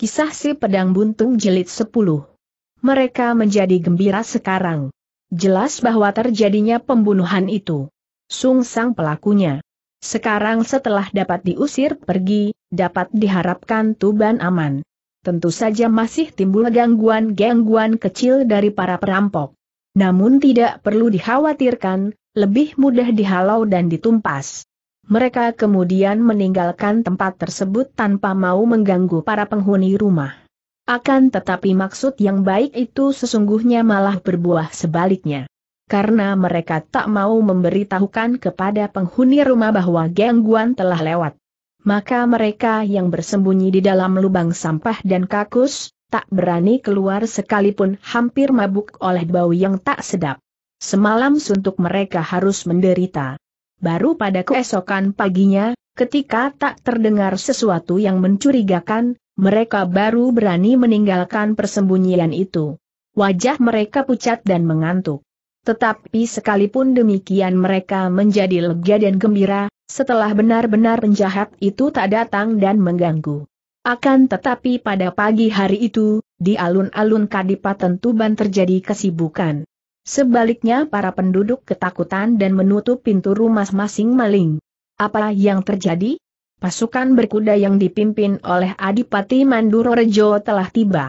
Kisah si pedang buntung Jelit 10. Mereka menjadi gembira sekarang. Jelas bahwa terjadinya pembunuhan itu. Sung sang pelakunya. Sekarang setelah dapat diusir pergi, dapat diharapkan Tuban aman. Tentu saja masih timbul gangguan-gangguan kecil dari para perampok. Namun tidak perlu dikhawatirkan, lebih mudah dihalau dan ditumpas mereka kemudian meninggalkan tempat tersebut tanpa mau mengganggu para penghuni rumah. Akan tetapi maksud yang baik itu sesungguhnya malah berbuah sebaliknya. Karena mereka tak mau memberitahukan kepada penghuni rumah bahwa gangguan telah lewat. Maka mereka yang bersembunyi di dalam lubang sampah dan kakus, tak berani keluar sekalipun hampir mabuk oleh bau yang tak sedap. Semalam suntuk mereka harus menderita. Baru pada keesokan paginya, ketika tak terdengar sesuatu yang mencurigakan, mereka baru berani meninggalkan persembunyian itu. Wajah mereka pucat dan mengantuk. Tetapi sekalipun demikian mereka menjadi lega dan gembira, setelah benar-benar penjahat itu tak datang dan mengganggu. Akan tetapi pada pagi hari itu, di alun-alun Kadipaten Tuban terjadi kesibukan. Sebaliknya para penduduk ketakutan dan menutup pintu rumah masing-masing. Apa yang terjadi? Pasukan berkuda yang dipimpin oleh Adipati Mandurorejo telah tiba.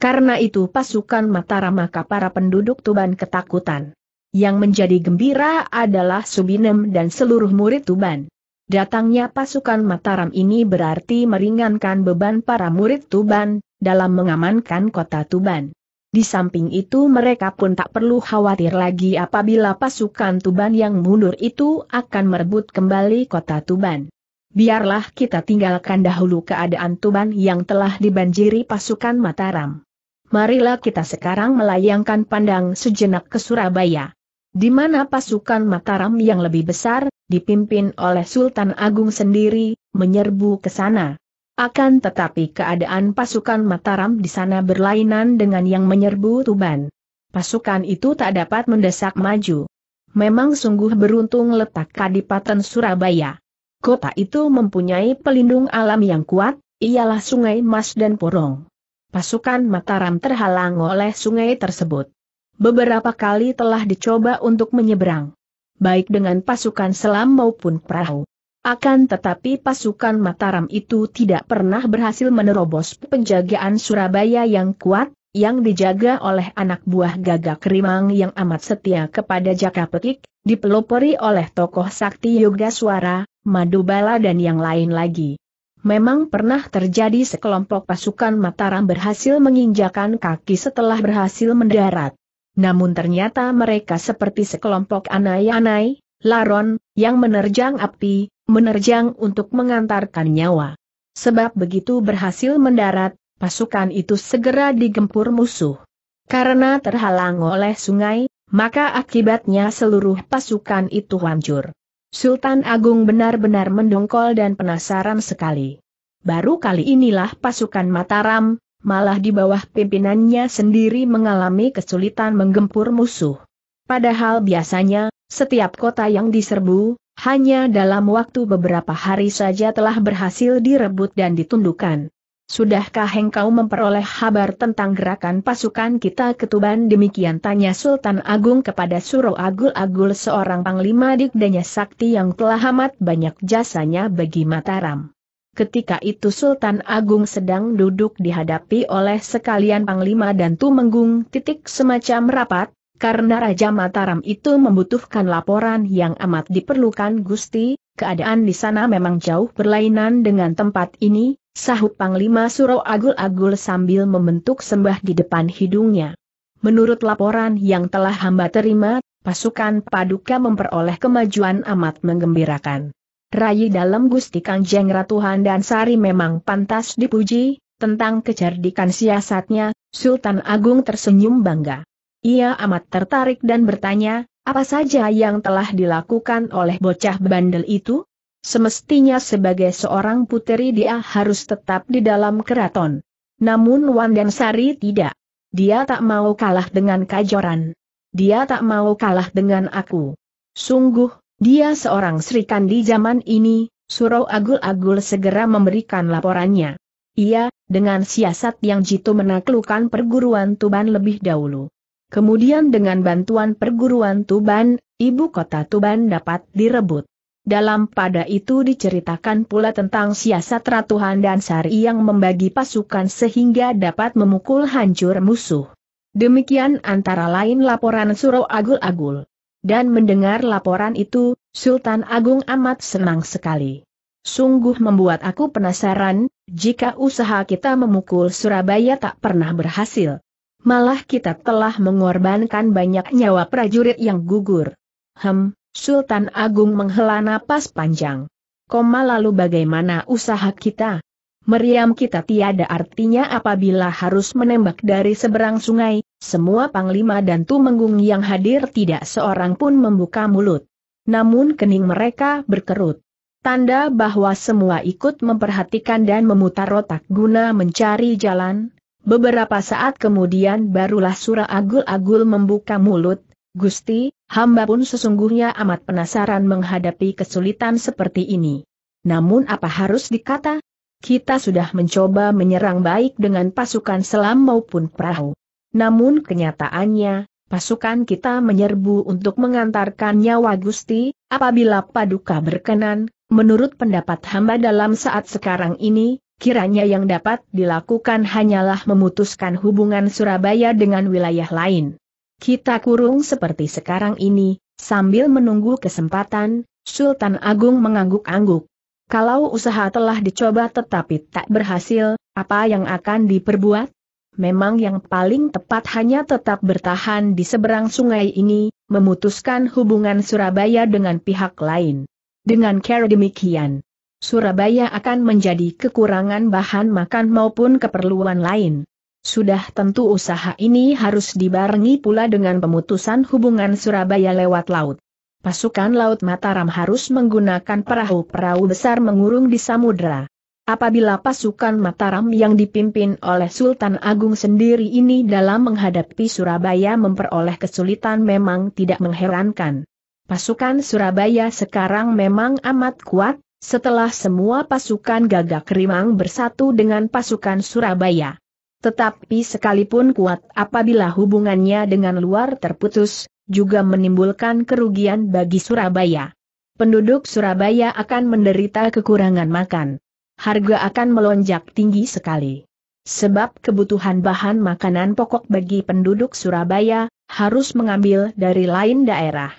Karena itu pasukan Mataram maka para penduduk Tuban ketakutan. Yang menjadi gembira adalah Subinem dan seluruh murid Tuban. Datangnya pasukan Mataram ini berarti meringankan beban para murid Tuban, dalam mengamankan kota Tuban. Di samping itu mereka pun tak perlu khawatir lagi apabila pasukan Tuban yang mundur itu akan merebut kembali kota Tuban. Biarlah kita tinggalkan dahulu keadaan Tuban yang telah dibanjiri pasukan Mataram. Marilah kita sekarang melayangkan pandang sejenak ke Surabaya. Di mana pasukan Mataram yang lebih besar, dipimpin oleh Sultan Agung sendiri, menyerbu ke sana. Akan tetapi keadaan pasukan Mataram di sana berlainan dengan yang menyerbu Tuban. Pasukan itu tak dapat mendesak maju. Memang sungguh beruntung letak Kadipaten Surabaya. Kota itu mempunyai pelindung alam yang kuat, ialah Sungai Mas dan Porong. Pasukan Mataram terhalang oleh sungai tersebut. Beberapa kali telah dicoba untuk menyeberang. Baik dengan pasukan selam maupun perahu. Akan tetapi pasukan Mataram itu tidak pernah berhasil menerobos penjagaan Surabaya yang kuat, yang dijaga oleh anak buah gagak rimang yang amat setia kepada Jaka Petik, dipelopori oleh tokoh sakti Yoga Suara, Madubala dan yang lain lagi. Memang pernah terjadi sekelompok pasukan Mataram berhasil menginjakan kaki setelah berhasil mendarat. Namun ternyata mereka seperti sekelompok anai-anai, Laron, yang menerjang api, menerjang untuk mengantarkan nyawa. Sebab begitu berhasil mendarat, pasukan itu segera digempur musuh. Karena terhalang oleh sungai, maka akibatnya seluruh pasukan itu hancur. Sultan Agung benar-benar mendongkol dan penasaran sekali. Baru kali inilah pasukan Mataram, malah di bawah pimpinannya sendiri mengalami kesulitan menggempur musuh. Padahal biasanya, setiap kota yang diserbu, hanya dalam waktu beberapa hari saja telah berhasil direbut dan ditundukkan. Sudahkah engkau memperoleh kabar tentang gerakan pasukan kita ketuban demikian tanya Sultan Agung kepada Suro Agul Agul seorang panglima dikdanya sakti yang telah amat banyak jasanya bagi Mataram. Ketika itu Sultan Agung sedang duduk dihadapi oleh sekalian panglima dan tumenggung titik semacam rapat, karena Raja Mataram itu membutuhkan laporan yang amat diperlukan Gusti, keadaan di sana memang jauh berlainan dengan tempat ini, sahut Panglima Suro agul-agul sambil membentuk sembah di depan hidungnya. Menurut laporan yang telah hamba terima, pasukan Paduka memperoleh kemajuan amat menggembirakan. Rai dalam Gusti Kangjeng Ratu dan Sari memang pantas dipuji, tentang kecerdikan siasatnya, Sultan Agung tersenyum bangga. Ia amat tertarik dan bertanya, apa saja yang telah dilakukan oleh bocah bandel itu? Semestinya sebagai seorang puteri dia harus tetap di dalam keraton. Namun Wan dan Sari tidak. Dia tak mau kalah dengan kajoran. Dia tak mau kalah dengan aku. Sungguh, dia seorang serikan di zaman ini, Surau Agul-Agul segera memberikan laporannya. Ia, dengan siasat yang jitu menaklukkan perguruan Tuban lebih dahulu. Kemudian dengan bantuan perguruan Tuban, ibu kota Tuban dapat direbut. Dalam pada itu diceritakan pula tentang siasat Ratu Handan Sari yang membagi pasukan sehingga dapat memukul hancur musuh. Demikian antara lain laporan Suro Agul-Agul. Dan mendengar laporan itu, Sultan Agung amat senang sekali. Sungguh membuat aku penasaran, jika usaha kita memukul Surabaya tak pernah berhasil. Malah kita telah mengorbankan banyak nyawa prajurit yang gugur. Hem, Sultan Agung menghela napas panjang. Koma lalu bagaimana usaha kita? Meriam kita tiada artinya apabila harus menembak dari seberang sungai, semua panglima dan tumenggung yang hadir tidak seorang pun membuka mulut. Namun kening mereka berkerut. Tanda bahwa semua ikut memperhatikan dan memutar otak guna mencari jalan, Beberapa saat kemudian barulah Surah Agul-Agul membuka mulut, Gusti, hamba pun sesungguhnya amat penasaran menghadapi kesulitan seperti ini. Namun apa harus dikata? Kita sudah mencoba menyerang baik dengan pasukan selam maupun perahu. Namun kenyataannya, pasukan kita menyerbu untuk mengantarkan nyawa Gusti, apabila paduka berkenan, menurut pendapat hamba dalam saat sekarang ini, kiranya yang dapat dilakukan hanyalah memutuskan hubungan Surabaya dengan wilayah lain. Kita kurung seperti sekarang ini, sambil menunggu kesempatan, Sultan Agung mengangguk-angguk. Kalau usaha telah dicoba tetapi tak berhasil, apa yang akan diperbuat? Memang yang paling tepat hanya tetap bertahan di seberang sungai ini, memutuskan hubungan Surabaya dengan pihak lain. Dengan cara demikian, Surabaya akan menjadi kekurangan bahan makan maupun keperluan lain. Sudah tentu usaha ini harus dibarengi pula dengan pemutusan hubungan Surabaya lewat laut. Pasukan Laut Mataram harus menggunakan perahu-perahu besar mengurung di samudera. Apabila pasukan Mataram yang dipimpin oleh Sultan Agung sendiri ini dalam menghadapi Surabaya memperoleh kesulitan memang tidak mengherankan. Pasukan Surabaya sekarang memang amat kuat, setelah semua pasukan gagak rimang bersatu dengan pasukan Surabaya. Tetapi sekalipun kuat apabila hubungannya dengan luar terputus, juga menimbulkan kerugian bagi Surabaya. Penduduk Surabaya akan menderita kekurangan makan. Harga akan melonjak tinggi sekali. Sebab kebutuhan bahan makanan pokok bagi penduduk Surabaya, harus mengambil dari lain daerah.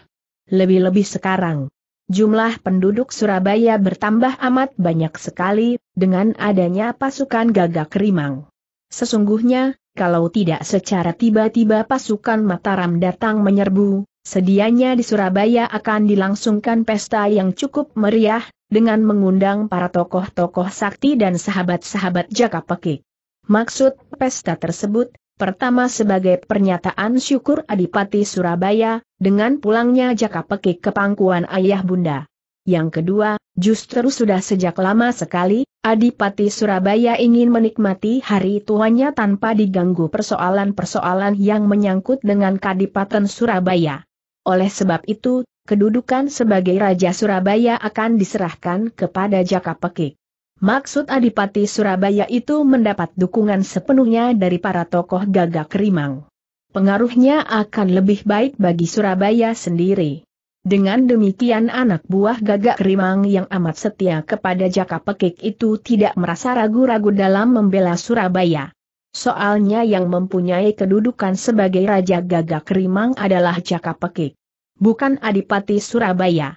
Lebih-lebih sekarang jumlah penduduk Surabaya bertambah amat banyak sekali, dengan adanya pasukan gagak rimang. Sesungguhnya, kalau tidak secara tiba-tiba pasukan Mataram datang menyerbu, sedianya di Surabaya akan dilangsungkan pesta yang cukup meriah, dengan mengundang para tokoh-tokoh sakti dan sahabat-sahabat Jaka Pekik. Maksud pesta tersebut Pertama sebagai pernyataan syukur Adipati Surabaya, dengan pulangnya Jaka Pekik ke pangkuan ayah bunda. Yang kedua, justru sudah sejak lama sekali, Adipati Surabaya ingin menikmati hari tuanya tanpa diganggu persoalan-persoalan yang menyangkut dengan Kadipaten Surabaya. Oleh sebab itu, kedudukan sebagai Raja Surabaya akan diserahkan kepada Jaka Pekik. Maksud Adipati Surabaya itu mendapat dukungan sepenuhnya dari para tokoh gagak rimang. Pengaruhnya akan lebih baik bagi Surabaya sendiri. Dengan demikian anak buah gagak rimang yang amat setia kepada Jaka Pekik itu tidak merasa ragu-ragu dalam membela Surabaya. Soalnya yang mempunyai kedudukan sebagai Raja Gagak Rimang adalah Jaka Pekik. Bukan Adipati Surabaya.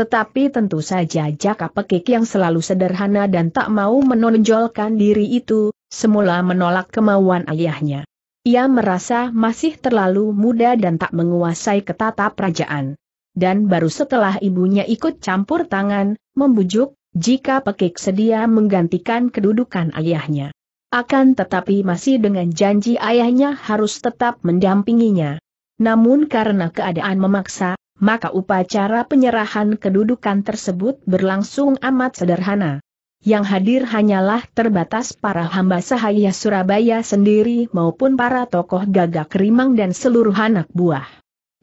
Tetapi tentu saja Jaka Pekik yang selalu sederhana dan tak mau menonjolkan diri itu, semula menolak kemauan ayahnya. Ia merasa masih terlalu muda dan tak menguasai ketata kerajaan. Dan baru setelah ibunya ikut campur tangan, membujuk, jika Pekik sedia menggantikan kedudukan ayahnya. Akan tetapi masih dengan janji ayahnya harus tetap mendampinginya. Namun karena keadaan memaksa, maka upacara penyerahan kedudukan tersebut berlangsung amat sederhana. Yang hadir hanyalah terbatas para hamba sahaya Surabaya sendiri maupun para tokoh gagak rimang dan seluruh anak buah.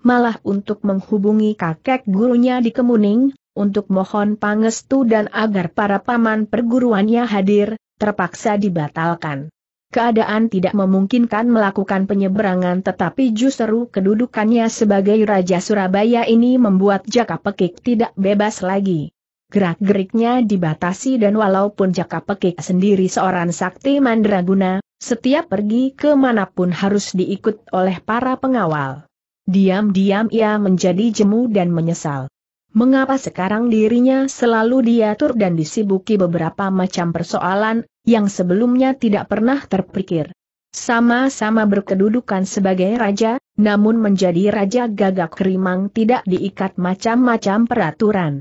Malah untuk menghubungi kakek gurunya di Kemuning, untuk mohon pangestu dan agar para paman perguruannya hadir, terpaksa dibatalkan keadaan tidak memungkinkan melakukan penyeberangan tetapi justru kedudukannya sebagai Raja Surabaya ini membuat Jaka Pekik tidak bebas lagi. Gerak-geriknya dibatasi dan walaupun Jaka Pekik sendiri seorang sakti mandraguna, setiap pergi ke manapun harus diikut oleh para pengawal. Diam-diam ia menjadi jemu dan menyesal. Mengapa sekarang dirinya selalu diatur dan disibuki beberapa macam persoalan, yang sebelumnya tidak pernah terpikir. Sama-sama berkedudukan sebagai raja, namun menjadi raja gagak kerimang tidak diikat macam-macam peraturan.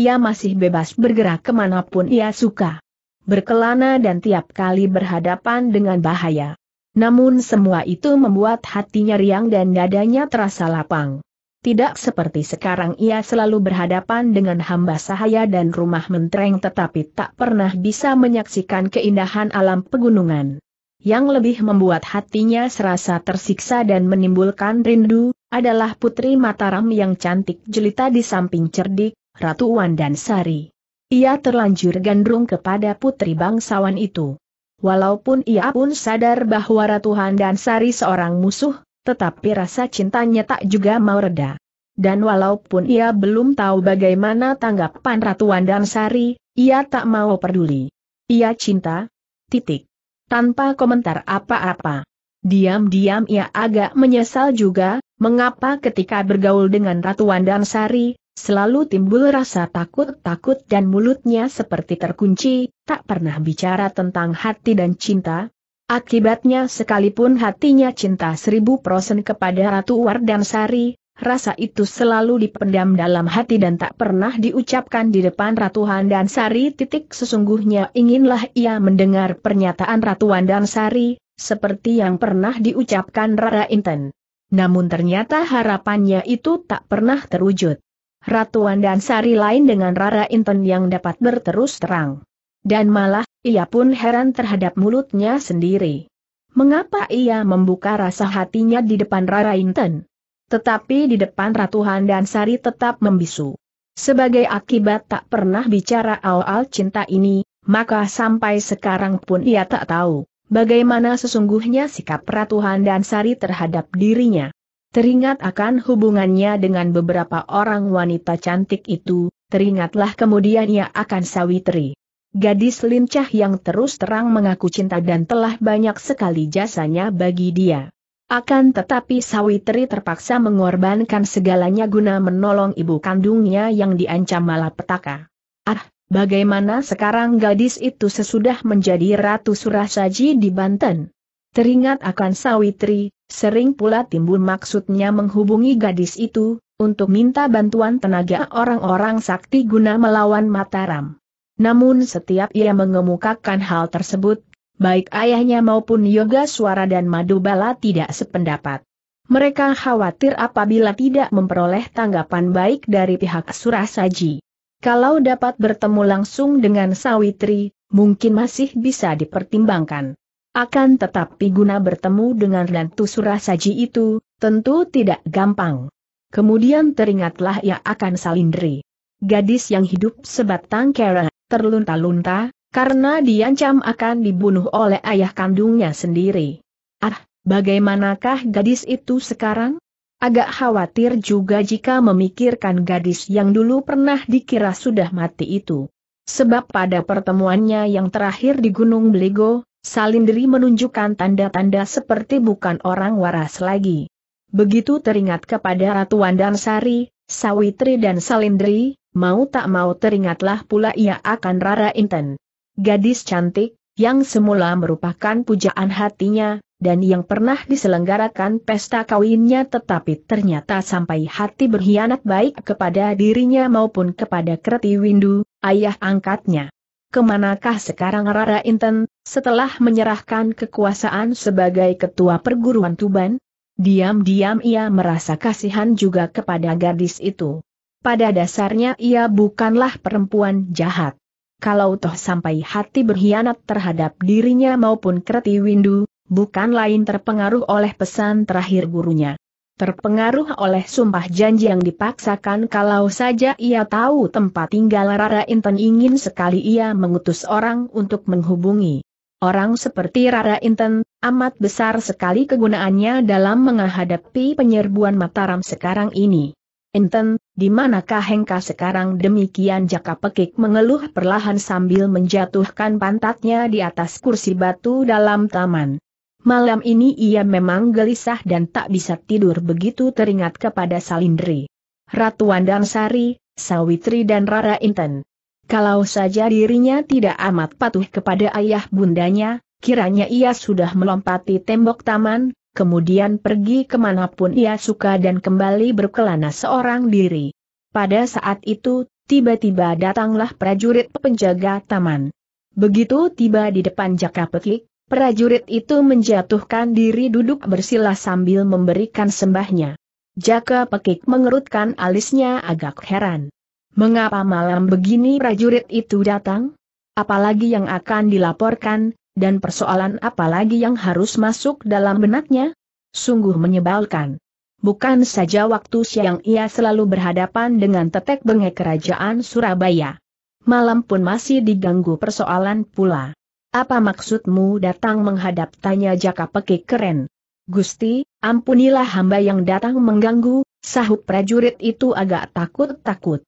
Ia masih bebas bergerak kemanapun ia suka. Berkelana dan tiap kali berhadapan dengan bahaya. Namun semua itu membuat hatinya riang dan dadanya terasa lapang. Tidak seperti sekarang ia selalu berhadapan dengan hamba sahaya dan rumah mentereng tetapi tak pernah bisa menyaksikan keindahan alam pegunungan. Yang lebih membuat hatinya serasa tersiksa dan menimbulkan rindu, adalah Putri Mataram yang cantik jelita di samping cerdik, Ratu Wan dan Sari. Ia terlanjur gandrung kepada putri bangsawan itu. Walaupun ia pun sadar bahwa Ratu dan Sari seorang musuh, tetapi rasa cintanya tak juga mau reda. Dan walaupun ia belum tahu bagaimana tanggapan Ratu Wandansari, ia tak mau peduli. Ia cinta, titik. Tanpa komentar apa-apa. Diam-diam ia agak menyesal juga, mengapa ketika bergaul dengan Ratu Wandansari, selalu timbul rasa takut-takut dan mulutnya seperti terkunci, tak pernah bicara tentang hati dan cinta, Akibatnya sekalipun hatinya cinta seribu prosen kepada Ratu Wardansari, rasa itu selalu dipendam dalam hati dan tak pernah diucapkan di depan Ratu Wardansari. Titik sesungguhnya inginlah ia mendengar pernyataan Ratu Wardansari, seperti yang pernah diucapkan Rara Inten. Namun ternyata harapannya itu tak pernah terwujud. Ratu Wardansari lain dengan Rara Inten yang dapat berterus terang. Dan malah, ia pun heran terhadap mulutnya sendiri. Mengapa ia membuka rasa hatinya di depan Rara Inten? Tetapi di depan Ratu Handan Sari tetap membisu. Sebagai akibat tak pernah bicara awal cinta ini, maka sampai sekarang pun ia tak tahu bagaimana sesungguhnya sikap Ratu Sari terhadap dirinya. Teringat akan hubungannya dengan beberapa orang wanita cantik itu, teringatlah kemudian ia akan Sawitri. Gadis lincah yang terus terang mengaku cinta dan telah banyak sekali jasanya bagi dia. Akan tetapi Sawitri terpaksa mengorbankan segalanya guna menolong ibu kandungnya yang diancam malapetaka. Ah, bagaimana sekarang gadis itu sesudah menjadi Ratu Surasaji di Banten? Teringat akan Sawitri, sering pula timbul maksudnya menghubungi gadis itu, untuk minta bantuan tenaga orang-orang sakti guna melawan Mataram. Namun setiap ia mengemukakan hal tersebut, baik ayahnya maupun Yoga Suara dan Madubala tidak sependapat. Mereka khawatir apabila tidak memperoleh tanggapan baik dari pihak Surasaji. Kalau dapat bertemu langsung dengan Sawitri, mungkin masih bisa dipertimbangkan. Akan tetapi guna bertemu dengan Rantu Surasaji itu, tentu tidak gampang. Kemudian teringatlah ia akan Salindri. Gadis yang hidup sebatang kera terlunta-lunta, karena diancam akan dibunuh oleh ayah kandungnya sendiri. Ah, bagaimanakah gadis itu sekarang? Agak khawatir juga jika memikirkan gadis yang dulu pernah dikira sudah mati itu. Sebab pada pertemuannya yang terakhir di Gunung Beligo, Salindri menunjukkan tanda-tanda seperti bukan orang waras lagi. Begitu teringat kepada Ratu Wandansari, Sawitri dan Salindri, mau tak mau teringatlah pula ia akan Rara Inten. Gadis cantik, yang semula merupakan pujaan hatinya, dan yang pernah diselenggarakan pesta kawinnya tetapi ternyata sampai hati berkhianat baik kepada dirinya maupun kepada Kreti Windu, ayah angkatnya. Kemanakah sekarang Rara Inten, setelah menyerahkan kekuasaan sebagai ketua perguruan Tuban? Diam-diam ia merasa kasihan juga kepada gadis itu pada dasarnya ia bukanlah perempuan jahat. Kalau toh sampai hati berkhianat terhadap dirinya maupun Kreti Windu, bukan lain terpengaruh oleh pesan terakhir gurunya. Terpengaruh oleh sumpah janji yang dipaksakan kalau saja ia tahu tempat tinggal Rara Inten ingin sekali ia mengutus orang untuk menghubungi. Orang seperti Rara Inten, amat besar sekali kegunaannya dalam menghadapi penyerbuan Mataram sekarang ini. Inten, di manakah Hengka sekarang demikian jaka pekik mengeluh perlahan sambil menjatuhkan pantatnya di atas kursi batu dalam taman. Malam ini ia memang gelisah dan tak bisa tidur begitu teringat kepada Salindri. Ratu Wandang Sawitri dan Rara Inten. Kalau saja dirinya tidak amat patuh kepada ayah bundanya, kiranya ia sudah melompati tembok taman, kemudian pergi kemanapun ia suka dan kembali berkelana seorang diri. Pada saat itu, tiba-tiba datanglah prajurit penjaga taman. Begitu tiba di depan Jaka Pekik, prajurit itu menjatuhkan diri duduk bersila sambil memberikan sembahnya. Jaka Pekik mengerutkan alisnya agak heran. Mengapa malam begini prajurit itu datang? Apalagi yang akan dilaporkan, dan persoalan apa lagi yang harus masuk dalam benaknya? Sungguh menyebalkan. Bukan saja waktu siang ia selalu berhadapan dengan tetek bengek kerajaan Surabaya. Malam pun masih diganggu persoalan pula. Apa maksudmu datang menghadap tanya Jaka Pekik keren? Gusti, ampunilah hamba yang datang mengganggu, sahut prajurit itu agak takut-takut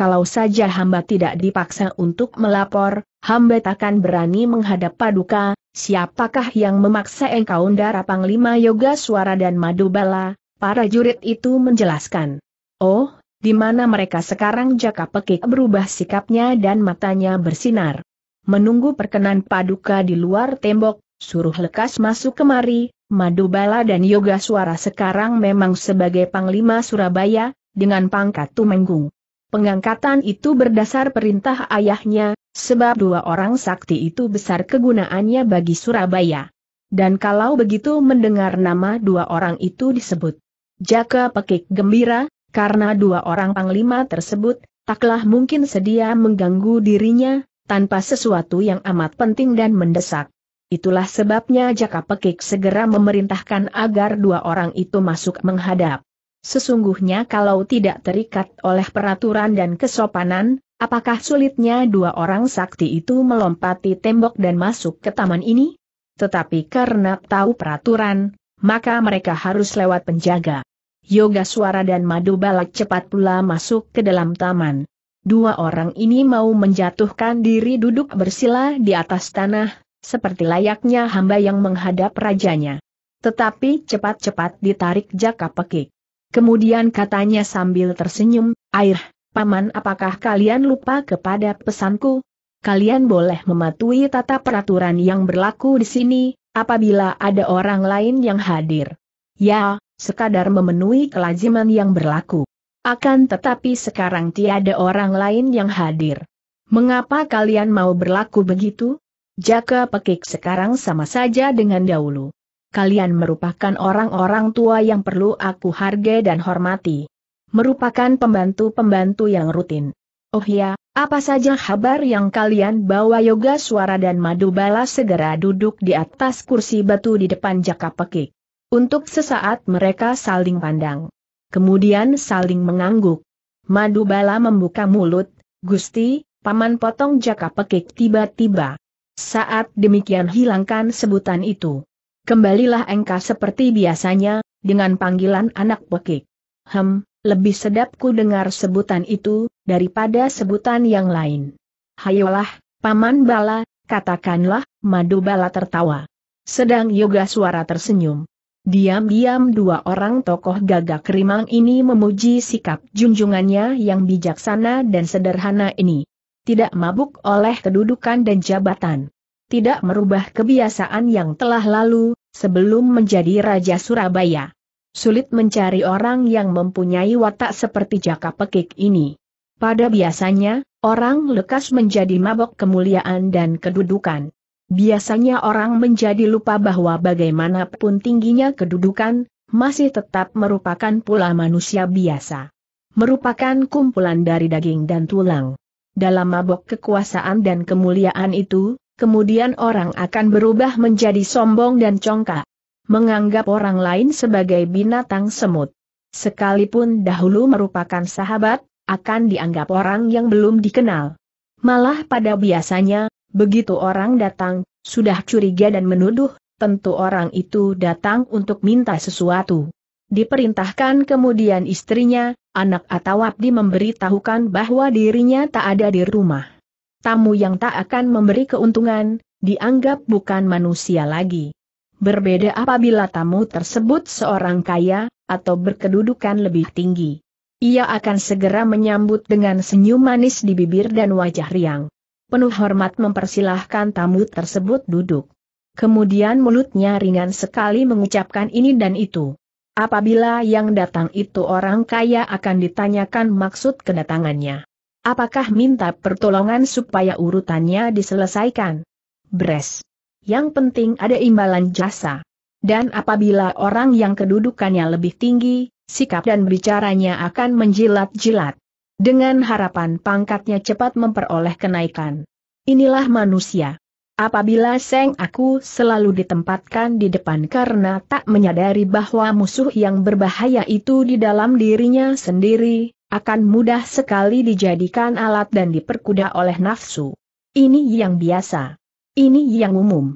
kalau saja hamba tidak dipaksa untuk melapor, hamba takkan berani menghadap paduka, siapakah yang memaksa engkau ndara Panglima Yoga Suara dan madu bala, para jurid itu menjelaskan. Oh, di mana mereka sekarang jaka pekik berubah sikapnya dan matanya bersinar. Menunggu perkenan paduka di luar tembok, suruh lekas masuk kemari, Madubala dan Yoga Suara sekarang memang sebagai Panglima Surabaya, dengan pangkat Tumenggung. Pengangkatan itu berdasar perintah ayahnya, sebab dua orang sakti itu besar kegunaannya bagi Surabaya. Dan kalau begitu mendengar nama dua orang itu disebut. Jaka pekik gembira, karena dua orang panglima tersebut, taklah mungkin sedia mengganggu dirinya, tanpa sesuatu yang amat penting dan mendesak. Itulah sebabnya Jaka Pekik segera memerintahkan agar dua orang itu masuk menghadap. Sesungguhnya kalau tidak terikat oleh peraturan dan kesopanan, apakah sulitnya dua orang sakti itu melompati tembok dan masuk ke taman ini? Tetapi karena tahu peraturan, maka mereka harus lewat penjaga. Yoga Suara dan Madu Balak cepat pula masuk ke dalam taman. Dua orang ini mau menjatuhkan diri duduk bersila di atas tanah, seperti layaknya hamba yang menghadap rajanya. Tetapi cepat-cepat ditarik jaka pekik. Kemudian katanya sambil tersenyum, Air, Paman apakah kalian lupa kepada pesanku? Kalian boleh mematuhi tata peraturan yang berlaku di sini, apabila ada orang lain yang hadir. Ya, sekadar memenuhi kelaziman yang berlaku. Akan tetapi sekarang tiada orang lain yang hadir. Mengapa kalian mau berlaku begitu? Jaka pekik sekarang sama saja dengan dahulu kalian merupakan orang-orang tua yang perlu aku hargai dan hormati. Merupakan pembantu-pembantu yang rutin. Oh ya, apa saja kabar yang kalian bawa yoga suara dan madu balas segera duduk di atas kursi batu di depan jaka pekik. Untuk sesaat mereka saling pandang. Kemudian saling mengangguk. Madu bala membuka mulut, Gusti, paman potong jaka pekik tiba-tiba. Saat demikian hilangkan sebutan itu. Kembalilah engka seperti biasanya, dengan panggilan anak pekik. Hem, lebih sedap ku dengar sebutan itu, daripada sebutan yang lain. Hayolah, Paman Bala, katakanlah, Madu Bala tertawa. Sedang Yoga Suara tersenyum. Diam-diam dua orang tokoh gagak rimang ini memuji sikap junjungannya yang bijaksana dan sederhana ini. Tidak mabuk oleh kedudukan dan jabatan. Tidak merubah kebiasaan yang telah lalu, sebelum menjadi Raja Surabaya. Sulit mencari orang yang mempunyai watak seperti Jaka Pekik ini. Pada biasanya, orang lekas menjadi mabok kemuliaan dan kedudukan. Biasanya orang menjadi lupa bahwa bagaimanapun tingginya kedudukan, masih tetap merupakan pula manusia biasa. Merupakan kumpulan dari daging dan tulang. Dalam mabok kekuasaan dan kemuliaan itu, kemudian orang akan berubah menjadi sombong dan congkak. Menganggap orang lain sebagai binatang semut. Sekalipun dahulu merupakan sahabat, akan dianggap orang yang belum dikenal. Malah pada biasanya, begitu orang datang, sudah curiga dan menuduh, tentu orang itu datang untuk minta sesuatu. Diperintahkan kemudian istrinya, anak atau abdi memberitahukan bahwa dirinya tak ada di rumah. Tamu yang tak akan memberi keuntungan, dianggap bukan manusia lagi. Berbeda apabila tamu tersebut seorang kaya, atau berkedudukan lebih tinggi. Ia akan segera menyambut dengan senyum manis di bibir dan wajah riang. Penuh hormat mempersilahkan tamu tersebut duduk. Kemudian mulutnya ringan sekali mengucapkan ini dan itu. Apabila yang datang itu orang kaya akan ditanyakan maksud kedatangannya. Apakah minta pertolongan supaya urutannya diselesaikan? Bres. Yang penting ada imbalan jasa. Dan apabila orang yang kedudukannya lebih tinggi, sikap dan bicaranya akan menjilat-jilat. Dengan harapan pangkatnya cepat memperoleh kenaikan. Inilah manusia. Apabila Seng Aku selalu ditempatkan di depan karena tak menyadari bahwa musuh yang berbahaya itu di dalam dirinya sendiri, akan mudah sekali dijadikan alat dan diperkuda oleh nafsu. Ini yang biasa. Ini yang umum.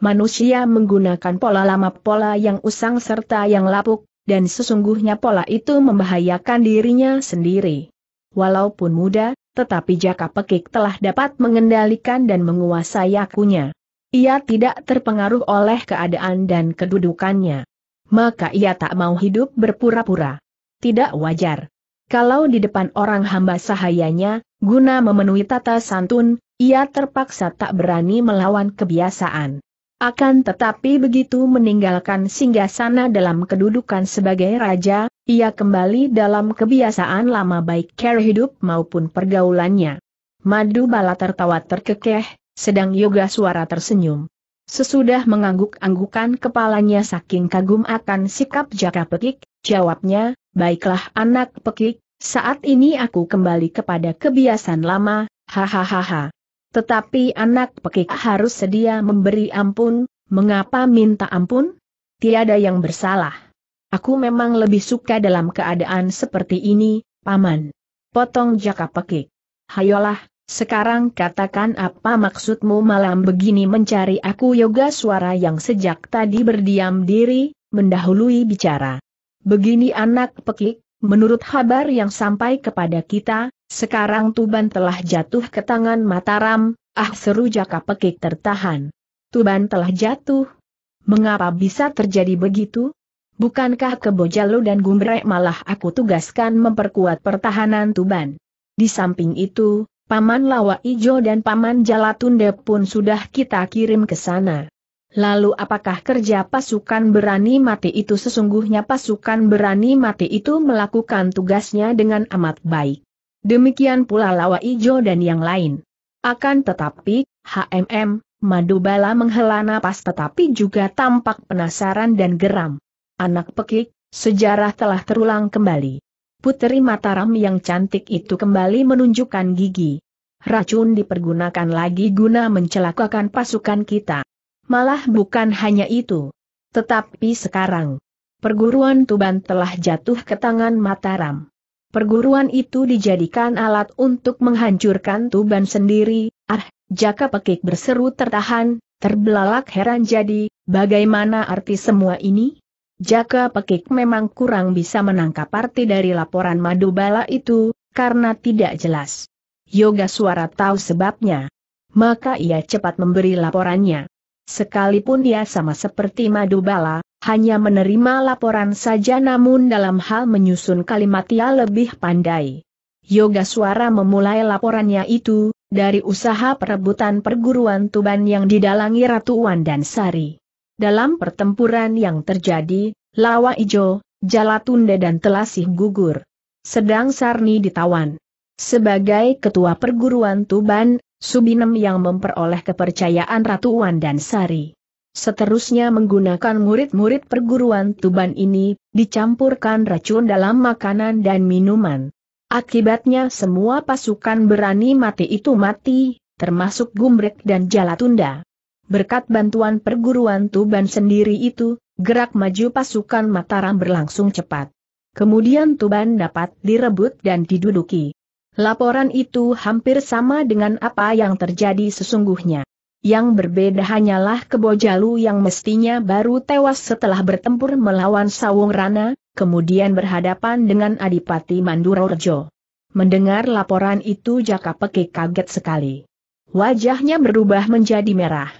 Manusia menggunakan pola lama pola yang usang serta yang lapuk, dan sesungguhnya pola itu membahayakan dirinya sendiri. Walaupun muda, tetapi Jaka Pekik telah dapat mengendalikan dan menguasai akunya. Ia tidak terpengaruh oleh keadaan dan kedudukannya. Maka ia tak mau hidup berpura-pura. Tidak wajar kalau di depan orang hamba sahayanya, guna memenuhi tata santun, ia terpaksa tak berani melawan kebiasaan. Akan tetapi begitu meninggalkan singgasana dalam kedudukan sebagai raja, ia kembali dalam kebiasaan lama baik care hidup maupun pergaulannya. Madu bala tertawa terkekeh, sedang yoga suara tersenyum. Sesudah mengangguk-anggukan kepalanya saking kagum akan sikap jaka petik, jawabnya, Baiklah anak pekik, saat ini aku kembali kepada kebiasaan lama, hahaha. Tetapi anak pekik harus sedia memberi ampun, mengapa minta ampun? Tiada yang bersalah. Aku memang lebih suka dalam keadaan seperti ini, Paman. Potong jaka pekik. Hayolah, sekarang katakan apa maksudmu malam begini mencari aku yoga suara yang sejak tadi berdiam diri, mendahului bicara. Begini anak pekik, menurut kabar yang sampai kepada kita, sekarang Tuban telah jatuh ke tangan Mataram, ah seru jaka pekik tertahan. Tuban telah jatuh. Mengapa bisa terjadi begitu? Bukankah kebo Jalu dan Gumbrek malah aku tugaskan memperkuat pertahanan Tuban? Di samping itu, Paman Lawa Ijo dan Paman Jalatunde pun sudah kita kirim ke sana. Lalu apakah kerja pasukan berani mati itu sesungguhnya pasukan berani mati itu melakukan tugasnya dengan amat baik. Demikian pula Lawa Ijo dan yang lain. Akan tetapi, HMM, Madubala menghela napas tetapi juga tampak penasaran dan geram. Anak pekik, sejarah telah terulang kembali. Puteri Mataram yang cantik itu kembali menunjukkan gigi. Racun dipergunakan lagi guna mencelakakan pasukan kita. Malah bukan hanya itu. Tetapi sekarang, perguruan Tuban telah jatuh ke tangan Mataram. Perguruan itu dijadikan alat untuk menghancurkan Tuban sendiri, ah, Jaka Pekik berseru tertahan, terbelalak heran jadi, bagaimana arti semua ini? Jaka Pekik memang kurang bisa menangkap arti dari laporan Madubala itu, karena tidak jelas. Yoga suara tahu sebabnya. Maka ia cepat memberi laporannya. Sekalipun dia sama seperti madu bala, hanya menerima laporan saja namun dalam hal menyusun kalimat ia lebih pandai. Yoga Suara memulai laporannya itu, dari usaha perebutan perguruan Tuban yang didalangi Ratu Wan dan Sari. Dalam pertempuran yang terjadi, Lawa Ijo, Jalatunde dan Telasih gugur. Sedang Sarni ditawan. Sebagai ketua perguruan Tuban, Subinem yang memperoleh kepercayaan Ratu Wan dan Sari. Seterusnya menggunakan murid-murid perguruan Tuban ini, dicampurkan racun dalam makanan dan minuman. Akibatnya semua pasukan berani mati itu mati, termasuk Gumbrek dan Jalatunda. Berkat bantuan perguruan Tuban sendiri itu, gerak maju pasukan Mataram berlangsung cepat. Kemudian Tuban dapat direbut dan diduduki. Laporan itu hampir sama dengan apa yang terjadi sesungguhnya. Yang berbeda hanyalah Kebojalu yang mestinya baru tewas setelah bertempur melawan Sawung Rana, kemudian berhadapan dengan Adipati Mandurorjo. Mendengar laporan itu Jaka Peki kaget sekali. Wajahnya berubah menjadi merah.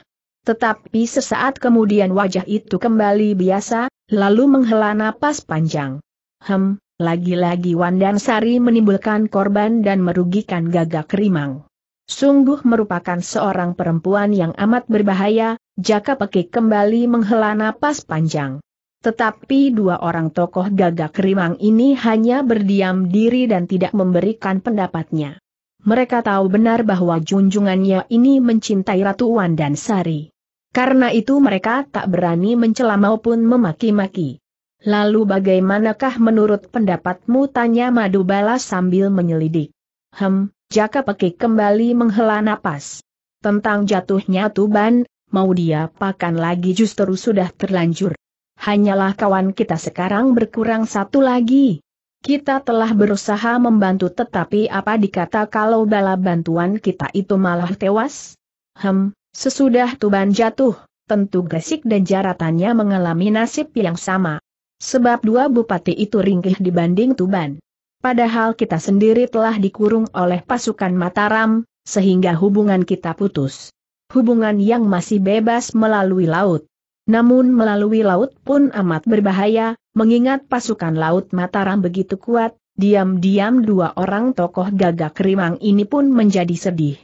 Tetapi sesaat kemudian wajah itu kembali biasa, lalu menghela napas panjang. Hem, lagi-lagi Wandan Sari menimbulkan korban dan merugikan gagak rimang. Sungguh merupakan seorang perempuan yang amat berbahaya, Jaka Pekik kembali menghela napas panjang. Tetapi dua orang tokoh gagak rimang ini hanya berdiam diri dan tidak memberikan pendapatnya. Mereka tahu benar bahwa junjungannya ini mencintai Ratu Wandan Sari. Karena itu mereka tak berani mencela maupun memaki-maki. Lalu bagaimanakah menurut pendapatmu tanya madu balas sambil menyelidik. Hem, Jaka Peki kembali menghela napas. Tentang jatuhnya Tuban, mau dia pakan lagi justru sudah terlanjur. Hanyalah kawan kita sekarang berkurang satu lagi. Kita telah berusaha membantu tetapi apa dikata kalau bala bantuan kita itu malah tewas? Hem, sesudah Tuban jatuh, tentu Gesik dan Jaratannya mengalami nasib yang sama. Sebab dua bupati itu ringkih dibanding Tuban. Padahal kita sendiri telah dikurung oleh pasukan Mataram, sehingga hubungan kita putus. Hubungan yang masih bebas melalui laut. Namun melalui laut pun amat berbahaya, mengingat pasukan laut Mataram begitu kuat, diam-diam dua orang tokoh gagak rimang ini pun menjadi sedih.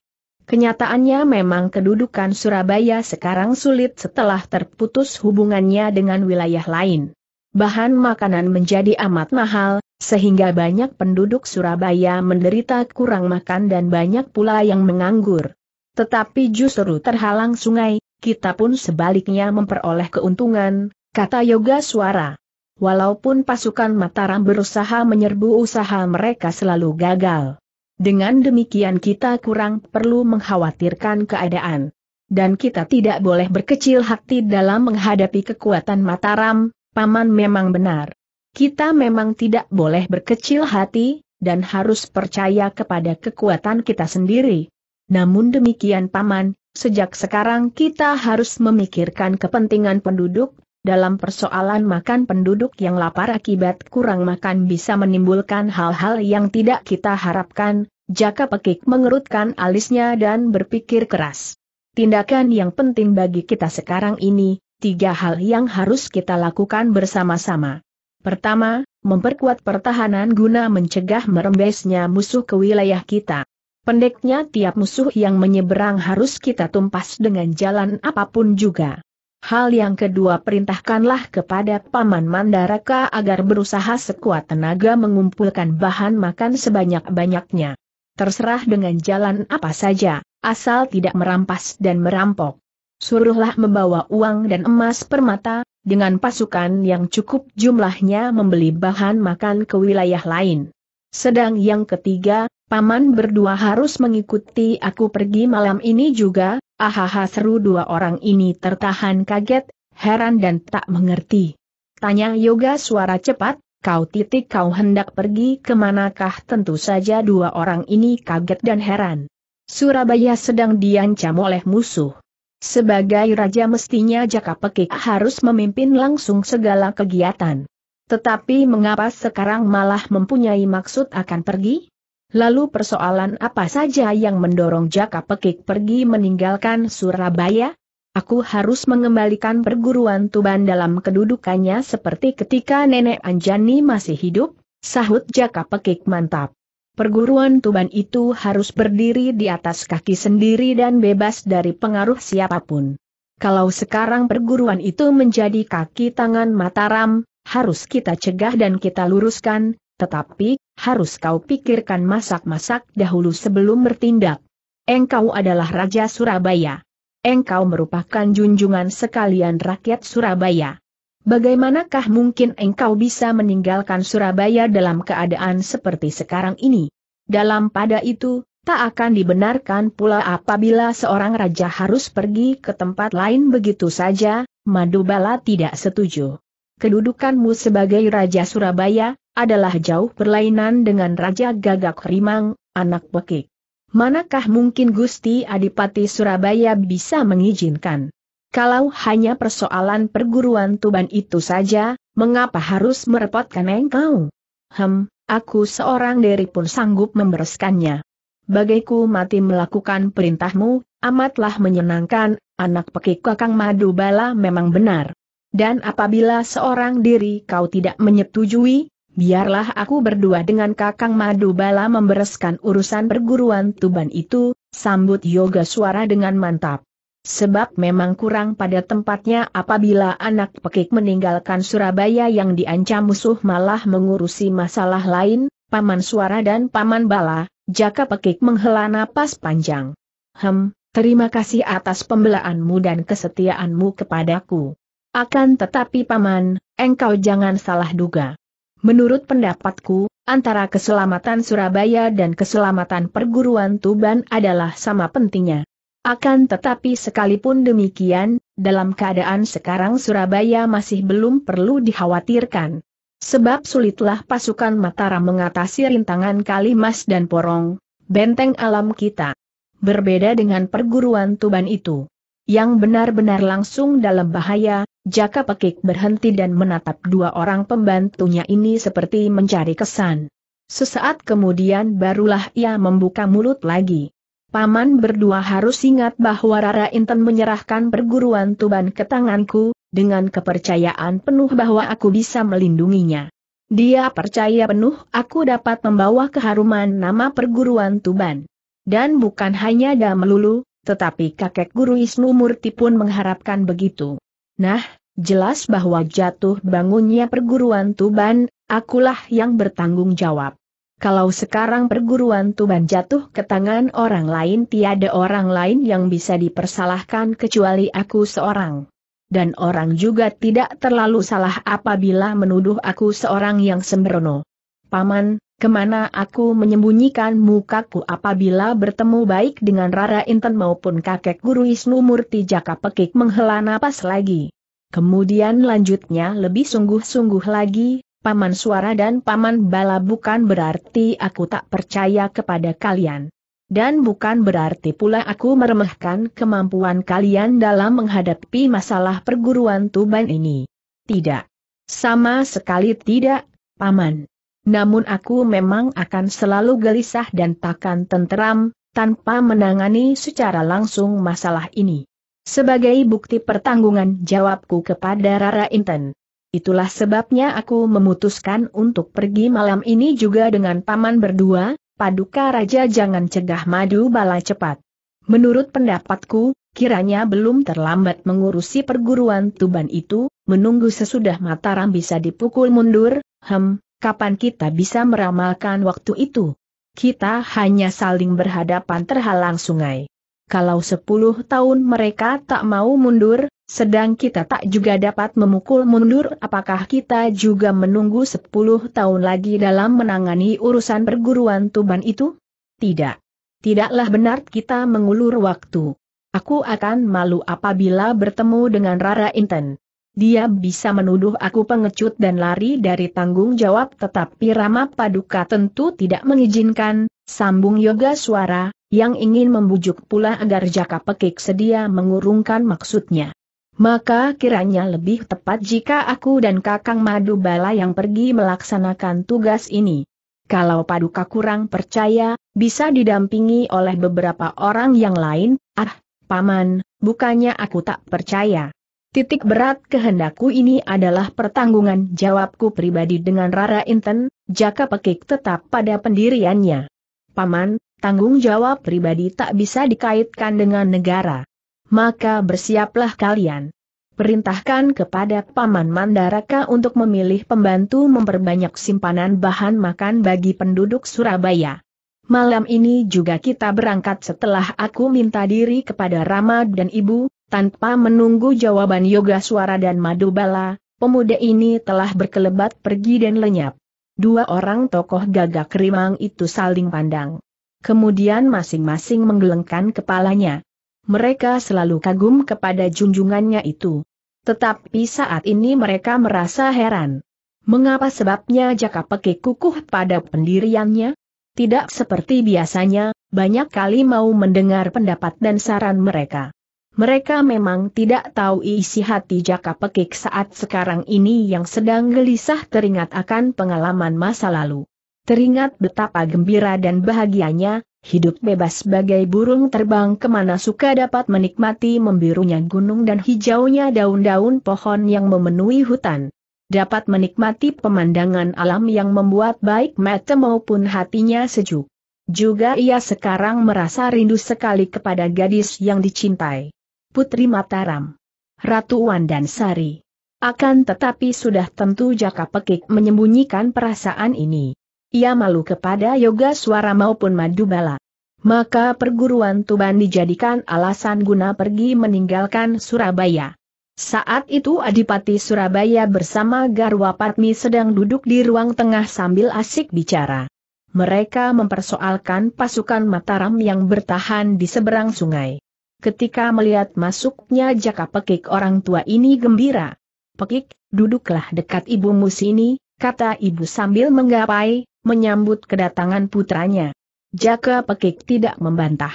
Kenyataannya memang kedudukan Surabaya sekarang sulit setelah terputus hubungannya dengan wilayah lain bahan makanan menjadi amat mahal, sehingga banyak penduduk Surabaya menderita kurang makan dan banyak pula yang menganggur. Tetapi justru terhalang sungai, kita pun sebaliknya memperoleh keuntungan, kata Yoga Suara. Walaupun pasukan Mataram berusaha menyerbu usaha mereka selalu gagal. Dengan demikian kita kurang perlu mengkhawatirkan keadaan. Dan kita tidak boleh berkecil hati dalam menghadapi kekuatan Mataram, Paman memang benar. Kita memang tidak boleh berkecil hati, dan harus percaya kepada kekuatan kita sendiri. Namun demikian Paman, sejak sekarang kita harus memikirkan kepentingan penduduk, dalam persoalan makan penduduk yang lapar akibat kurang makan bisa menimbulkan hal-hal yang tidak kita harapkan, Jaka Pekik mengerutkan alisnya dan berpikir keras. Tindakan yang penting bagi kita sekarang ini, tiga hal yang harus kita lakukan bersama-sama. Pertama, memperkuat pertahanan guna mencegah merembesnya musuh ke wilayah kita. Pendeknya tiap musuh yang menyeberang harus kita tumpas dengan jalan apapun juga. Hal yang kedua perintahkanlah kepada Paman Mandaraka agar berusaha sekuat tenaga mengumpulkan bahan makan sebanyak-banyaknya. Terserah dengan jalan apa saja, asal tidak merampas dan merampok. Suruhlah membawa uang dan emas permata, dengan pasukan yang cukup jumlahnya membeli bahan makan ke wilayah lain. Sedang yang ketiga, paman berdua harus mengikuti aku pergi malam ini juga, ahaha seru dua orang ini tertahan kaget, heran dan tak mengerti. Tanya Yoga suara cepat, kau titik kau hendak pergi kemanakah tentu saja dua orang ini kaget dan heran. Surabaya sedang diancam oleh musuh. Sebagai raja mestinya Jaka Pekik harus memimpin langsung segala kegiatan. Tetapi mengapa sekarang malah mempunyai maksud akan pergi? Lalu persoalan apa saja yang mendorong Jaka Pekik pergi meninggalkan Surabaya? Aku harus mengembalikan perguruan Tuban dalam kedudukannya seperti ketika nenek Anjani masih hidup, sahut Jaka Pekik mantap perguruan Tuban itu harus berdiri di atas kaki sendiri dan bebas dari pengaruh siapapun. Kalau sekarang perguruan itu menjadi kaki tangan Mataram, harus kita cegah dan kita luruskan, tetapi, harus kau pikirkan masak-masak dahulu sebelum bertindak. Engkau adalah Raja Surabaya. Engkau merupakan junjungan sekalian rakyat Surabaya bagaimanakah mungkin engkau bisa meninggalkan Surabaya dalam keadaan seperti sekarang ini? Dalam pada itu, tak akan dibenarkan pula apabila seorang raja harus pergi ke tempat lain begitu saja, Madubala tidak setuju. Kedudukanmu sebagai Raja Surabaya, adalah jauh berlainan dengan Raja Gagak Rimang, anak pekik. Manakah mungkin Gusti Adipati Surabaya bisa mengizinkan? Kalau hanya persoalan perguruan Tuban itu saja, mengapa harus merepotkan engkau? Hem, aku seorang diri pun sanggup membereskannya. Bagiku mati melakukan perintahmu, amatlah menyenangkan, anak pekik kakang madu bala memang benar. Dan apabila seorang diri kau tidak menyetujui, biarlah aku berdua dengan kakang madu bala membereskan urusan perguruan Tuban itu, sambut yoga suara dengan mantap. Sebab memang kurang pada tempatnya apabila anak pekik meninggalkan Surabaya yang diancam musuh malah mengurusi masalah lain, Paman Suara dan Paman Bala, Jaka Pekik menghela napas panjang. Hem, terima kasih atas pembelaanmu dan kesetiaanmu kepadaku. Akan tetapi Paman, engkau jangan salah duga. Menurut pendapatku, antara keselamatan Surabaya dan keselamatan perguruan Tuban adalah sama pentingnya. Akan tetapi sekalipun demikian, dalam keadaan sekarang Surabaya masih belum perlu dikhawatirkan. Sebab sulitlah pasukan Mataram mengatasi rintangan Kalimas dan Porong, benteng alam kita. Berbeda dengan perguruan Tuban itu. Yang benar-benar langsung dalam bahaya, Jaka Pekik berhenti dan menatap dua orang pembantunya ini seperti mencari kesan. Sesaat kemudian barulah ia membuka mulut lagi. Paman berdua harus ingat bahwa Rara Inten menyerahkan perguruan Tuban ke tanganku, dengan kepercayaan penuh bahwa aku bisa melindunginya. Dia percaya penuh aku dapat membawa keharuman nama perguruan Tuban. Dan bukan hanya dia melulu, tetapi kakek guru Isnu Murti pun mengharapkan begitu. Nah, jelas bahwa jatuh bangunnya perguruan Tuban, akulah yang bertanggung jawab. Kalau sekarang perguruan Tuban jatuh ke tangan orang lain tiada orang lain yang bisa dipersalahkan kecuali aku seorang. Dan orang juga tidak terlalu salah apabila menuduh aku seorang yang sembrono. Paman, kemana aku menyembunyikan mukaku apabila bertemu baik dengan Rara Inten maupun kakek guru Isnu Murti Jaka Pekik menghela napas lagi. Kemudian lanjutnya lebih sungguh-sungguh lagi, Paman Suara dan Paman Bala bukan berarti aku tak percaya kepada kalian. Dan bukan berarti pula aku meremehkan kemampuan kalian dalam menghadapi masalah perguruan Tuban ini. Tidak. Sama sekali tidak, Paman. Namun aku memang akan selalu gelisah dan takkan tenteram, tanpa menangani secara langsung masalah ini. Sebagai bukti pertanggungan jawabku kepada Rara Inten, Itulah sebabnya aku memutuskan untuk pergi malam ini juga dengan paman berdua, paduka raja jangan cegah madu bala cepat. Menurut pendapatku, kiranya belum terlambat mengurusi perguruan Tuban itu, menunggu sesudah Mataram bisa dipukul mundur, hem, kapan kita bisa meramalkan waktu itu? Kita hanya saling berhadapan terhalang sungai kalau sepuluh tahun mereka tak mau mundur, sedang kita tak juga dapat memukul mundur apakah kita juga menunggu sepuluh tahun lagi dalam menangani urusan perguruan Tuban itu? Tidak. Tidaklah benar kita mengulur waktu. Aku akan malu apabila bertemu dengan Rara Inten. Dia bisa menuduh aku pengecut dan lari dari tanggung jawab tetapi Rama Paduka tentu tidak mengizinkan, sambung yoga suara, yang ingin membujuk pula agar Jaka Pekik sedia mengurungkan maksudnya. Maka kiranya lebih tepat jika aku dan Kakang Madu Bala yang pergi melaksanakan tugas ini. Kalau Paduka kurang percaya, bisa didampingi oleh beberapa orang yang lain, ah, Paman, bukannya aku tak percaya. Titik berat kehendakku ini adalah pertanggungan jawabku pribadi dengan Rara Inten, jaka pekik tetap pada pendiriannya. Paman, tanggung jawab pribadi tak bisa dikaitkan dengan negara. Maka bersiaplah kalian. Perintahkan kepada Paman Mandaraka untuk memilih pembantu memperbanyak simpanan bahan makan bagi penduduk Surabaya. Malam ini juga kita berangkat setelah aku minta diri kepada Rama dan Ibu, tanpa menunggu jawaban Yoga Suara dan Madubala, pemuda ini telah berkelebat pergi dan lenyap. Dua orang tokoh gagak rimang itu saling pandang. Kemudian masing-masing menggelengkan kepalanya. Mereka selalu kagum kepada junjungannya itu. Tetapi saat ini mereka merasa heran. Mengapa sebabnya Jaka peke kukuh pada pendiriannya? Tidak seperti biasanya, banyak kali mau mendengar pendapat dan saran mereka. Mereka memang tidak tahu isi hati Jaka Pekik saat sekarang ini yang sedang gelisah teringat akan pengalaman masa lalu. Teringat betapa gembira dan bahagianya, hidup bebas sebagai burung terbang kemana suka dapat menikmati membirunya gunung dan hijaunya daun-daun pohon yang memenuhi hutan. Dapat menikmati pemandangan alam yang membuat baik mata maupun hatinya sejuk. Juga ia sekarang merasa rindu sekali kepada gadis yang dicintai. Putri Mataram. Ratu Wan dan Sari. Akan tetapi sudah tentu Jaka Pekik menyembunyikan perasaan ini. Ia malu kepada Yoga Suara maupun Madubala. Maka perguruan Tuban dijadikan alasan guna pergi meninggalkan Surabaya. Saat itu Adipati Surabaya bersama Garwa Patmi sedang duduk di ruang tengah sambil asik bicara. Mereka mempersoalkan pasukan Mataram yang bertahan di seberang sungai ketika melihat masuknya jaka pekik orang tua ini gembira. Pekik, duduklah dekat ibumu sini, kata ibu sambil menggapai, menyambut kedatangan putranya. Jaka pekik tidak membantah.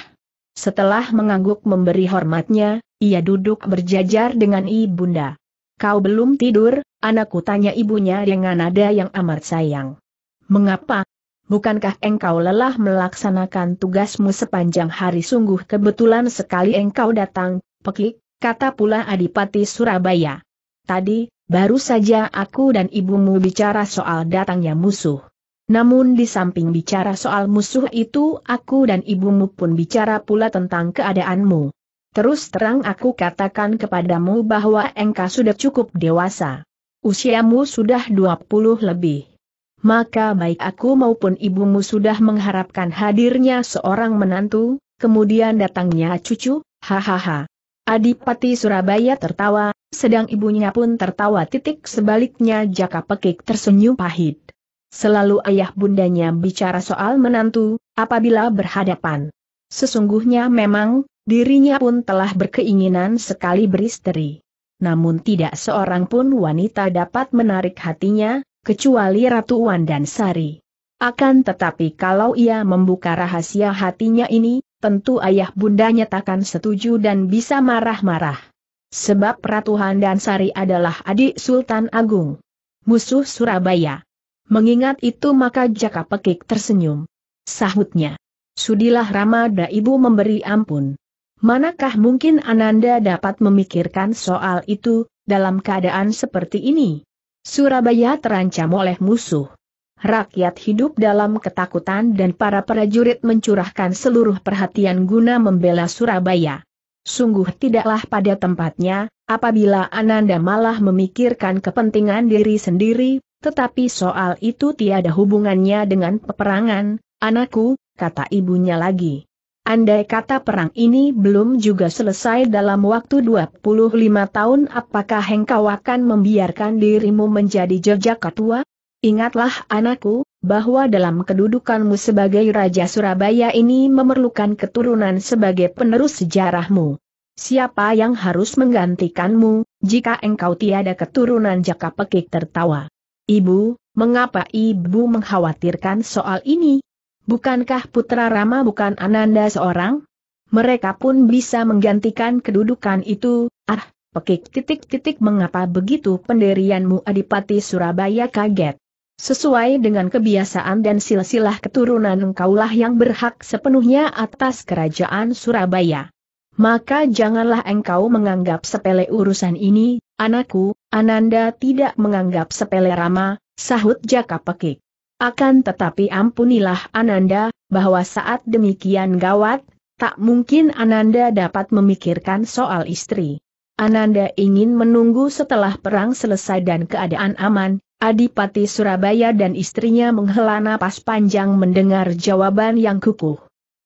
Setelah mengangguk memberi hormatnya, ia duduk berjajar dengan ibunda. Kau belum tidur, anakku tanya ibunya dengan nada yang amat sayang. Mengapa, bukankah engkau lelah melaksanakan tugasmu sepanjang hari sungguh kebetulan sekali engkau datang, pekik, kata pula Adipati Surabaya. Tadi, baru saja aku dan ibumu bicara soal datangnya musuh. Namun di samping bicara soal musuh itu aku dan ibumu pun bicara pula tentang keadaanmu. Terus terang aku katakan kepadamu bahwa engkau sudah cukup dewasa. Usiamu sudah 20 lebih maka baik aku maupun ibumu sudah mengharapkan hadirnya seorang menantu, kemudian datangnya cucu, hahaha. Adipati Surabaya tertawa, sedang ibunya pun tertawa titik sebaliknya jaka pekik tersenyum pahit. Selalu ayah bundanya bicara soal menantu, apabila berhadapan. Sesungguhnya memang, dirinya pun telah berkeinginan sekali beristri. Namun tidak seorang pun wanita dapat menarik hatinya, kecuali Ratu Wan dan Sari. Akan tetapi kalau ia membuka rahasia hatinya ini, tentu ayah bundanya takkan setuju dan bisa marah-marah. Sebab Ratu dan Sari adalah adik Sultan Agung. Musuh Surabaya. Mengingat itu maka Jaka Pekik tersenyum. Sahutnya. Sudilah Ramada ibu memberi ampun. Manakah mungkin Ananda dapat memikirkan soal itu, dalam keadaan seperti ini? Surabaya terancam oleh musuh. Rakyat hidup dalam ketakutan dan para prajurit mencurahkan seluruh perhatian guna membela Surabaya. Sungguh tidaklah pada tempatnya, apabila Ananda malah memikirkan kepentingan diri sendiri, tetapi soal itu tiada hubungannya dengan peperangan, anakku, kata ibunya lagi. Andai kata perang ini belum juga selesai dalam waktu 25 tahun apakah engkau akan membiarkan dirimu menjadi jejak ketua? Ingatlah anakku, bahwa dalam kedudukanmu sebagai Raja Surabaya ini memerlukan keturunan sebagai penerus sejarahmu. Siapa yang harus menggantikanmu, jika engkau tiada keturunan Jaka Pekik tertawa. Ibu, mengapa ibu mengkhawatirkan soal ini? Bukankah putra Rama bukan Ananda seorang? Mereka pun bisa menggantikan kedudukan itu, ah, pekik titik-titik mengapa begitu Penderianmu Adipati Surabaya kaget. Sesuai dengan kebiasaan dan silsilah keturunan engkaulah yang berhak sepenuhnya atas kerajaan Surabaya. Maka janganlah engkau menganggap sepele urusan ini, anakku, Ananda tidak menganggap sepele Rama, sahut Jaka Pekik. Akan tetapi ampunilah Ananda, bahwa saat demikian gawat, tak mungkin Ananda dapat memikirkan soal istri. Ananda ingin menunggu setelah perang selesai dan keadaan aman, Adipati Surabaya dan istrinya menghela napas panjang mendengar jawaban yang kukuh.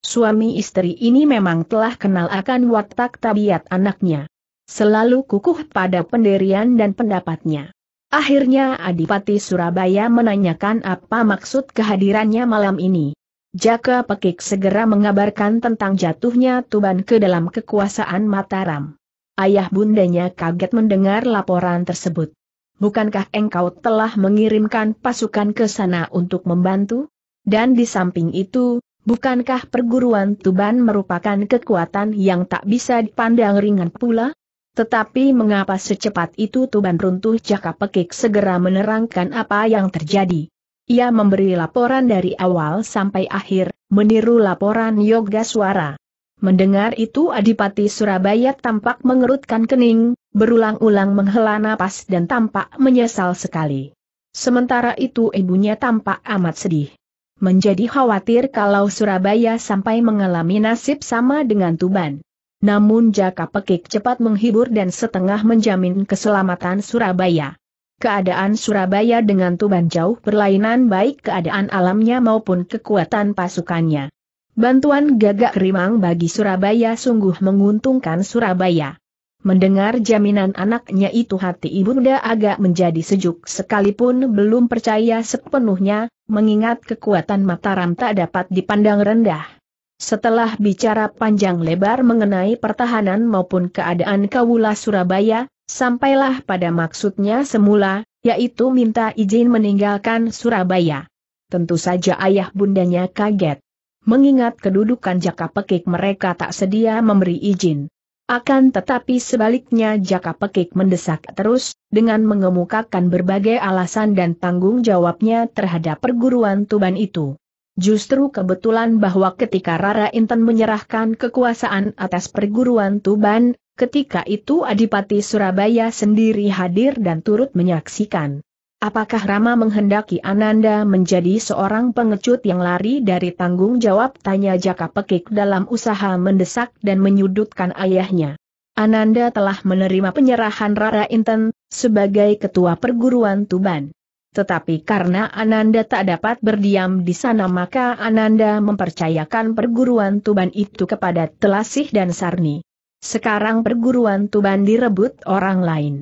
Suami istri ini memang telah kenal akan watak tabiat anaknya. Selalu kukuh pada pendirian dan pendapatnya. Akhirnya Adipati Surabaya menanyakan apa maksud kehadirannya malam ini. Jaka Pekik segera mengabarkan tentang jatuhnya Tuban ke dalam kekuasaan Mataram. Ayah bundanya kaget mendengar laporan tersebut. Bukankah engkau telah mengirimkan pasukan ke sana untuk membantu? Dan di samping itu, bukankah perguruan Tuban merupakan kekuatan yang tak bisa dipandang ringan pula? Tetapi mengapa secepat itu Tuban runtuh jaka pekik segera menerangkan apa yang terjadi. Ia memberi laporan dari awal sampai akhir, meniru laporan Yoga Suara. Mendengar itu Adipati Surabaya tampak mengerutkan kening, berulang-ulang menghela napas dan tampak menyesal sekali. Sementara itu ibunya tampak amat sedih. Menjadi khawatir kalau Surabaya sampai mengalami nasib sama dengan Tuban. Namun Jaka Pekik cepat menghibur dan setengah menjamin keselamatan Surabaya. Keadaan Surabaya dengan Tuban jauh berlainan baik keadaan alamnya maupun kekuatan pasukannya. Bantuan gagak rimang bagi Surabaya sungguh menguntungkan Surabaya. Mendengar jaminan anaknya itu hati ibunda agak menjadi sejuk sekalipun belum percaya sepenuhnya, mengingat kekuatan Mataram tak dapat dipandang rendah. Setelah bicara panjang lebar mengenai pertahanan maupun keadaan Kawula Surabaya, sampailah pada maksudnya semula, yaitu minta izin meninggalkan Surabaya. Tentu saja ayah bundanya kaget. Mengingat kedudukan Jaka Pekik mereka tak sedia memberi izin. Akan tetapi sebaliknya Jaka Pekik mendesak terus, dengan mengemukakan berbagai alasan dan tanggung jawabnya terhadap perguruan Tuban itu. Justru kebetulan bahwa ketika Rara Inten menyerahkan kekuasaan atas perguruan Tuban, ketika itu Adipati Surabaya sendiri hadir dan turut menyaksikan. Apakah Rama menghendaki Ananda menjadi seorang pengecut yang lari dari tanggung jawab? Tanya Jaka Pekik dalam usaha mendesak dan menyudutkan ayahnya. Ananda telah menerima penyerahan Rara Inten sebagai ketua perguruan Tuban. Tetapi karena Ananda tak dapat berdiam di sana maka Ananda mempercayakan perguruan Tuban itu kepada Telasih dan Sarni. Sekarang perguruan Tuban direbut orang lain.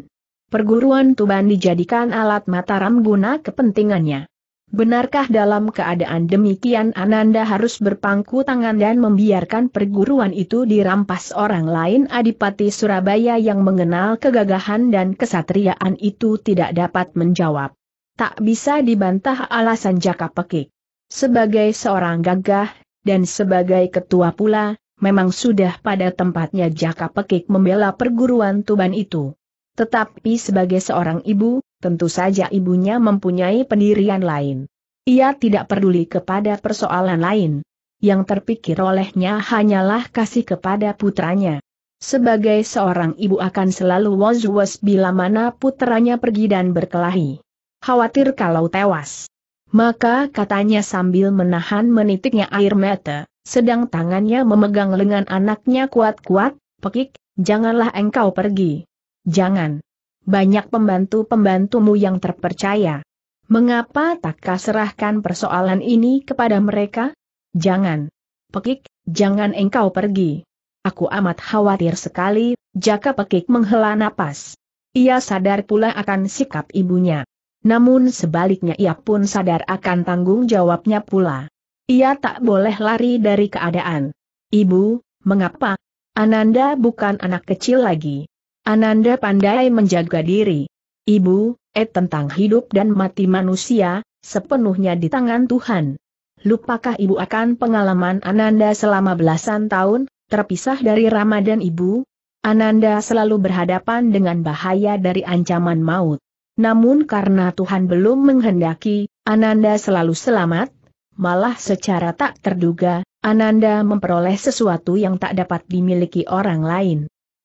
Perguruan Tuban dijadikan alat Mataram guna kepentingannya. Benarkah dalam keadaan demikian Ananda harus berpangku tangan dan membiarkan perguruan itu dirampas orang lain Adipati Surabaya yang mengenal kegagahan dan kesatriaan itu tidak dapat menjawab tak bisa dibantah alasan jaka pekik. Sebagai seorang gagah, dan sebagai ketua pula, memang sudah pada tempatnya jaka pekik membela perguruan Tuban itu. Tetapi sebagai seorang ibu, tentu saja ibunya mempunyai pendirian lain. Ia tidak peduli kepada persoalan lain. Yang terpikir olehnya hanyalah kasih kepada putranya. Sebagai seorang ibu akan selalu was-was bila mana putranya pergi dan berkelahi khawatir kalau tewas. Maka katanya sambil menahan menitiknya air mata, sedang tangannya memegang lengan anaknya kuat-kuat, pekik, janganlah engkau pergi. Jangan. Banyak pembantu-pembantumu yang terpercaya. Mengapa takkah serahkan persoalan ini kepada mereka? Jangan. Pekik, jangan engkau pergi. Aku amat khawatir sekali, Jaka Pekik menghela napas. Ia sadar pula akan sikap ibunya. Namun sebaliknya ia pun sadar akan tanggung jawabnya pula. Ia tak boleh lari dari keadaan. Ibu, mengapa? Ananda bukan anak kecil lagi. Ananda pandai menjaga diri. Ibu, eh tentang hidup dan mati manusia, sepenuhnya di tangan Tuhan. Lupakah ibu akan pengalaman Ananda selama belasan tahun, terpisah dari Ramadan ibu? Ananda selalu berhadapan dengan bahaya dari ancaman maut. Namun karena Tuhan belum menghendaki, Ananda selalu selamat, malah secara tak terduga, Ananda memperoleh sesuatu yang tak dapat dimiliki orang lain.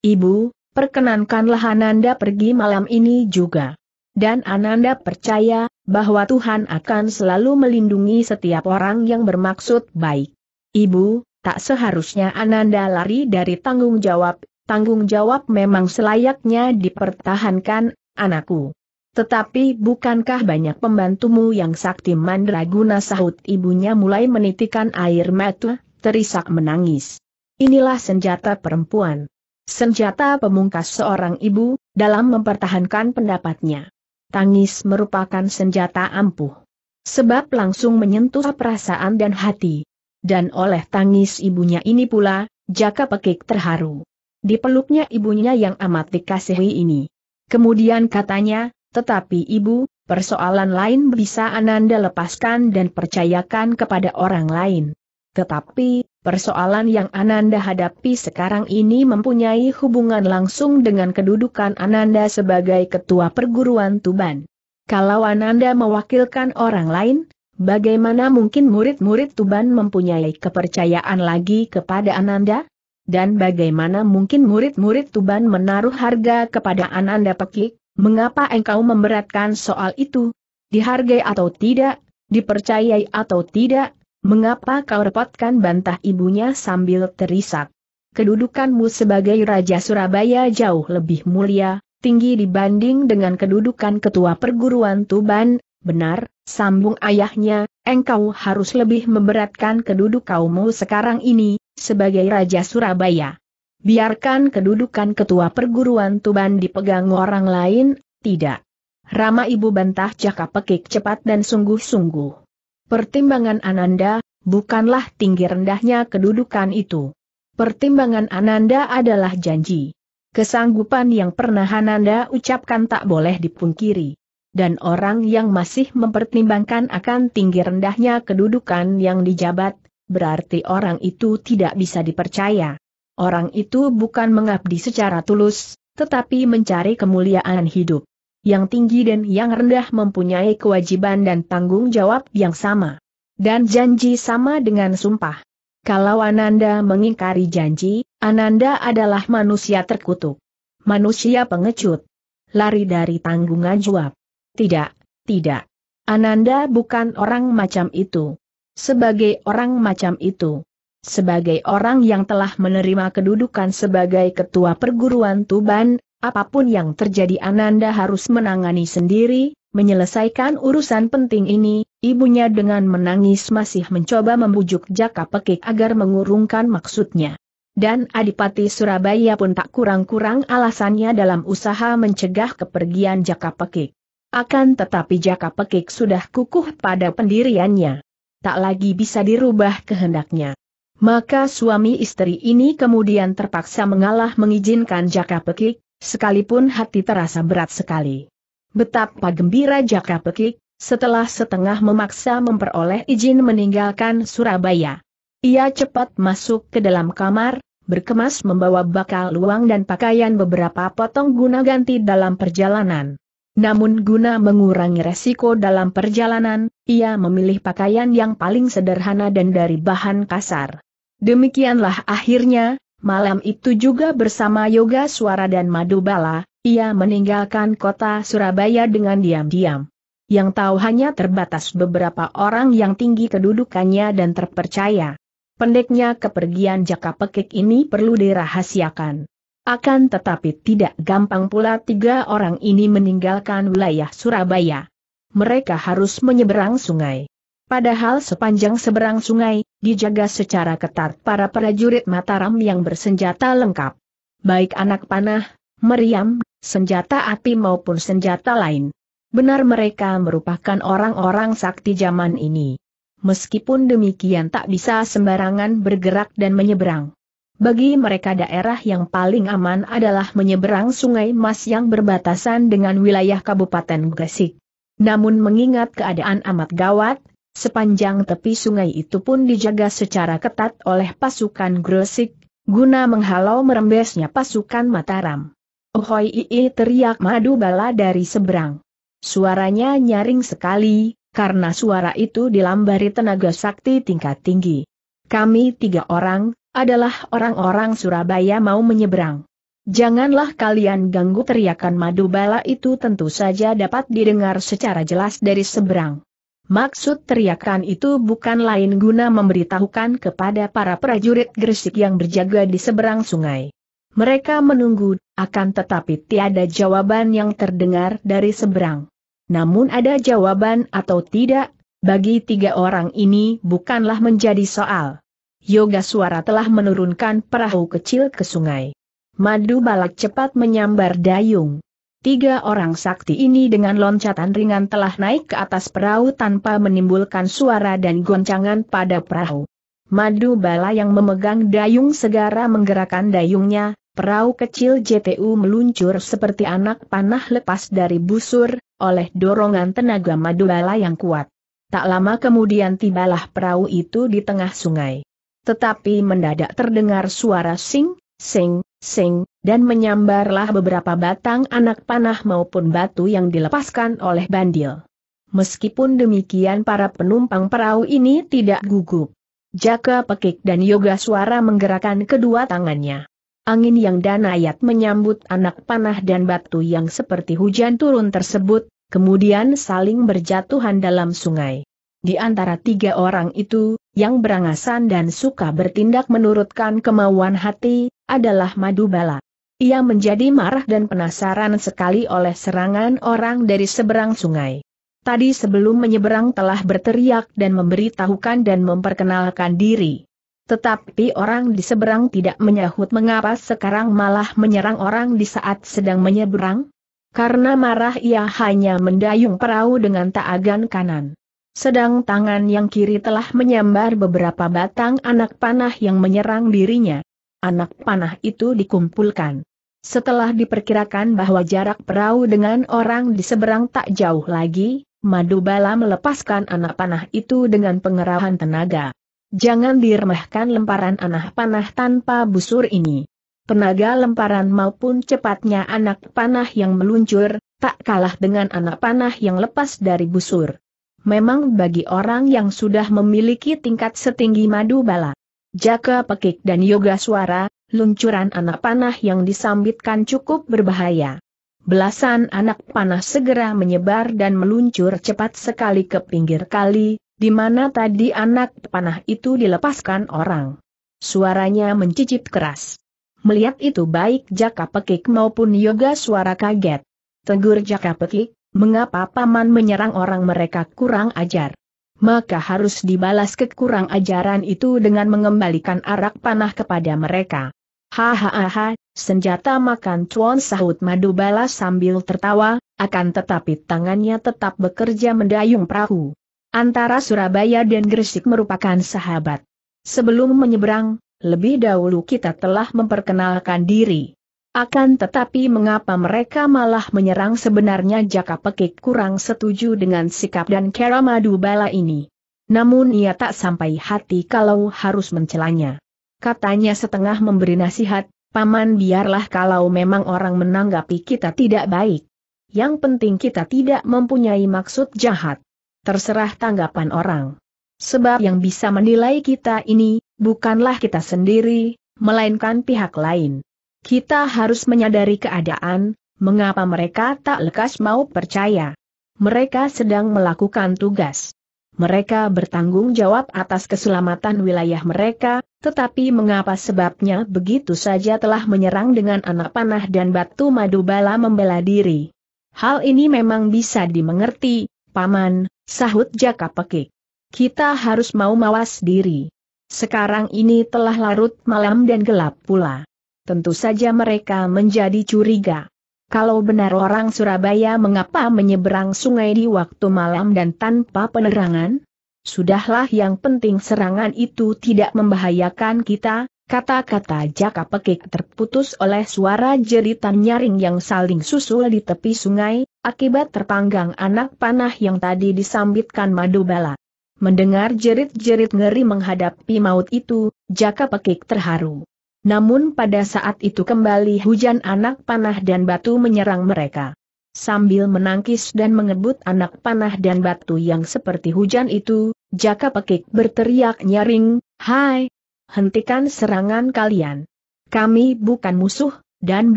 Ibu, perkenankanlah Ananda pergi malam ini juga. Dan Ananda percaya, bahwa Tuhan akan selalu melindungi setiap orang yang bermaksud baik. Ibu, tak seharusnya Ananda lari dari tanggung jawab, tanggung jawab memang selayaknya dipertahankan, anakku. Tetapi bukankah banyak pembantumu yang sakti mandraguna sahut ibunya mulai menitikan air mata, terisak menangis. Inilah senjata perempuan. Senjata pemungkas seorang ibu, dalam mempertahankan pendapatnya. Tangis merupakan senjata ampuh. Sebab langsung menyentuh perasaan dan hati. Dan oleh tangis ibunya ini pula, Jaka Pekik terharu. Dipeluknya ibunya yang amat dikasihi ini. Kemudian katanya, tetapi ibu, persoalan lain bisa Ananda lepaskan dan percayakan kepada orang lain. Tetapi, persoalan yang Ananda hadapi sekarang ini mempunyai hubungan langsung dengan kedudukan Ananda sebagai ketua perguruan Tuban. Kalau Ananda mewakilkan orang lain, bagaimana mungkin murid-murid Tuban mempunyai kepercayaan lagi kepada Ananda? Dan bagaimana mungkin murid-murid Tuban menaruh harga kepada Ananda Pekik? Mengapa engkau memberatkan soal itu? Dihargai atau tidak? Dipercayai atau tidak? Mengapa kau repotkan bantah ibunya sambil terisak? Kedudukanmu sebagai Raja Surabaya jauh lebih mulia, tinggi dibanding dengan kedudukan ketua perguruan Tuban, benar, sambung ayahnya, engkau harus lebih memberatkan keduduk sekarang ini, sebagai Raja Surabaya. Biarkan kedudukan ketua perguruan Tuban dipegang orang lain, tidak. Rama ibu bantah cakap pekik cepat dan sungguh-sungguh. Pertimbangan Ananda, bukanlah tinggi rendahnya kedudukan itu. Pertimbangan Ananda adalah janji. Kesanggupan yang pernah Ananda ucapkan tak boleh dipungkiri. Dan orang yang masih mempertimbangkan akan tinggi rendahnya kedudukan yang dijabat, berarti orang itu tidak bisa dipercaya orang itu bukan mengabdi secara tulus, tetapi mencari kemuliaan hidup. Yang tinggi dan yang rendah mempunyai kewajiban dan tanggung jawab yang sama. Dan janji sama dengan sumpah. Kalau Ananda mengingkari janji, Ananda adalah manusia terkutuk. Manusia pengecut. Lari dari tanggungan jawab. Tidak, tidak. Ananda bukan orang macam itu. Sebagai orang macam itu, sebagai orang yang telah menerima kedudukan sebagai ketua perguruan Tuban, apapun yang terjadi Ananda harus menangani sendiri, menyelesaikan urusan penting ini, ibunya dengan menangis masih mencoba membujuk Jaka Pekik agar mengurungkan maksudnya. Dan Adipati Surabaya pun tak kurang-kurang alasannya dalam usaha mencegah kepergian Jaka Pekik. Akan tetapi Jaka Pekik sudah kukuh pada pendiriannya. Tak lagi bisa dirubah kehendaknya. Maka suami istri ini kemudian terpaksa mengalah mengizinkan Jaka Pekik, sekalipun hati terasa berat sekali. Betapa gembira Jaka Pekik, setelah setengah memaksa memperoleh izin meninggalkan Surabaya. Ia cepat masuk ke dalam kamar, berkemas membawa bakal luang dan pakaian beberapa potong guna ganti dalam perjalanan. Namun guna mengurangi resiko dalam perjalanan, ia memilih pakaian yang paling sederhana dan dari bahan kasar. Demikianlah akhirnya, malam itu juga bersama Yoga Suara dan Madubala, ia meninggalkan kota Surabaya dengan diam-diam. Yang tahu hanya terbatas beberapa orang yang tinggi kedudukannya dan terpercaya. Pendeknya kepergian Jaka Pekik ini perlu dirahasiakan. Akan tetapi tidak gampang pula tiga orang ini meninggalkan wilayah Surabaya. Mereka harus menyeberang sungai. Padahal sepanjang seberang sungai, dijaga secara ketat para prajurit Mataram yang bersenjata lengkap. Baik anak panah, meriam, senjata api maupun senjata lain. Benar mereka merupakan orang-orang sakti zaman ini. Meskipun demikian tak bisa sembarangan bergerak dan menyeberang. Bagi mereka daerah yang paling aman adalah menyeberang sungai Mas yang berbatasan dengan wilayah Kabupaten Gresik. Namun mengingat keadaan amat gawat, Sepanjang tepi sungai itu pun dijaga secara ketat oleh pasukan Gresik, guna menghalau merembesnya pasukan Mataram. Ohoi ii teriak madu bala dari seberang. Suaranya nyaring sekali, karena suara itu dilambari tenaga sakti tingkat tinggi. Kami tiga orang, adalah orang-orang Surabaya mau menyeberang. Janganlah kalian ganggu teriakan madu bala itu tentu saja dapat didengar secara jelas dari seberang. Maksud teriakan itu bukan lain guna memberitahukan kepada para prajurit Gresik yang berjaga di seberang sungai. Mereka menunggu, akan tetapi tiada jawaban yang terdengar dari seberang. Namun ada jawaban atau tidak, bagi tiga orang ini bukanlah menjadi soal. Yoga Suara telah menurunkan perahu kecil ke sungai. Madu balak cepat menyambar dayung. Tiga orang sakti ini dengan loncatan ringan telah naik ke atas perahu tanpa menimbulkan suara dan goncangan pada perahu. Madu bala yang memegang dayung segera menggerakkan dayungnya, perahu kecil JTU meluncur seperti anak panah lepas dari busur, oleh dorongan tenaga madu bala yang kuat. Tak lama kemudian tibalah perahu itu di tengah sungai. Tetapi mendadak terdengar suara sing, sing, sing, dan menyambarlah beberapa batang anak panah maupun batu yang dilepaskan oleh bandil. Meskipun demikian para penumpang perahu ini tidak gugup. Jaka Pekik dan Yoga Suara menggerakkan kedua tangannya. Angin yang ayat menyambut anak panah dan batu yang seperti hujan turun tersebut, kemudian saling berjatuhan dalam sungai. Di antara tiga orang itu, yang berangasan dan suka bertindak menurutkan kemauan hati, adalah madu bala. Ia menjadi marah dan penasaran sekali oleh serangan orang dari seberang sungai. Tadi sebelum menyeberang telah berteriak dan memberitahukan dan memperkenalkan diri. Tetapi orang di seberang tidak menyahut mengapa sekarang malah menyerang orang di saat sedang menyeberang? Karena marah ia hanya mendayung perahu dengan taagan kanan. Sedang tangan yang kiri telah menyambar beberapa batang anak panah yang menyerang dirinya anak panah itu dikumpulkan. Setelah diperkirakan bahwa jarak perahu dengan orang di seberang tak jauh lagi, Madubala melepaskan anak panah itu dengan pengerahan tenaga. Jangan diremehkan lemparan anak panah tanpa busur ini. Tenaga lemparan maupun cepatnya anak panah yang meluncur, tak kalah dengan anak panah yang lepas dari busur. Memang bagi orang yang sudah memiliki tingkat setinggi madu bala, Jaka Pekik dan Yoga Suara, luncuran anak panah yang disambitkan cukup berbahaya. Belasan anak panah segera menyebar dan meluncur cepat sekali ke pinggir kali, di mana tadi anak panah itu dilepaskan orang. Suaranya mencicit keras. Melihat itu baik Jaka Pekik maupun Yoga Suara kaget. Tegur Jaka Pekik, mengapa paman menyerang orang mereka kurang ajar maka harus dibalas kekurang ajaran itu dengan mengembalikan arak panah kepada mereka. Hahaha, senjata makan cuan sahut madu balas sambil tertawa, akan tetapi tangannya tetap bekerja mendayung perahu. Antara Surabaya dan Gresik merupakan sahabat. Sebelum menyeberang, lebih dahulu kita telah memperkenalkan diri. Akan tetapi mengapa mereka malah menyerang sebenarnya Jaka Pekik kurang setuju dengan sikap dan Madu Bala ini. Namun ia tak sampai hati kalau harus mencelanya. Katanya setengah memberi nasihat, Paman biarlah kalau memang orang menanggapi kita tidak baik. Yang penting kita tidak mempunyai maksud jahat. Terserah tanggapan orang. Sebab yang bisa menilai kita ini, bukanlah kita sendiri, melainkan pihak lain. Kita harus menyadari keadaan, mengapa mereka tak lekas mau percaya. Mereka sedang melakukan tugas. Mereka bertanggung jawab atas keselamatan wilayah mereka, tetapi mengapa sebabnya begitu saja telah menyerang dengan anak panah dan batu madu bala membela diri. Hal ini memang bisa dimengerti, Paman, sahut Jaka Pekik. Kita harus mau mawas diri. Sekarang ini telah larut malam dan gelap pula tentu saja mereka menjadi curiga. Kalau benar orang Surabaya mengapa menyeberang sungai di waktu malam dan tanpa penerangan? Sudahlah yang penting serangan itu tidak membahayakan kita, kata-kata jaka pekik terputus oleh suara jeritan nyaring yang saling susul di tepi sungai, akibat terpanggang anak panah yang tadi disambitkan madu bala. Mendengar jerit-jerit ngeri menghadapi maut itu, Jaka Pekik terharu. Namun pada saat itu kembali hujan anak panah dan batu menyerang mereka. Sambil menangkis dan mengebut anak panah dan batu yang seperti hujan itu, Jaka Pekik berteriak nyaring, Hai! Hentikan serangan kalian. Kami bukan musuh, dan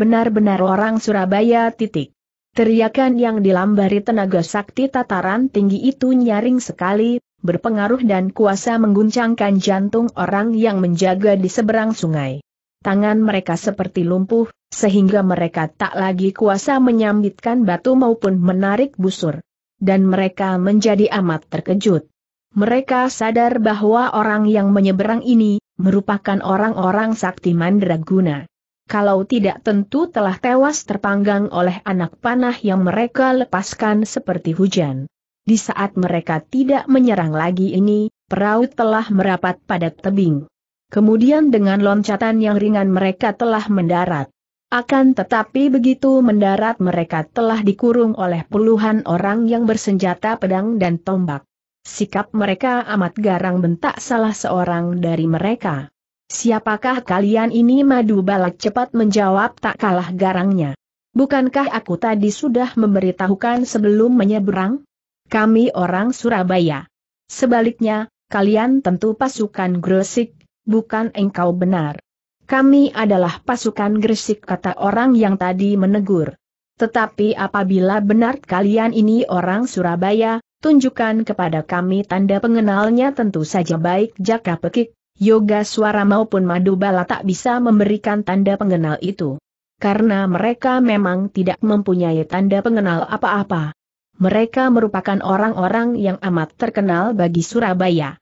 benar-benar orang Surabaya titik. Teriakan yang dilambari tenaga sakti tataran tinggi itu nyaring sekali, berpengaruh dan kuasa mengguncangkan jantung orang yang menjaga di seberang sungai tangan mereka seperti lumpuh, sehingga mereka tak lagi kuasa menyambitkan batu maupun menarik busur. Dan mereka menjadi amat terkejut. Mereka sadar bahwa orang yang menyeberang ini, merupakan orang-orang sakti mandraguna. Kalau tidak tentu telah tewas terpanggang oleh anak panah yang mereka lepaskan seperti hujan. Di saat mereka tidak menyerang lagi ini, perahu telah merapat pada tebing. Kemudian dengan loncatan yang ringan mereka telah mendarat. Akan tetapi begitu mendarat mereka telah dikurung oleh puluhan orang yang bersenjata pedang dan tombak. Sikap mereka amat garang bentak salah seorang dari mereka. Siapakah kalian ini madu balak cepat menjawab tak kalah garangnya. Bukankah aku tadi sudah memberitahukan sebelum menyeberang? Kami orang Surabaya. Sebaliknya, kalian tentu pasukan Gresik, bukan engkau benar. Kami adalah pasukan Gresik kata orang yang tadi menegur. Tetapi apabila benar kalian ini orang Surabaya, tunjukkan kepada kami tanda pengenalnya tentu saja baik jaka pekik, yoga suara maupun madu bala tak bisa memberikan tanda pengenal itu. Karena mereka memang tidak mempunyai tanda pengenal apa-apa. Mereka merupakan orang-orang yang amat terkenal bagi Surabaya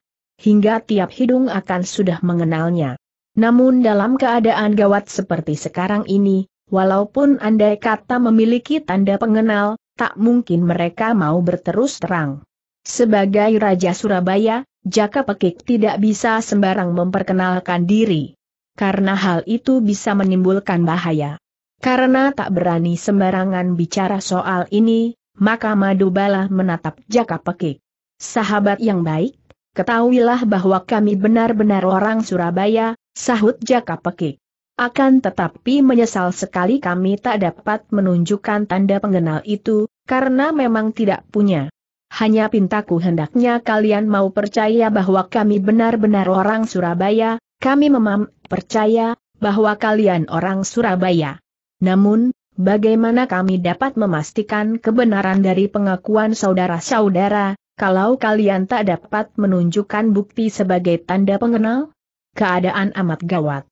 hingga tiap hidung akan sudah mengenalnya. Namun dalam keadaan gawat seperti sekarang ini, walaupun andai kata memiliki tanda pengenal, tak mungkin mereka mau berterus terang. Sebagai Raja Surabaya, Jaka Pekik tidak bisa sembarang memperkenalkan diri. Karena hal itu bisa menimbulkan bahaya. Karena tak berani sembarangan bicara soal ini, maka Madubala menatap Jaka Pekik. Sahabat yang baik, Ketahuilah bahwa kami benar-benar orang Surabaya, sahut Jaka Pekik. Akan tetapi menyesal sekali kami tak dapat menunjukkan tanda pengenal itu, karena memang tidak punya. Hanya pintaku hendaknya kalian mau percaya bahwa kami benar-benar orang Surabaya, kami memam percaya bahwa kalian orang Surabaya. Namun, bagaimana kami dapat memastikan kebenaran dari pengakuan saudara-saudara, kalau kalian tak dapat menunjukkan bukti sebagai tanda pengenal, keadaan amat gawat.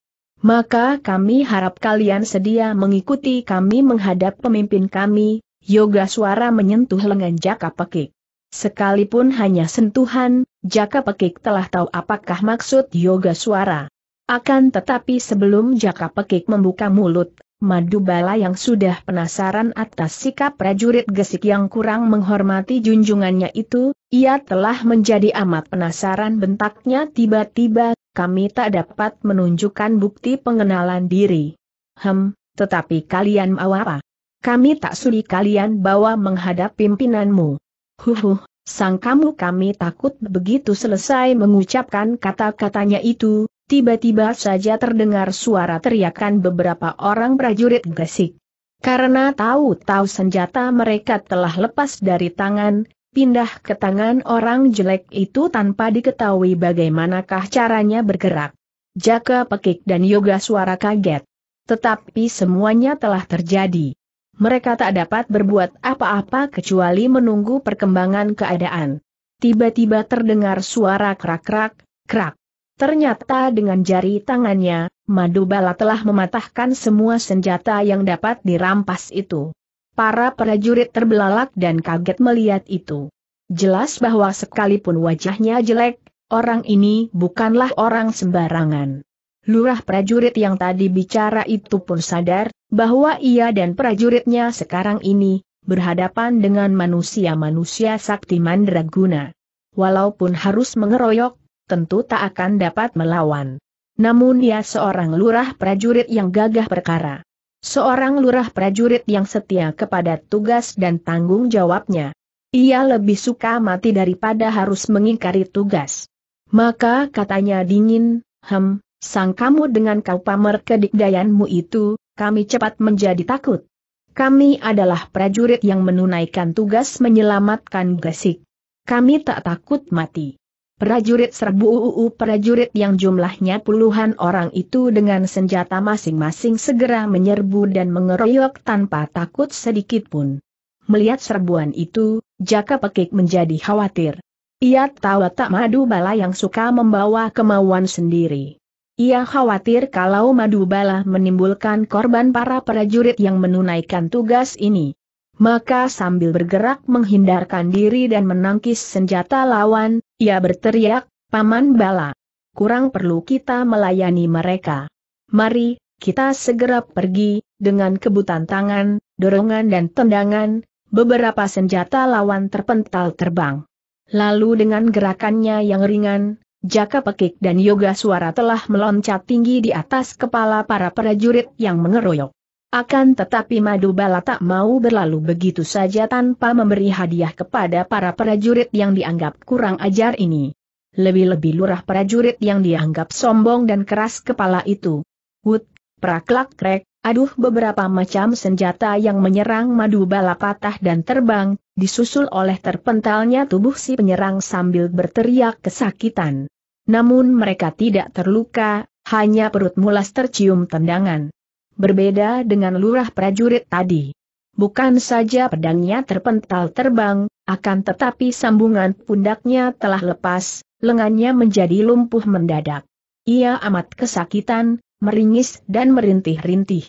Maka kami harap kalian sedia mengikuti kami menghadap pemimpin kami, Yoga suara menyentuh lengan Jaka Pekik. Sekalipun hanya sentuhan, Jaka Pekik telah tahu apakah maksud yoga suara. Akan tetapi sebelum Jaka Pekik membuka mulut, Madu Bala yang sudah penasaran atas sikap prajurit gesik yang kurang menghormati junjungannya itu, ia telah menjadi amat penasaran bentaknya tiba-tiba, kami tak dapat menunjukkan bukti pengenalan diri. Hem, tetapi kalian mau apa? Kami tak sudi kalian bawa menghadap pimpinanmu. Huhuh, sang kamu kami takut begitu selesai mengucapkan kata-katanya itu, tiba-tiba saja terdengar suara teriakan beberapa orang prajurit Gresik. Karena tahu-tahu senjata mereka telah lepas dari tangan, pindah ke tangan orang jelek itu tanpa diketahui bagaimanakah caranya bergerak. Jaka Pekik dan Yoga suara kaget. Tetapi semuanya telah terjadi. Mereka tak dapat berbuat apa-apa kecuali menunggu perkembangan keadaan. Tiba-tiba terdengar suara krak-krak, krak. Ternyata dengan jari tangannya, Madubala telah mematahkan semua senjata yang dapat dirampas itu. Para prajurit terbelalak dan kaget melihat itu. Jelas bahwa sekalipun wajahnya jelek, orang ini bukanlah orang sembarangan. Lurah prajurit yang tadi bicara itu pun sadar, bahwa ia dan prajuritnya sekarang ini, berhadapan dengan manusia-manusia sakti mandraguna. Walaupun harus mengeroyok, tentu tak akan dapat melawan. Namun ia seorang lurah prajurit yang gagah perkara. Seorang lurah prajurit yang setia kepada tugas dan tanggung jawabnya. Ia lebih suka mati daripada harus mengingkari tugas. Maka katanya dingin, hem, sang kamu dengan kau pamer kedikdayanmu itu, kami cepat menjadi takut. Kami adalah prajurit yang menunaikan tugas menyelamatkan Gresik. Kami tak takut mati. Prajurit serbu UU prajurit yang jumlahnya puluhan orang itu dengan senjata masing-masing segera menyerbu dan mengeroyok tanpa takut sedikit pun. Melihat serbuan itu, Jaka Pekik menjadi khawatir. Ia tahu tak madu bala yang suka membawa kemauan sendiri. Ia khawatir kalau madu bala menimbulkan korban para prajurit yang menunaikan tugas ini. Maka sambil bergerak menghindarkan diri dan menangkis senjata lawan, ia berteriak, Paman Bala. Kurang perlu kita melayani mereka. Mari, kita segera pergi, dengan kebutan tangan, dorongan dan tendangan, beberapa senjata lawan terpental terbang. Lalu dengan gerakannya yang ringan, Jaka Pekik dan Yoga Suara telah meloncat tinggi di atas kepala para prajurit yang mengeroyok. Akan tetapi Madu Bala tak mau berlalu begitu saja tanpa memberi hadiah kepada para prajurit yang dianggap kurang ajar ini. Lebih-lebih lurah prajurit yang dianggap sombong dan keras kepala itu. Wut, praklak krek, aduh beberapa macam senjata yang menyerang Madu Bala patah dan terbang, disusul oleh terpentalnya tubuh si penyerang sambil berteriak kesakitan. Namun mereka tidak terluka, hanya perut mulas tercium tendangan berbeda dengan lurah prajurit tadi. Bukan saja pedangnya terpental terbang, akan tetapi sambungan pundaknya telah lepas, lengannya menjadi lumpuh mendadak. Ia amat kesakitan, meringis dan merintih-rintih.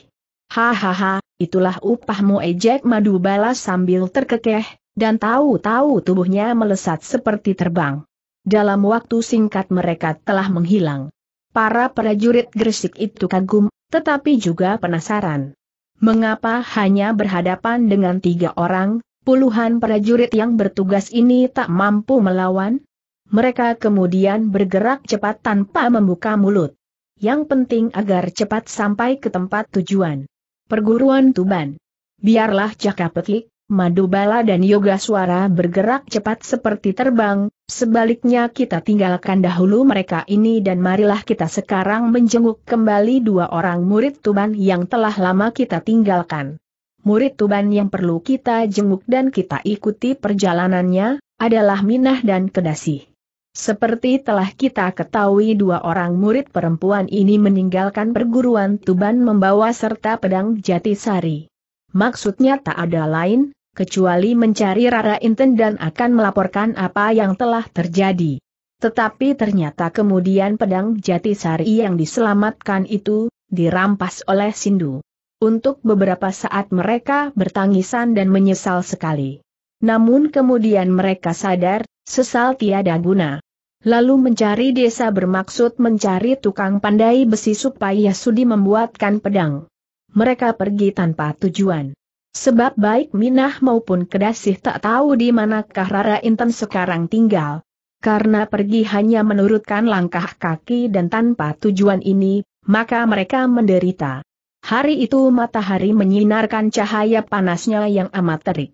Hahaha, itulah upahmu ejek madu balas sambil terkekeh, dan tahu-tahu tubuhnya melesat seperti terbang. Dalam waktu singkat mereka telah menghilang. Para prajurit Gresik itu kagum, tetapi juga penasaran. Mengapa hanya berhadapan dengan tiga orang, puluhan prajurit yang bertugas ini tak mampu melawan? Mereka kemudian bergerak cepat tanpa membuka mulut. Yang penting agar cepat sampai ke tempat tujuan. Perguruan Tuban. Biarlah Jaka Petik, Madubala dan Yoga Suara bergerak cepat seperti terbang, sebaliknya kita tinggalkan dahulu mereka ini dan marilah kita sekarang menjenguk kembali dua orang murid Tuban yang telah lama kita tinggalkan. Murid Tuban yang perlu kita jenguk dan kita ikuti perjalanannya, adalah Minah dan Kedasi. Seperti telah kita ketahui dua orang murid perempuan ini meninggalkan perguruan Tuban membawa serta pedang Jatisari. Maksudnya tak ada lain, kecuali mencari Rara Inten dan akan melaporkan apa yang telah terjadi. Tetapi ternyata kemudian pedang Jatisari yang diselamatkan itu, dirampas oleh Sindu. Untuk beberapa saat mereka bertangisan dan menyesal sekali. Namun kemudian mereka sadar, sesal tiada guna. Lalu mencari desa bermaksud mencari tukang pandai besi supaya Sudi membuatkan pedang. Mereka pergi tanpa tujuan. Sebab baik Minah maupun Kedasih tak tahu di manakah Rara Intan sekarang tinggal. Karena pergi hanya menurutkan langkah kaki dan tanpa tujuan ini, maka mereka menderita. Hari itu matahari menyinarkan cahaya panasnya yang amat terik.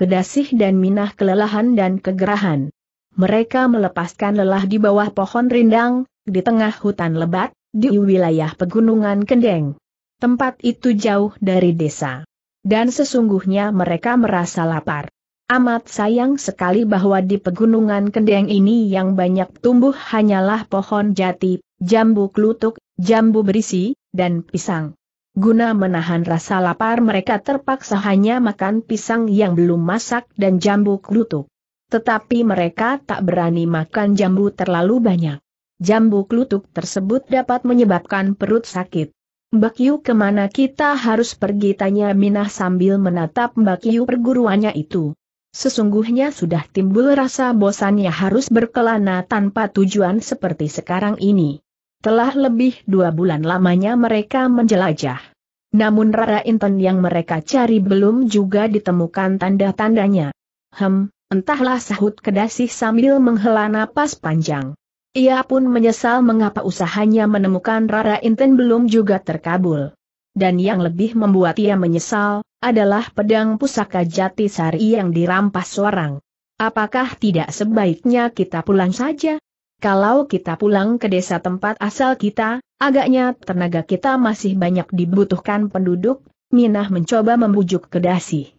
Kedasih dan Minah kelelahan dan kegerahan. Mereka melepaskan lelah di bawah pohon rindang, di tengah hutan lebat, di wilayah pegunungan Kendeng. Tempat itu jauh dari desa. Dan sesungguhnya mereka merasa lapar. Amat sayang sekali bahwa di pegunungan Kendeng ini yang banyak tumbuh hanyalah pohon jati, jambu klutuk, jambu berisi, dan pisang. Guna menahan rasa lapar mereka terpaksa hanya makan pisang yang belum masak dan jambu klutuk. Tetapi mereka tak berani makan jambu terlalu banyak. Jambu klutuk tersebut dapat menyebabkan perut sakit. Mbak Yu kemana kita harus pergi tanya Minah sambil menatap Mbak Yu perguruannya itu. Sesungguhnya sudah timbul rasa bosannya harus berkelana tanpa tujuan seperti sekarang ini. Telah lebih dua bulan lamanya mereka menjelajah. Namun Rara Inten yang mereka cari belum juga ditemukan tanda-tandanya. Hem, entahlah sahut kedasih sambil menghela napas panjang. Ia pun menyesal mengapa usahanya menemukan Rara Inten belum juga terkabul. Dan yang lebih membuat ia menyesal, adalah pedang pusaka jati sari yang dirampas seorang. Apakah tidak sebaiknya kita pulang saja? Kalau kita pulang ke desa tempat asal kita, agaknya tenaga kita masih banyak dibutuhkan penduduk, Minah mencoba membujuk Kedasih.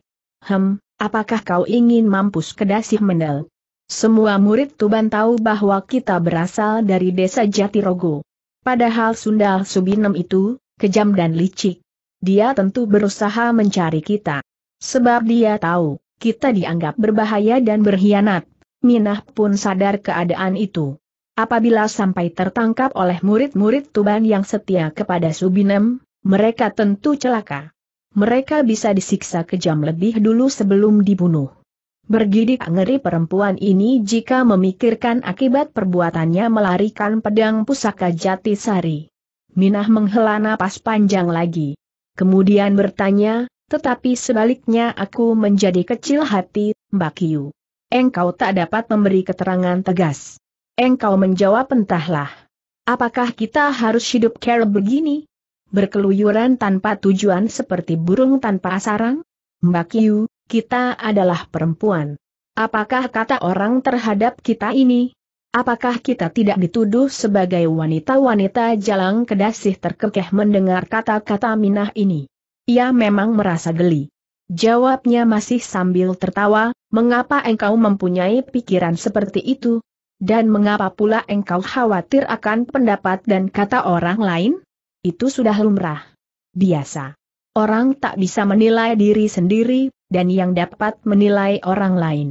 Hem, apakah kau ingin mampus Kedasih menel? Semua murid Tuban tahu bahwa kita berasal dari desa Jatirogo. Padahal Sundal Subinem itu, kejam dan licik. Dia tentu berusaha mencari kita. Sebab dia tahu, kita dianggap berbahaya dan berkhianat. Minah pun sadar keadaan itu. Apabila sampai tertangkap oleh murid-murid Tuban yang setia kepada Subinem, mereka tentu celaka. Mereka bisa disiksa kejam lebih dulu sebelum dibunuh. Bergidik ngeri perempuan ini jika memikirkan akibat perbuatannya melarikan pedang pusaka Jatisari. Minah menghela napas panjang lagi. Kemudian bertanya, tetapi sebaliknya aku menjadi kecil hati, Mbak Yu. Engkau tak dapat memberi keterangan tegas. Engkau menjawab entahlah. Apakah kita harus hidup care begini? Berkeluyuran tanpa tujuan seperti burung tanpa sarang? Mbak Yu? kita adalah perempuan. Apakah kata orang terhadap kita ini? Apakah kita tidak dituduh sebagai wanita-wanita jalang kedasih terkekeh mendengar kata-kata Minah ini? Ia memang merasa geli. Jawabnya masih sambil tertawa, mengapa engkau mempunyai pikiran seperti itu? Dan mengapa pula engkau khawatir akan pendapat dan kata orang lain? Itu sudah lumrah. Biasa. Orang tak bisa menilai diri sendiri, dan yang dapat menilai orang lain.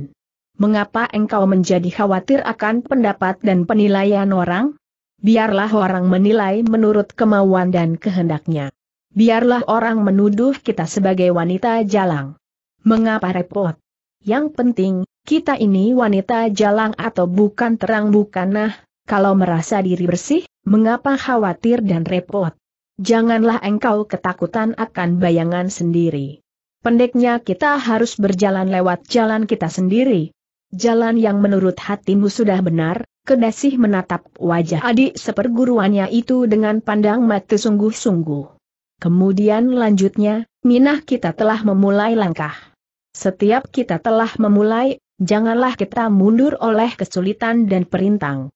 Mengapa engkau menjadi khawatir akan pendapat dan penilaian orang? Biarlah orang menilai menurut kemauan dan kehendaknya. Biarlah orang menuduh kita sebagai wanita jalang. Mengapa repot? Yang penting, kita ini wanita jalang atau bukan terang bukan kalau merasa diri bersih, mengapa khawatir dan repot? janganlah engkau ketakutan akan bayangan sendiri. Pendeknya kita harus berjalan lewat jalan kita sendiri. Jalan yang menurut hatimu sudah benar, Kedasih menatap wajah adik seperguruannya itu dengan pandang mata sungguh-sungguh. Kemudian lanjutnya, Minah kita telah memulai langkah. Setiap kita telah memulai, janganlah kita mundur oleh kesulitan dan perintang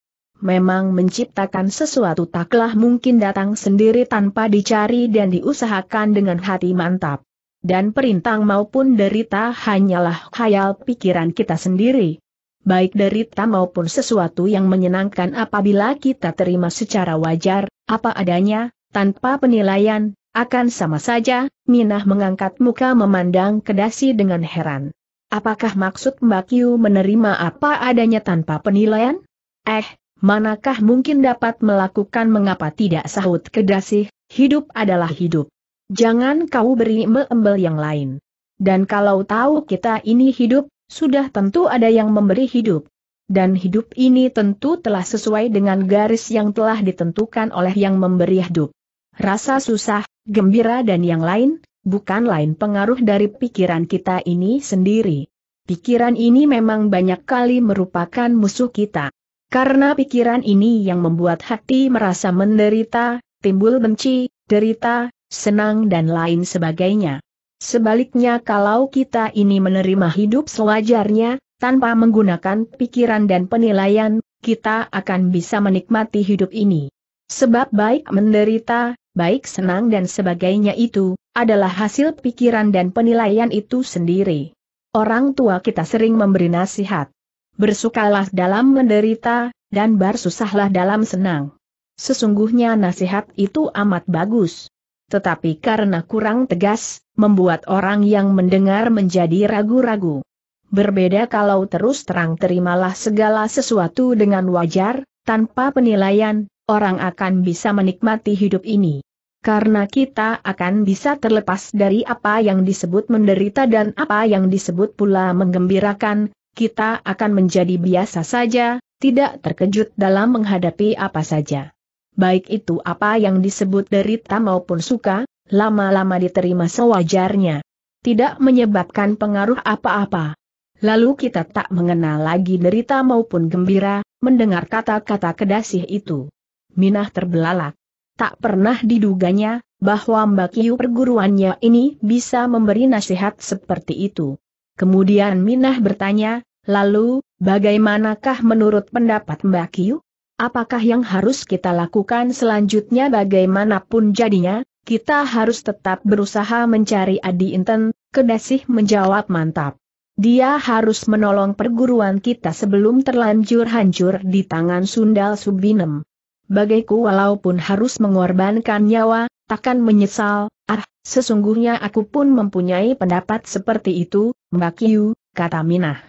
memang menciptakan sesuatu taklah mungkin datang sendiri tanpa dicari dan diusahakan dengan hati mantap. Dan perintang maupun derita hanyalah khayal pikiran kita sendiri. Baik derita maupun sesuatu yang menyenangkan apabila kita terima secara wajar, apa adanya, tanpa penilaian, akan sama saja, Minah mengangkat muka memandang kedasi dengan heran. Apakah maksud Mbak Yu menerima apa adanya tanpa penilaian? Eh, manakah mungkin dapat melakukan mengapa tidak sahut kedasih, hidup adalah hidup. Jangan kau beri embel-embel yang lain. Dan kalau tahu kita ini hidup, sudah tentu ada yang memberi hidup. Dan hidup ini tentu telah sesuai dengan garis yang telah ditentukan oleh yang memberi hidup. Rasa susah, gembira dan yang lain, bukan lain pengaruh dari pikiran kita ini sendiri. Pikiran ini memang banyak kali merupakan musuh kita. Karena pikiran ini yang membuat hati merasa menderita, timbul benci, derita, senang dan lain sebagainya. Sebaliknya kalau kita ini menerima hidup sewajarnya, tanpa menggunakan pikiran dan penilaian, kita akan bisa menikmati hidup ini. Sebab baik menderita, baik senang dan sebagainya itu, adalah hasil pikiran dan penilaian itu sendiri. Orang tua kita sering memberi nasihat bersukalah dalam menderita, dan bersusahlah dalam senang. Sesungguhnya nasihat itu amat bagus. Tetapi karena kurang tegas, membuat orang yang mendengar menjadi ragu-ragu. Berbeda kalau terus terang terimalah segala sesuatu dengan wajar, tanpa penilaian, orang akan bisa menikmati hidup ini. Karena kita akan bisa terlepas dari apa yang disebut menderita dan apa yang disebut pula menggembirakan, kita akan menjadi biasa saja, tidak terkejut dalam menghadapi apa saja. Baik itu apa yang disebut derita maupun suka, lama-lama diterima sewajarnya. Tidak menyebabkan pengaruh apa-apa. Lalu kita tak mengenal lagi derita maupun gembira, mendengar kata-kata kedasih itu. Minah terbelalak. Tak pernah diduganya, bahwa Mbak Kiu perguruannya ini bisa memberi nasihat seperti itu. Kemudian Minah bertanya, lalu, bagaimanakah menurut pendapat Mbak Kiu? Apakah yang harus kita lakukan selanjutnya bagaimanapun jadinya, kita harus tetap berusaha mencari Adi Inten, Kedasih menjawab mantap. Dia harus menolong perguruan kita sebelum terlanjur hancur di tangan Sundal Subinem. Bagiku walaupun harus mengorbankan nyawa, takkan menyesal, ah, sesungguhnya aku pun mempunyai pendapat seperti itu, Mbak Yu," kata Minah.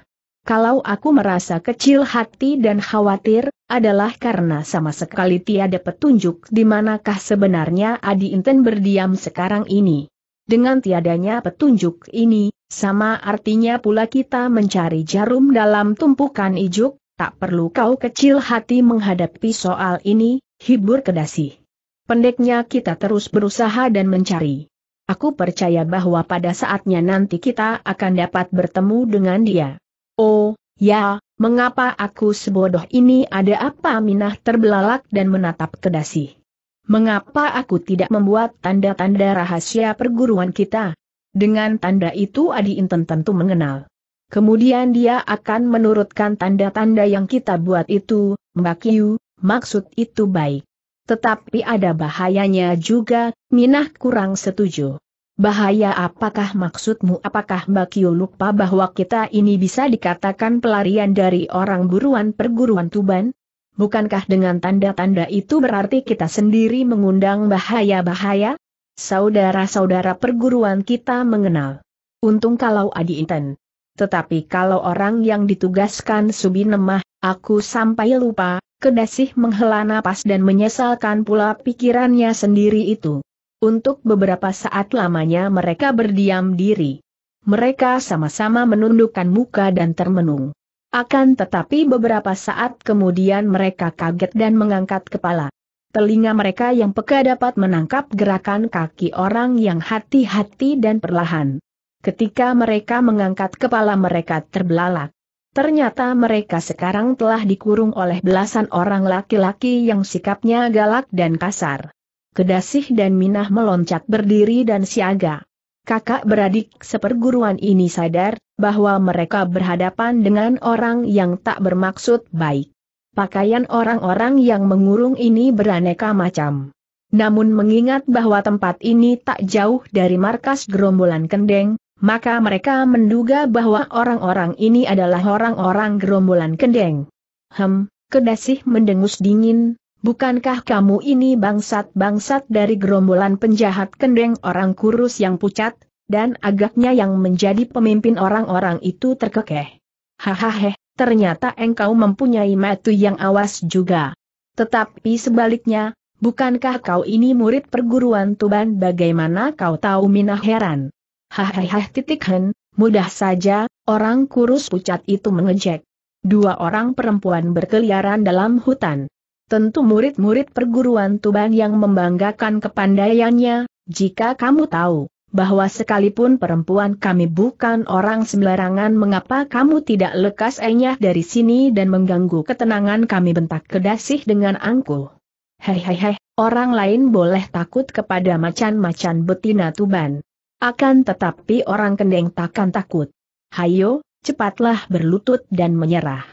Kalau aku merasa kecil hati dan khawatir, adalah karena sama sekali tiada petunjuk di manakah sebenarnya Adi Inten berdiam sekarang ini. Dengan tiadanya petunjuk ini, sama artinya pula kita mencari jarum dalam tumpukan ijuk, tak perlu kau kecil hati menghadapi soal ini, hibur kedasi. Pendeknya kita terus berusaha dan mencari. Aku percaya bahwa pada saatnya nanti kita akan dapat bertemu dengan dia. Oh, ya, mengapa aku sebodoh ini ada apa Minah terbelalak dan menatap kedasi. Mengapa aku tidak membuat tanda-tanda rahasia perguruan kita? Dengan tanda itu Adi Inten tentu mengenal. Kemudian dia akan menurutkan tanda-tanda yang kita buat itu, Mbak Yu, maksud itu baik. Tetapi ada bahayanya juga, Minah kurang setuju. Bahaya apakah maksudmu? Apakah Bakio lupa bahwa kita ini bisa dikatakan pelarian dari orang buruan perguruan Tuban? Bukankah dengan tanda-tanda itu berarti kita sendiri mengundang bahaya-bahaya? Saudara-saudara perguruan kita mengenal. Untung kalau Adi Inten. Tetapi kalau orang yang ditugaskan Subinemah, aku sampai lupa, Kedasih menghela napas dan menyesalkan pula pikirannya sendiri itu. Untuk beberapa saat lamanya mereka berdiam diri. Mereka sama-sama menundukkan muka dan termenung. Akan tetapi beberapa saat kemudian mereka kaget dan mengangkat kepala. Telinga mereka yang peka dapat menangkap gerakan kaki orang yang hati-hati dan perlahan. Ketika mereka mengangkat kepala mereka terbelalak. Ternyata mereka sekarang telah dikurung oleh belasan orang laki-laki yang sikapnya galak dan kasar. Kedasih dan Minah meloncat berdiri dan siaga. Kakak beradik seperguruan ini sadar bahwa mereka berhadapan dengan orang yang tak bermaksud baik. Pakaian orang-orang yang mengurung ini beraneka macam. Namun mengingat bahwa tempat ini tak jauh dari markas gerombolan kendeng, maka mereka menduga bahwa orang-orang ini adalah orang-orang gerombolan kendeng. Hem, kedasih mendengus dingin, bukankah kamu ini bangsat-bangsat dari gerombolan penjahat kendeng orang kurus yang pucat, dan agaknya yang menjadi pemimpin orang-orang itu terkekeh. Hahaha, ternyata engkau mempunyai matu yang awas juga. Tetapi sebaliknya, bukankah kau ini murid perguruan Tuban bagaimana kau tahu Minah heran? Hahaha titik hen, mudah saja, orang kurus pucat itu mengejek. Dua orang perempuan berkeliaran dalam hutan. Tentu murid-murid perguruan Tuban yang membanggakan kepandaiannya, jika kamu tahu bahwa sekalipun perempuan kami bukan orang sembarangan mengapa kamu tidak lekas enyah dari sini dan mengganggu ketenangan kami bentak kedasih dengan angkuh. Hei hei hei, orang lain boleh takut kepada macan-macan betina tuban. Akan tetapi orang kendeng takkan takut. Hayo, cepatlah berlutut dan menyerah.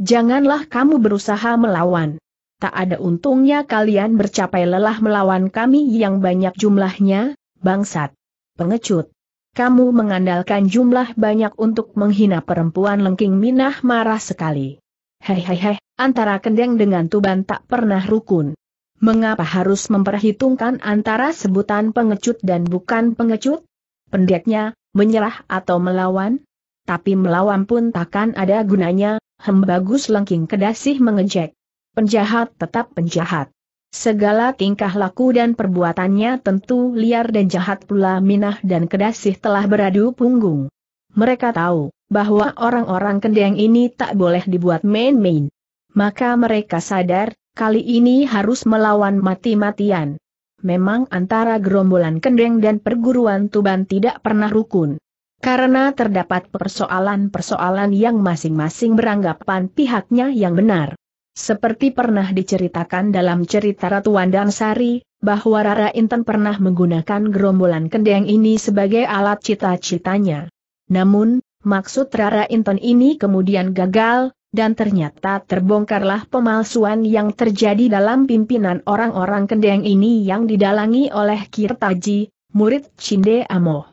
Janganlah kamu berusaha melawan. Tak ada untungnya kalian bercapai lelah melawan kami yang banyak jumlahnya, bangsat. Pengecut. Kamu mengandalkan jumlah banyak untuk menghina perempuan lengking minah marah sekali. Hei hei hei, antara kendeng dengan tuban tak pernah rukun. Mengapa harus memperhitungkan antara sebutan pengecut dan bukan pengecut? Pendeknya, menyerah atau melawan? Tapi melawan pun takkan ada gunanya, Hembagus lengking kedasih mengejek. Penjahat tetap penjahat. Segala tingkah laku dan perbuatannya tentu liar dan jahat pula Minah dan Kedasih telah beradu punggung. Mereka tahu bahwa orang-orang kendeng ini tak boleh dibuat main-main. Maka mereka sadar Kali ini harus melawan mati-matian. Memang antara gerombolan kendeng dan perguruan Tuban tidak pernah rukun. Karena terdapat persoalan-persoalan yang masing-masing beranggapan pihaknya yang benar. Seperti pernah diceritakan dalam cerita Ratu Wandang Sari, bahwa Rara Inten pernah menggunakan gerombolan kendeng ini sebagai alat cita-citanya. Namun, maksud Rara Inten ini kemudian gagal, dan ternyata terbongkarlah pemalsuan yang terjadi dalam pimpinan orang-orang kendeng ini yang didalangi oleh Kirtaji, murid Cinde Amo.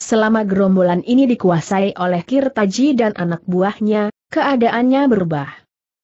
Selama gerombolan ini dikuasai oleh Kirtaji dan anak buahnya, keadaannya berubah.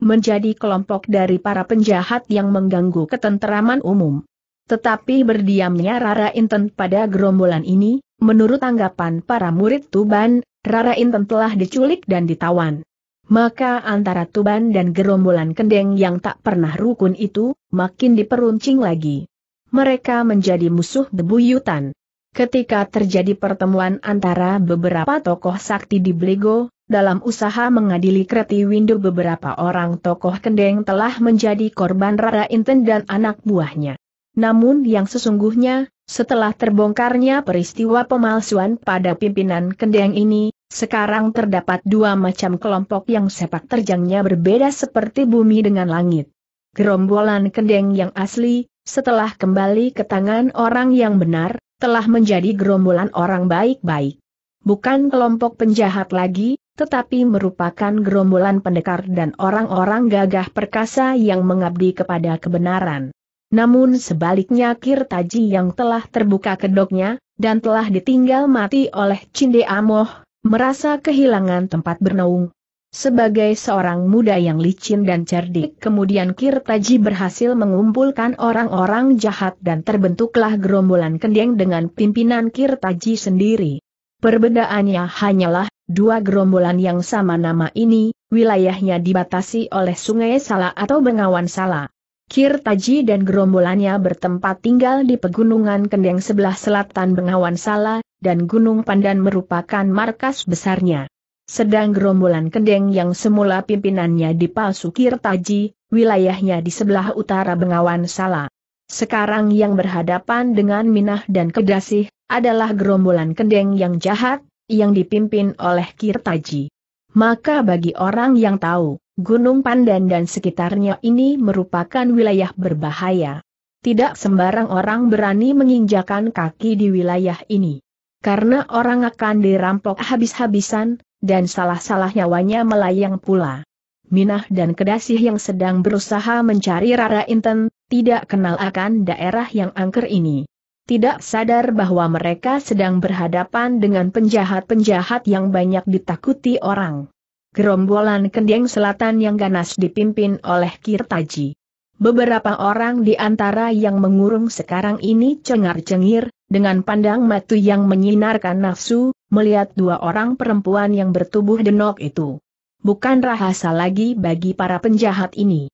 Menjadi kelompok dari para penjahat yang mengganggu ketenteraman umum. Tetapi berdiamnya Rara Inten pada gerombolan ini, menurut tanggapan para murid Tuban, Rara Inten telah diculik dan ditawan. Maka antara Tuban dan gerombolan kendeng yang tak pernah rukun itu, makin diperuncing lagi. Mereka menjadi musuh bebuyutan. Ketika terjadi pertemuan antara beberapa tokoh sakti di Blego, dalam usaha mengadili Kreti Windu beberapa orang tokoh kendeng telah menjadi korban Rara Inten dan anak buahnya. Namun yang sesungguhnya, setelah terbongkarnya peristiwa pemalsuan pada pimpinan kendeng ini, sekarang terdapat dua macam kelompok yang sepak terjangnya berbeda seperti bumi dengan langit. Gerombolan kendeng yang asli, setelah kembali ke tangan orang yang benar, telah menjadi gerombolan orang baik-baik. Bukan kelompok penjahat lagi, tetapi merupakan gerombolan pendekar dan orang-orang gagah perkasa yang mengabdi kepada kebenaran. Namun sebaliknya Kirtaji yang telah terbuka kedoknya, dan telah ditinggal mati oleh Cinde Amoh, merasa kehilangan tempat bernaung. Sebagai seorang muda yang licin dan cerdik kemudian Kirtaji berhasil mengumpulkan orang-orang jahat dan terbentuklah gerombolan kendeng dengan pimpinan Kirtaji sendiri. Perbedaannya hanyalah, dua gerombolan yang sama nama ini, wilayahnya dibatasi oleh sungai Sala atau Bengawan Sala. Kirtaji dan gerombolannya bertempat tinggal di pegunungan Kendeng sebelah selatan Bengawan Sala, dan Gunung Pandan merupakan markas besarnya. Sedang gerombolan Kendeng yang semula pimpinannya di Palsukir Taji, wilayahnya di sebelah utara Bengawan Sala. Sekarang yang berhadapan dengan Minah dan Kedasih, adalah gerombolan Kendeng yang jahat, yang dipimpin oleh Kirtaji. Maka bagi orang yang tahu, Gunung Pandan dan sekitarnya ini merupakan wilayah berbahaya. Tidak sembarang orang berani menginjakan kaki di wilayah ini karena orang akan dirampok habis-habisan, dan salah-salah nyawanya melayang pula. Minah dan Kedasih yang sedang berusaha mencari Rara Inten, tidak kenal akan daerah yang angker ini. Tidak sadar bahwa mereka sedang berhadapan dengan penjahat-penjahat yang banyak ditakuti orang. Gerombolan Kendeng Selatan yang ganas dipimpin oleh Kirtaji. Beberapa orang di antara yang mengurung sekarang ini cengar-cengir, dengan pandang matu yang menyinarkan nafsu, melihat dua orang perempuan yang bertubuh denok itu. Bukan rahasia lagi bagi para penjahat ini.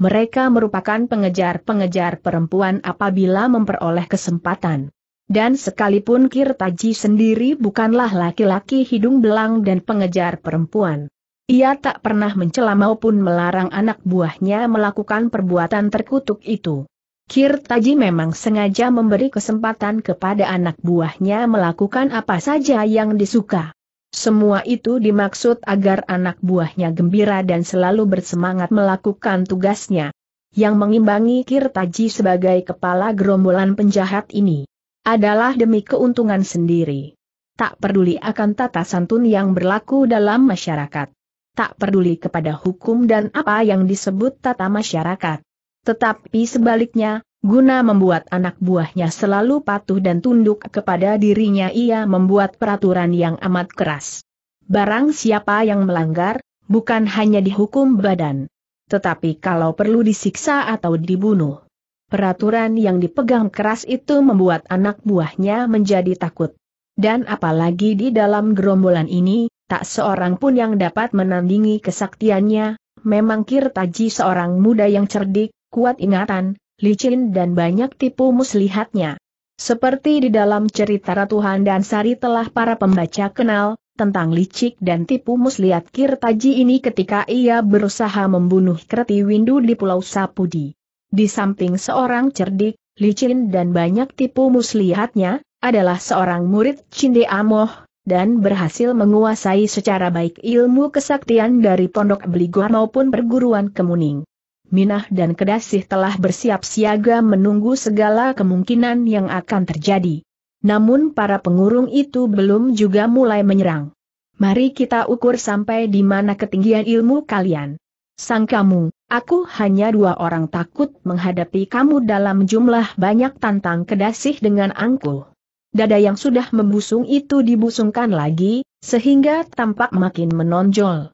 Mereka merupakan pengejar-pengejar perempuan apabila memperoleh kesempatan. Dan sekalipun Kirtaji sendiri bukanlah laki-laki hidung belang dan pengejar perempuan. Ia tak pernah mencela maupun melarang anak buahnya melakukan perbuatan terkutuk itu. Kirtaji memang sengaja memberi kesempatan kepada anak buahnya melakukan apa saja yang disuka. Semua itu dimaksud agar anak buahnya gembira dan selalu bersemangat melakukan tugasnya. Yang mengimbangi Kirtaji sebagai kepala gerombolan penjahat ini adalah demi keuntungan sendiri. Tak peduli akan tata santun yang berlaku dalam masyarakat. Tak peduli kepada hukum dan apa yang disebut tata masyarakat. Tetapi sebaliknya, guna membuat anak buahnya selalu patuh dan tunduk kepada dirinya ia membuat peraturan yang amat keras. Barang siapa yang melanggar, bukan hanya dihukum badan. Tetapi kalau perlu disiksa atau dibunuh. Peraturan yang dipegang keras itu membuat anak buahnya menjadi takut. Dan apalagi di dalam gerombolan ini, tak seorang pun yang dapat menandingi kesaktiannya, memang Kirtaji seorang muda yang cerdik, kuat ingatan, licin dan banyak tipu muslihatnya. Seperti di dalam cerita Ratu dan Sari telah para pembaca kenal, tentang licik dan tipu muslihat Kirtaji ini ketika ia berusaha membunuh Kreti Windu di Pulau Sapudi. Di samping seorang cerdik, licin dan banyak tipu muslihatnya, adalah seorang murid Cinde Amoh, dan berhasil menguasai secara baik ilmu kesaktian dari Pondok Beligor maupun perguruan Kemuning. Minah dan Kedasih telah bersiap siaga menunggu segala kemungkinan yang akan terjadi. Namun para pengurung itu belum juga mulai menyerang. Mari kita ukur sampai di mana ketinggian ilmu kalian. Sang kamu, aku hanya dua orang takut menghadapi kamu dalam jumlah banyak tantang kedasih dengan angkuh. Dada yang sudah membusung itu dibusungkan lagi, sehingga tampak makin menonjol.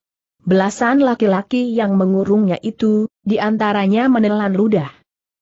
Belasan laki-laki yang mengurungnya itu, diantaranya menelan ludah.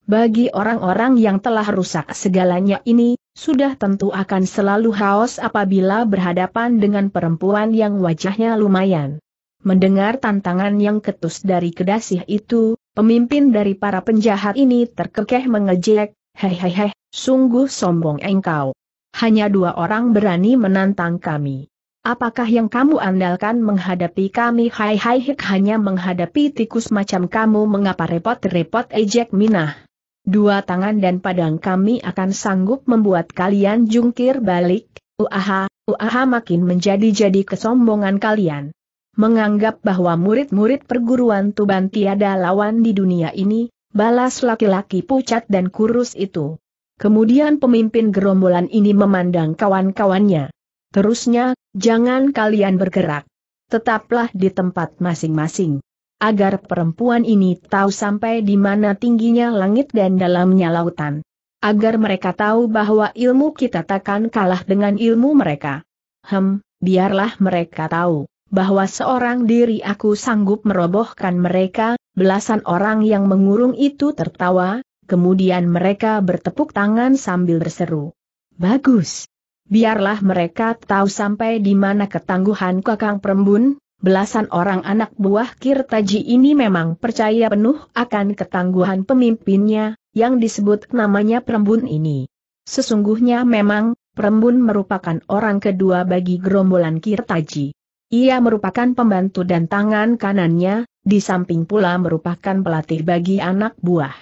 Bagi orang-orang yang telah rusak segalanya ini, sudah tentu akan selalu haus apabila berhadapan dengan perempuan yang wajahnya lumayan. Mendengar tantangan yang ketus dari kedasih itu, pemimpin dari para penjahat ini terkekeh mengejek, hehehe, sungguh sombong engkau. Hanya dua orang berani menantang kami. Apakah yang kamu andalkan menghadapi kami hai hai hik hanya menghadapi tikus macam kamu mengapa repot-repot ejek minah. Dua tangan dan padang kami akan sanggup membuat kalian jungkir balik, uaha, uaha makin menjadi-jadi kesombongan kalian. Menganggap bahwa murid-murid perguruan Tuban tiada lawan di dunia ini, balas laki-laki pucat dan kurus itu. Kemudian pemimpin gerombolan ini memandang kawan-kawannya. Terusnya, jangan kalian bergerak. Tetaplah di tempat masing-masing. Agar perempuan ini tahu sampai di mana tingginya langit dan dalamnya lautan. Agar mereka tahu bahwa ilmu kita takkan kalah dengan ilmu mereka. Hem, biarlah mereka tahu bahwa seorang diri aku sanggup merobohkan mereka, belasan orang yang mengurung itu tertawa, kemudian mereka bertepuk tangan sambil berseru. Bagus! biarlah mereka tahu sampai di mana ketangguhan kakang Perembun, belasan orang anak buah Kirtaji ini memang percaya penuh akan ketangguhan pemimpinnya, yang disebut namanya Perembun ini. Sesungguhnya memang, Perembun merupakan orang kedua bagi gerombolan Kirtaji. Ia merupakan pembantu dan tangan kanannya, di samping pula merupakan pelatih bagi anak buah.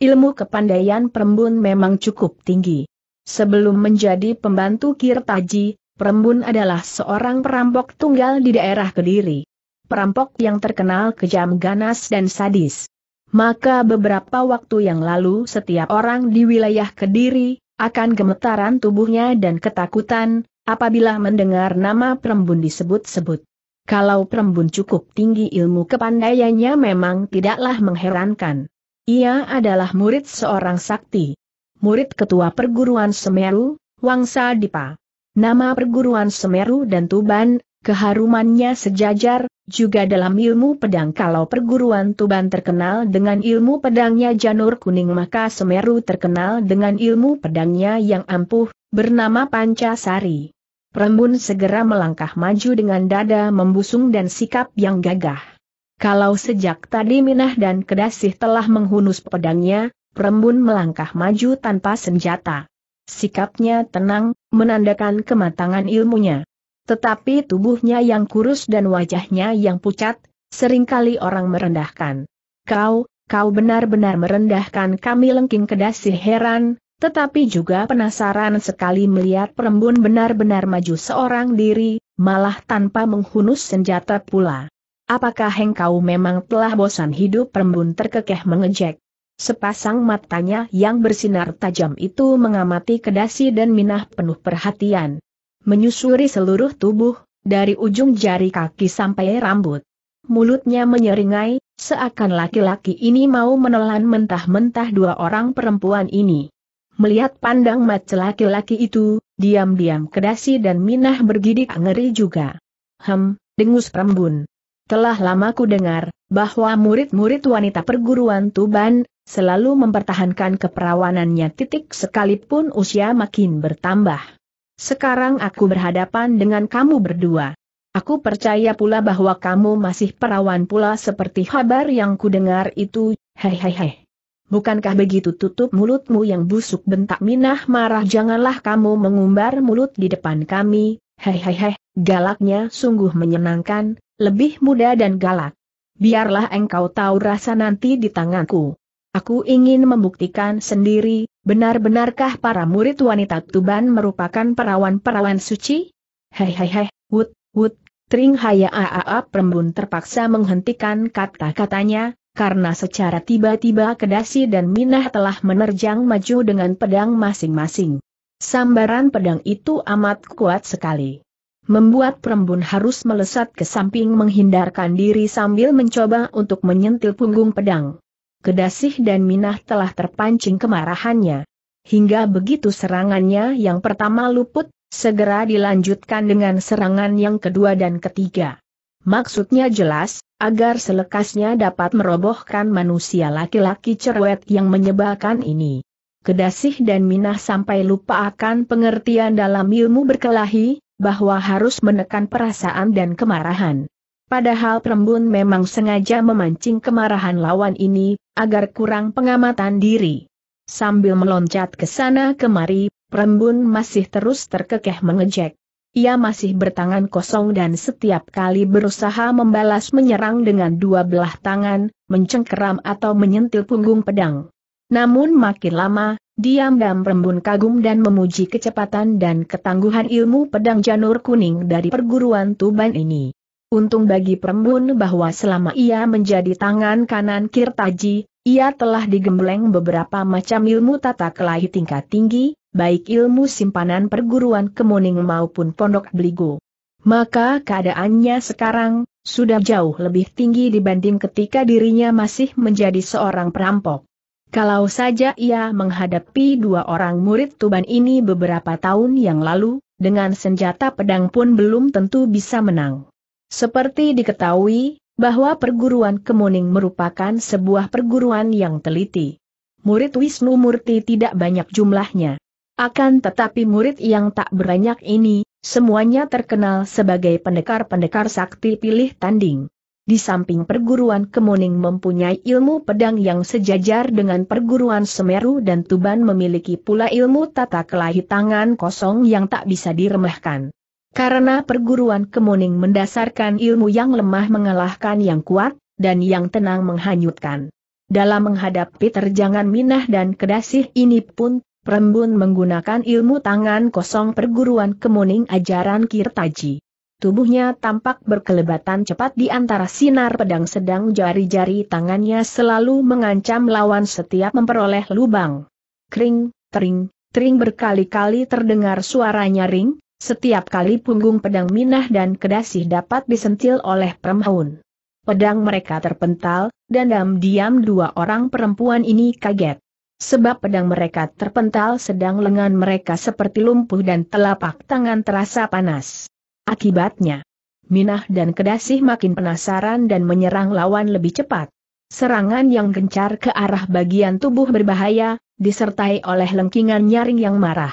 Ilmu kepandaian Perembun memang cukup tinggi. Sebelum menjadi pembantu Kirtaji, Perembun adalah seorang perampok tunggal di daerah Kediri. Perampok yang terkenal kejam ganas dan sadis. Maka beberapa waktu yang lalu setiap orang di wilayah Kediri, akan gemetaran tubuhnya dan ketakutan, apabila mendengar nama Perembun disebut-sebut. Kalau Perembun cukup tinggi ilmu kepandaiannya memang tidaklah mengherankan. Ia adalah murid seorang sakti murid ketua perguruan Semeru, Wangsa Dipa. Nama perguruan Semeru dan Tuban, keharumannya sejajar, juga dalam ilmu pedang kalau perguruan Tuban terkenal dengan ilmu pedangnya Janur Kuning maka Semeru terkenal dengan ilmu pedangnya yang ampuh, bernama Pancasari. Rembun segera melangkah maju dengan dada membusung dan sikap yang gagah. Kalau sejak tadi Minah dan Kedasih telah menghunus pedangnya, Rembun melangkah maju tanpa senjata. Sikapnya tenang, menandakan kematangan ilmunya. Tetapi tubuhnya yang kurus dan wajahnya yang pucat, seringkali orang merendahkan. Kau, kau benar-benar merendahkan kami lengking kedasi heran, tetapi juga penasaran sekali melihat perembun benar-benar maju seorang diri, malah tanpa menghunus senjata pula. Apakah engkau memang telah bosan hidup perembun terkekeh mengejek? Sepasang matanya yang bersinar tajam itu mengamati Kedasi dan Minah penuh perhatian. Menyusuri seluruh tubuh, dari ujung jari kaki sampai rambut. Mulutnya menyeringai, seakan laki-laki ini mau menelan mentah-mentah dua orang perempuan ini. Melihat pandang mata laki-laki itu, diam-diam Kedasi dan Minah bergidik ngeri juga. Hem, dengus perembun. Telah lama ku dengar, bahwa murid-murid wanita perguruan Tuban, selalu mempertahankan keperawanannya titik sekalipun usia makin bertambah. Sekarang aku berhadapan dengan kamu berdua. Aku percaya pula bahwa kamu masih perawan pula seperti kabar yang kudengar itu, hehehe. Bukankah begitu tutup mulutmu yang busuk bentak Minah marah janganlah kamu mengumbar mulut di depan kami, hehehe, galaknya sungguh menyenangkan, lebih muda dan galak. Biarlah engkau tahu rasa nanti di tanganku. Aku ingin membuktikan sendiri, benar-benarkah para murid wanita Tuban merupakan perawan-perawan suci? Hei hei wut, wut, Tring Haya Aa perembun terpaksa menghentikan kata-katanya, karena secara tiba-tiba Kedasi dan Minah telah menerjang maju dengan pedang masing-masing. Sambaran pedang itu amat kuat sekali. Membuat perembun harus melesat ke samping menghindarkan diri sambil mencoba untuk menyentil punggung pedang. Kedasih dan Minah telah terpancing kemarahannya. Hingga begitu serangannya yang pertama luput, segera dilanjutkan dengan serangan yang kedua dan ketiga. Maksudnya jelas, agar selekasnya dapat merobohkan manusia laki-laki cerewet yang menyebalkan ini. Kedasih dan Minah sampai lupa akan pengertian dalam ilmu berkelahi, bahwa harus menekan perasaan dan kemarahan. Padahal Prembun memang sengaja memancing kemarahan lawan ini, agar kurang pengamatan diri. Sambil meloncat ke sana kemari, Prembun masih terus terkekeh mengejek. Ia masih bertangan kosong dan setiap kali berusaha membalas menyerang dengan dua belah tangan, mencengkeram atau menyentil punggung pedang. Namun makin lama, diam dan Prembun kagum dan memuji kecepatan dan ketangguhan ilmu pedang janur kuning dari perguruan Tuban ini. Untung bagi Prembun bahwa selama ia menjadi tangan kanan Kirtaji, ia telah digembleng beberapa macam ilmu tata kelahi tingkat tinggi, baik ilmu simpanan perguruan Kemuning maupun Pondok Beligo. Maka keadaannya sekarang, sudah jauh lebih tinggi dibanding ketika dirinya masih menjadi seorang perampok. Kalau saja ia menghadapi dua orang murid Tuban ini beberapa tahun yang lalu, dengan senjata pedang pun belum tentu bisa menang. Seperti diketahui, bahwa perguruan Kemuning merupakan sebuah perguruan yang teliti. Murid Wisnu Murti tidak banyak jumlahnya. Akan tetapi murid yang tak beranyak ini, semuanya terkenal sebagai pendekar-pendekar sakti pilih tanding. Di samping perguruan Kemuning mempunyai ilmu pedang yang sejajar dengan perguruan Semeru dan Tuban memiliki pula ilmu tata kelahi tangan kosong yang tak bisa diremehkan. Karena perguruan kemuning mendasarkan ilmu yang lemah mengalahkan yang kuat, dan yang tenang menghanyutkan. Dalam menghadapi terjangan Minah dan Kedasih ini pun, Prembun menggunakan ilmu tangan kosong perguruan kemuning ajaran Kirtaji. Tubuhnya tampak berkelebatan cepat di antara sinar pedang sedang jari-jari tangannya selalu mengancam lawan setiap memperoleh lubang. Kring, tering, tering berkali-kali terdengar suaranya ring. Setiap kali punggung pedang Minah dan Kedasih dapat disentil oleh Permahun. Pedang mereka terpental, dan dalam diam dua orang perempuan ini kaget. Sebab pedang mereka terpental sedang lengan mereka seperti lumpuh dan telapak tangan terasa panas. Akibatnya, Minah dan Kedasih makin penasaran dan menyerang lawan lebih cepat. Serangan yang gencar ke arah bagian tubuh berbahaya, disertai oleh lengkingan nyaring yang marah.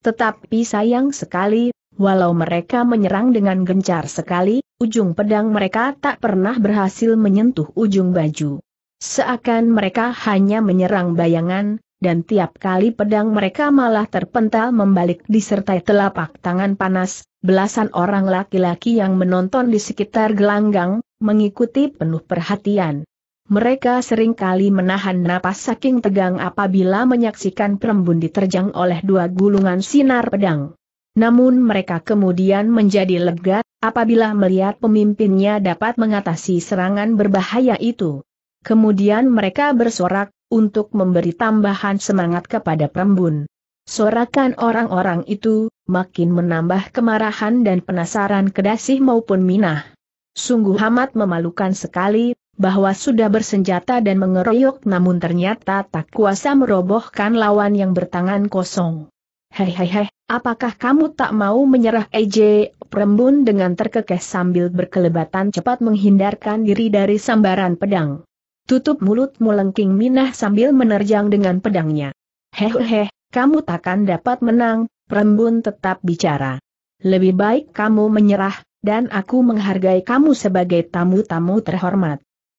Tetapi sayang sekali, walau mereka menyerang dengan gencar sekali, ujung pedang mereka tak pernah berhasil menyentuh ujung baju. Seakan mereka hanya menyerang bayangan, dan tiap kali pedang mereka malah terpental membalik disertai telapak tangan panas, belasan orang laki-laki yang menonton di sekitar gelanggang, mengikuti penuh perhatian. Mereka seringkali menahan napas saking tegang apabila menyaksikan perembun diterjang oleh dua gulungan sinar pedang. Namun mereka kemudian menjadi lega apabila melihat pemimpinnya dapat mengatasi serangan berbahaya itu. Kemudian mereka bersorak untuk memberi tambahan semangat kepada perembun. Sorakan orang-orang itu makin menambah kemarahan dan penasaran Kedasih maupun Minah. Sungguh amat memalukan sekali bahwa sudah bersenjata dan mengeroyok namun ternyata tak kuasa merobohkan lawan yang bertangan kosong. Hei hei hei, apakah kamu tak mau menyerah EJ? Prembun dengan terkekeh sambil berkelebatan cepat menghindarkan diri dari sambaran pedang. Tutup mulut, mulengking minah sambil menerjang dengan pedangnya. Hei hei, kamu takkan dapat menang, Prembun tetap bicara. Lebih baik kamu menyerah, dan aku menghargai kamu sebagai tamu-tamu terhormat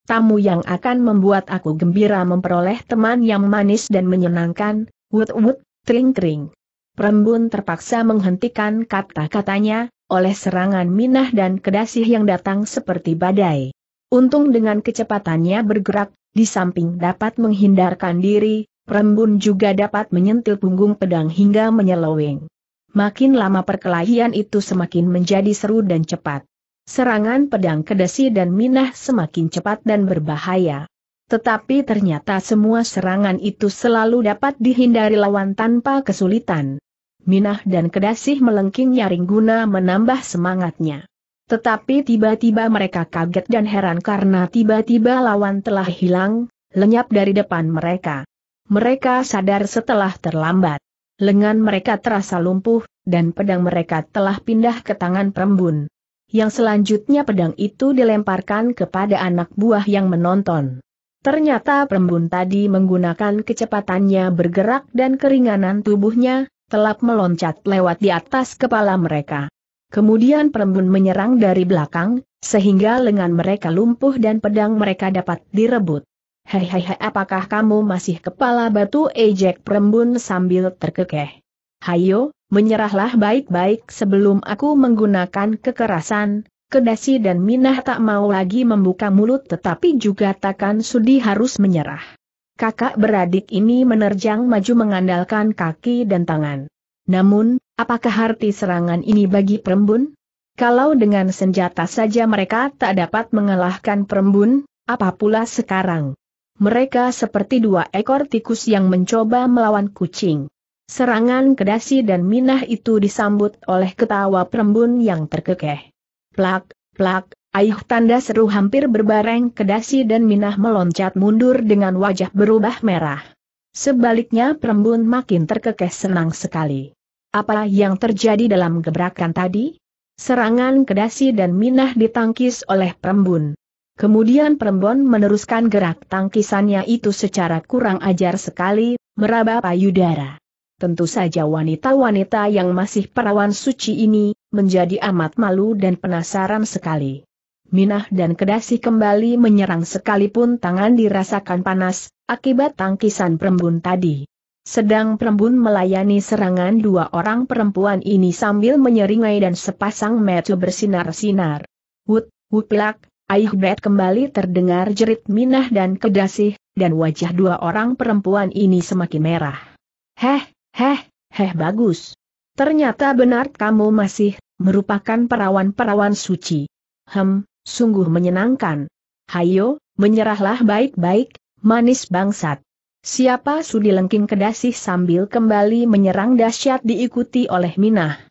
tamu yang akan membuat aku gembira memperoleh teman yang manis dan menyenangkan, wut-wut, tring-kring. Perembun terpaksa menghentikan kata-katanya, oleh serangan Minah dan Kedasih yang datang seperti badai. Untung dengan kecepatannya bergerak, di samping dapat menghindarkan diri, perembun juga dapat menyentil punggung pedang hingga menyeloweng. Makin lama perkelahian itu semakin menjadi seru dan cepat serangan pedang kedasi dan minah semakin cepat dan berbahaya. Tetapi ternyata semua serangan itu selalu dapat dihindari lawan tanpa kesulitan. Minah dan Kedasih melengking nyaring guna menambah semangatnya. Tetapi tiba-tiba mereka kaget dan heran karena tiba-tiba lawan telah hilang, lenyap dari depan mereka. Mereka sadar setelah terlambat. Lengan mereka terasa lumpuh, dan pedang mereka telah pindah ke tangan perembun yang selanjutnya pedang itu dilemparkan kepada anak buah yang menonton. Ternyata perembun tadi menggunakan kecepatannya bergerak dan keringanan tubuhnya, telap meloncat lewat di atas kepala mereka. Kemudian perembun menyerang dari belakang, sehingga lengan mereka lumpuh dan pedang mereka dapat direbut. Hei hei hei, apakah kamu masih kepala batu ejek perembun sambil terkekeh? Hayo, menyerahlah baik-baik sebelum aku menggunakan kekerasan, Kedasi dan Minah tak mau lagi membuka mulut tetapi juga takkan sudi harus menyerah. Kakak beradik ini menerjang maju mengandalkan kaki dan tangan. Namun, apakah arti serangan ini bagi perembun? Kalau dengan senjata saja mereka tak dapat mengalahkan perembun, apa pula sekarang? Mereka seperti dua ekor tikus yang mencoba melawan kucing. Serangan kedasi dan minah itu disambut oleh ketawa perembun yang terkekeh. Plak, plak, ayuh tanda seru hampir berbareng kedasi dan minah meloncat mundur dengan wajah berubah merah. Sebaliknya perembun makin terkekeh senang sekali. Apa yang terjadi dalam gebrakan tadi? Serangan kedasi dan minah ditangkis oleh perembun. Kemudian perembun meneruskan gerak tangkisannya itu secara kurang ajar sekali, meraba payudara. Tentu saja wanita-wanita yang masih perawan suci ini, menjadi amat malu dan penasaran sekali. Minah dan Kedasi kembali menyerang sekalipun tangan dirasakan panas, akibat tangkisan perembun tadi. Sedang perembun melayani serangan dua orang perempuan ini sambil menyeringai dan sepasang mata bersinar-sinar. Wut, wuplak, Aihbet kembali terdengar jerit Minah dan Kedasi dan wajah dua orang perempuan ini semakin merah. Heh, Heh, heh bagus. Ternyata benar kamu masih merupakan perawan-perawan suci. Hem, sungguh menyenangkan. Hayo, menyerahlah baik-baik, manis bangsat. Siapa sudi lengking kedasih sambil kembali menyerang dahsyat diikuti oleh Minah.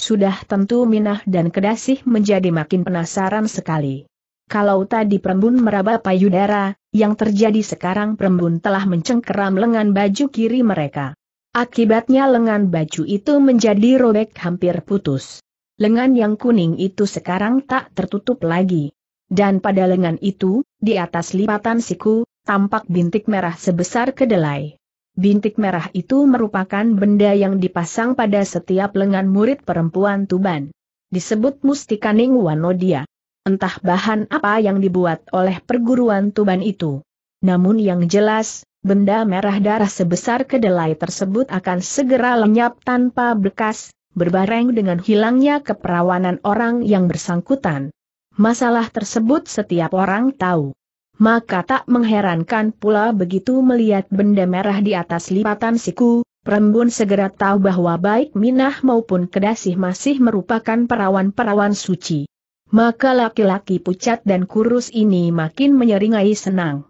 Sudah tentu Minah dan Kedasih menjadi makin penasaran sekali. Kalau tadi perembun meraba payudara, yang terjadi sekarang perembun telah mencengkeram lengan baju kiri mereka. Akibatnya lengan baju itu menjadi robek hampir putus. Lengan yang kuning itu sekarang tak tertutup lagi. Dan pada lengan itu, di atas lipatan siku, tampak bintik merah sebesar kedelai. Bintik merah itu merupakan benda yang dipasang pada setiap lengan murid perempuan Tuban. Disebut Mustikaning Wanodia. Entah bahan apa yang dibuat oleh perguruan Tuban itu. Namun yang jelas, benda merah darah sebesar kedelai tersebut akan segera lenyap tanpa bekas, berbareng dengan hilangnya keperawanan orang yang bersangkutan. Masalah tersebut setiap orang tahu. Maka tak mengherankan pula begitu melihat benda merah di atas lipatan siku, perembun segera tahu bahwa baik Minah maupun Kedasih masih merupakan perawan-perawan suci. Maka laki-laki pucat dan kurus ini makin menyeringai senang.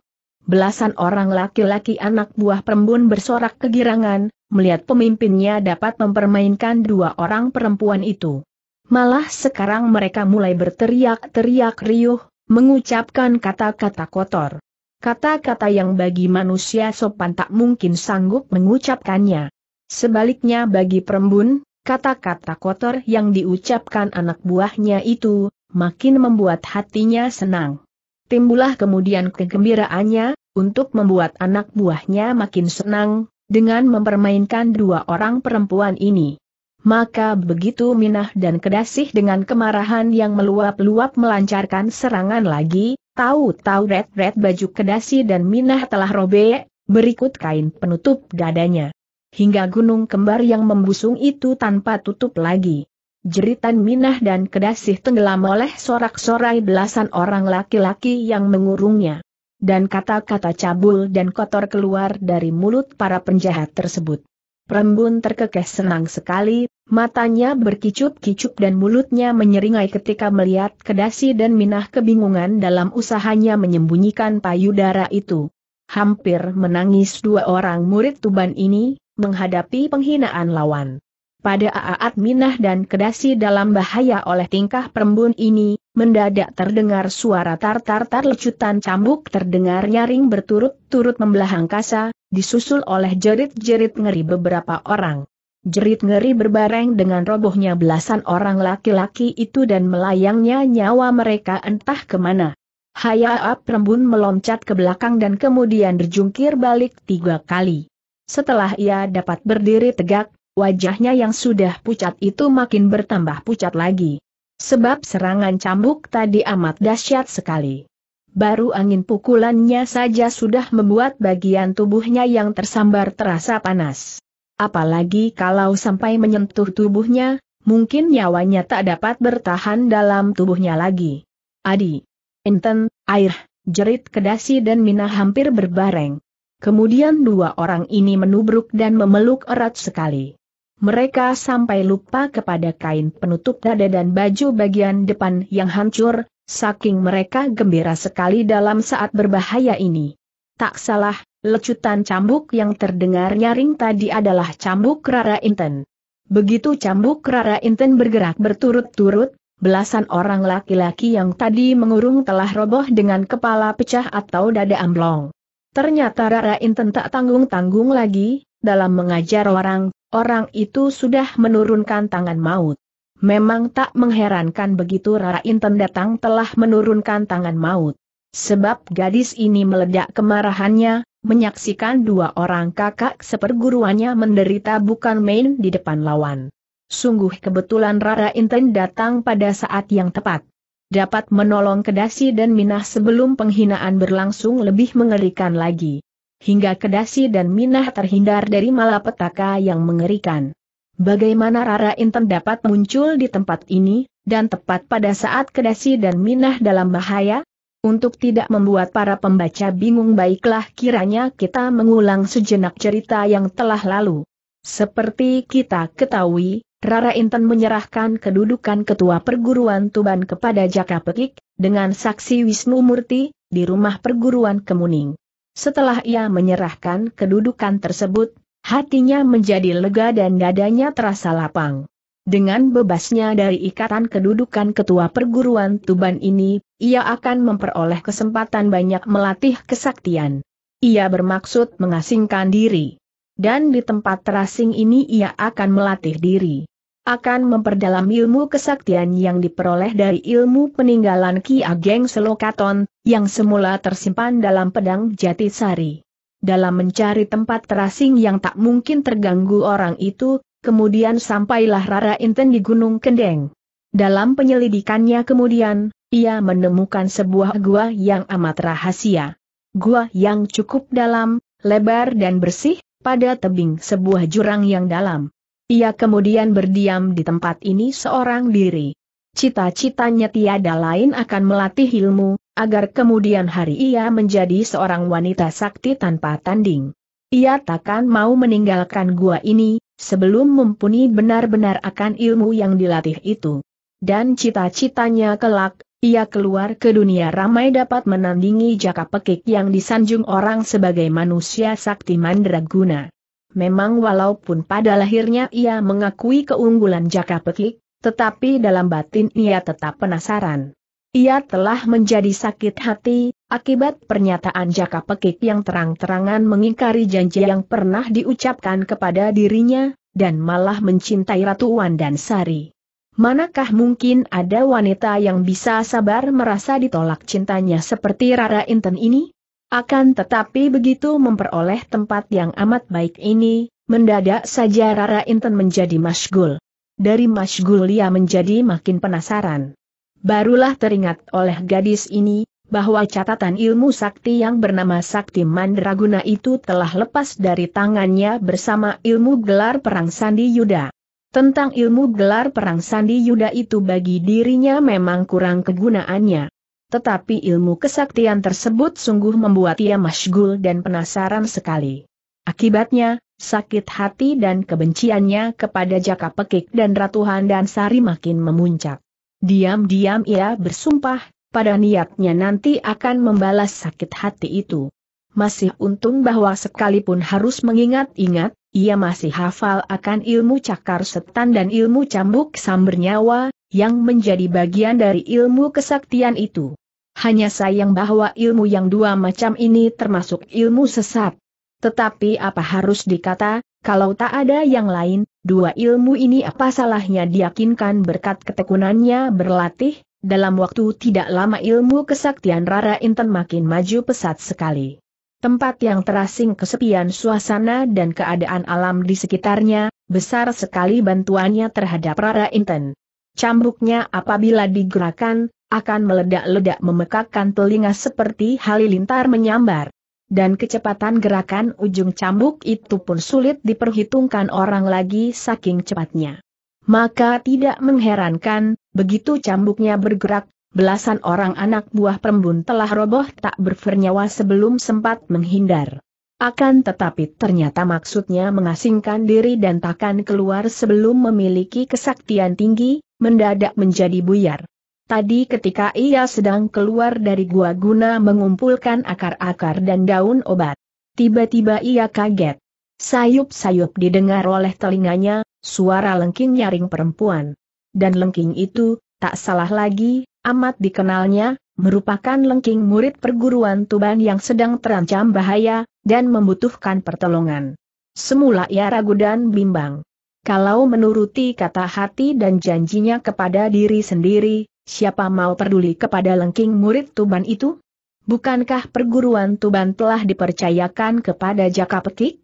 Belasan orang laki-laki anak buah perempuan bersorak kegirangan, melihat pemimpinnya dapat mempermainkan dua orang perempuan itu. Malah sekarang mereka mulai berteriak-teriak riuh, mengucapkan kata-kata kotor. Kata-kata yang bagi manusia sopan tak mungkin sanggup mengucapkannya. Sebaliknya bagi perempuan, kata-kata kotor yang diucapkan anak buahnya itu, makin membuat hatinya senang. Timbullah kemudian kegembiraannya, untuk membuat anak buahnya makin senang, dengan mempermainkan dua orang perempuan ini. Maka begitu Minah dan Kedasih dengan kemarahan yang meluap-luap melancarkan serangan lagi, tahu-tahu red-red baju Kedasih dan Minah telah robek, berikut kain penutup dadanya. Hingga gunung kembar yang membusung itu tanpa tutup lagi. Jeritan Minah dan Kedasih tenggelam oleh sorak-sorai belasan orang laki-laki yang mengurungnya. Dan kata-kata cabul dan kotor keluar dari mulut para penjahat tersebut. Rembun terkekeh senang sekali, matanya berkicup-kicup dan mulutnya menyeringai ketika melihat Kedasi dan Minah kebingungan dalam usahanya menyembunyikan payudara itu. Hampir menangis dua orang murid Tuban ini, menghadapi penghinaan lawan pada AAat Minah dan Kedasi dalam bahaya oleh tingkah perembun ini, mendadak terdengar suara tar-tar-tar lecutan cambuk terdengar nyaring berturut-turut membelah angkasa, disusul oleh jerit-jerit ngeri beberapa orang. Jerit ngeri berbareng dengan robohnya belasan orang laki-laki itu dan melayangnya nyawa mereka entah kemana. Hayaa perembun meloncat ke belakang dan kemudian berjungkir balik tiga kali. Setelah ia dapat berdiri tegak, wajahnya yang sudah pucat itu makin bertambah pucat lagi. Sebab serangan cambuk tadi amat dahsyat sekali. Baru angin pukulannya saja sudah membuat bagian tubuhnya yang tersambar terasa panas. Apalagi kalau sampai menyentuh tubuhnya, mungkin nyawanya tak dapat bertahan dalam tubuhnya lagi. Adi, Enten, air, jerit Kedasi dan Mina hampir berbareng. Kemudian dua orang ini menubruk dan memeluk erat sekali. Mereka sampai lupa kepada kain penutup dada dan baju bagian depan yang hancur, saking mereka gembira sekali dalam saat berbahaya ini. Tak salah, lecutan cambuk yang terdengar nyaring tadi adalah cambuk Rara Inten. Begitu cambuk Rara Inten bergerak berturut-turut, belasan orang laki-laki yang tadi mengurung telah roboh dengan kepala pecah atau dada amblong. Ternyata Rara Inten tak tanggung-tanggung lagi, dalam mengajar orang, Orang itu sudah menurunkan tangan maut. Memang tak mengherankan begitu Rara Inten datang telah menurunkan tangan maut. Sebab gadis ini meledak kemarahannya, menyaksikan dua orang kakak seperguruannya menderita bukan main di depan lawan. Sungguh kebetulan Rara Inten datang pada saat yang tepat dapat menolong Kedasi dan Minah sebelum penghinaan berlangsung lebih mengerikan lagi hingga Kedasi dan Minah terhindar dari malapetaka yang mengerikan. Bagaimana Rara Inten dapat muncul di tempat ini, dan tepat pada saat Kedasi dan Minah dalam bahaya? Untuk tidak membuat para pembaca bingung baiklah kiranya kita mengulang sejenak cerita yang telah lalu. Seperti kita ketahui, Rara Inten menyerahkan kedudukan ketua perguruan Tuban kepada Jaka Pekik, dengan saksi Wisnu Murti, di rumah perguruan Kemuning. Setelah ia menyerahkan kedudukan tersebut, hatinya menjadi lega dan dadanya terasa lapang. Dengan bebasnya dari ikatan kedudukan ketua perguruan Tuban ini, ia akan memperoleh kesempatan banyak melatih kesaktian. Ia bermaksud mengasingkan diri. Dan di tempat terasing ini ia akan melatih diri akan memperdalam ilmu kesaktian yang diperoleh dari ilmu peninggalan Ki Ageng Selokaton, yang semula tersimpan dalam pedang Jatisari. Dalam mencari tempat terasing yang tak mungkin terganggu orang itu, kemudian sampailah Rara Inten di Gunung Kendeng. Dalam penyelidikannya kemudian, ia menemukan sebuah gua yang amat rahasia. Gua yang cukup dalam, lebar dan bersih, pada tebing sebuah jurang yang dalam. Ia kemudian berdiam di tempat ini seorang diri. Cita-citanya tiada lain akan melatih ilmu, agar kemudian hari ia menjadi seorang wanita sakti tanpa tanding. Ia takkan mau meninggalkan gua ini, sebelum mumpuni benar-benar akan ilmu yang dilatih itu. Dan cita-citanya kelak, ia keluar ke dunia ramai dapat menandingi jaka pekik yang disanjung orang sebagai manusia sakti mandraguna. Memang walaupun pada lahirnya ia mengakui keunggulan Jaka Pekik, tetapi dalam batin ia tetap penasaran. Ia telah menjadi sakit hati, akibat pernyataan Jaka Pekik yang terang-terangan mengingkari janji yang pernah diucapkan kepada dirinya, dan malah mencintai Ratu Wan dan Sari. Manakah mungkin ada wanita yang bisa sabar merasa ditolak cintanya seperti Rara Inten ini? Akan tetapi begitu memperoleh tempat yang amat baik ini, mendadak saja Rara Inten menjadi masgul. Dari masgul ia menjadi makin penasaran. Barulah teringat oleh gadis ini, bahwa catatan ilmu sakti yang bernama Sakti Mandraguna itu telah lepas dari tangannya bersama ilmu gelar Perang Sandi Yuda. Tentang ilmu gelar Perang Sandi Yuda itu bagi dirinya memang kurang kegunaannya tetapi ilmu kesaktian tersebut sungguh membuat ia masygul dan penasaran sekali. Akibatnya, sakit hati dan kebenciannya kepada Jaka Pekik dan Ratu Handan Sari makin memuncak. Diam-diam ia bersumpah, pada niatnya nanti akan membalas sakit hati itu. Masih untung bahwa sekalipun harus mengingat-ingat, ia masih hafal akan ilmu cakar setan dan ilmu cambuk samber nyawa, yang menjadi bagian dari ilmu kesaktian itu. Hanya sayang bahwa ilmu yang dua macam ini termasuk ilmu sesat. Tetapi apa harus dikata, kalau tak ada yang lain, dua ilmu ini apa salahnya diyakinkan berkat ketekunannya berlatih, dalam waktu tidak lama ilmu kesaktian Rara Inten makin maju pesat sekali. Tempat yang terasing kesepian suasana dan keadaan alam di sekitarnya, besar sekali bantuannya terhadap Rara Inten. Cambuknya apabila digerakkan, akan meledak-ledak memekakkan telinga seperti halilintar menyambar. Dan kecepatan gerakan ujung cambuk itu pun sulit diperhitungkan orang lagi saking cepatnya. Maka tidak mengherankan, begitu cambuknya bergerak, belasan orang anak buah perembun telah roboh tak bernyawa sebelum sempat menghindar. Akan tetapi ternyata maksudnya mengasingkan diri dan takkan keluar sebelum memiliki kesaktian tinggi, mendadak menjadi buyar. Tadi ketika ia sedang keluar dari gua guna mengumpulkan akar-akar dan daun obat. Tiba-tiba ia kaget. Sayup-sayup didengar oleh telinganya, suara lengking nyaring perempuan. Dan lengking itu, tak salah lagi, amat dikenalnya, merupakan lengking murid perguruan Tuban yang sedang terancam bahaya, dan membutuhkan pertolongan. Semula ia ragu dan bimbang. Kalau menuruti kata hati dan janjinya kepada diri sendiri, siapa mau peduli kepada lengking murid Tuban itu? Bukankah perguruan Tuban telah dipercayakan kepada Jaka Petik?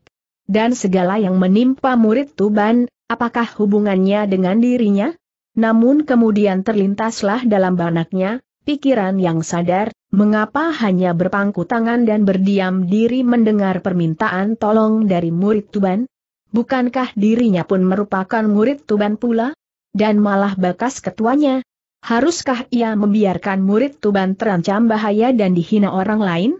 Dan segala yang menimpa murid Tuban, apakah hubungannya dengan dirinya? Namun kemudian terlintaslah dalam banaknya, pikiran yang sadar, mengapa hanya berpangku tangan dan berdiam diri mendengar permintaan tolong dari murid Tuban? Bukankah dirinya pun merupakan murid Tuban pula? Dan malah bekas ketuanya, Haruskah ia membiarkan murid Tuban terancam bahaya dan dihina orang lain?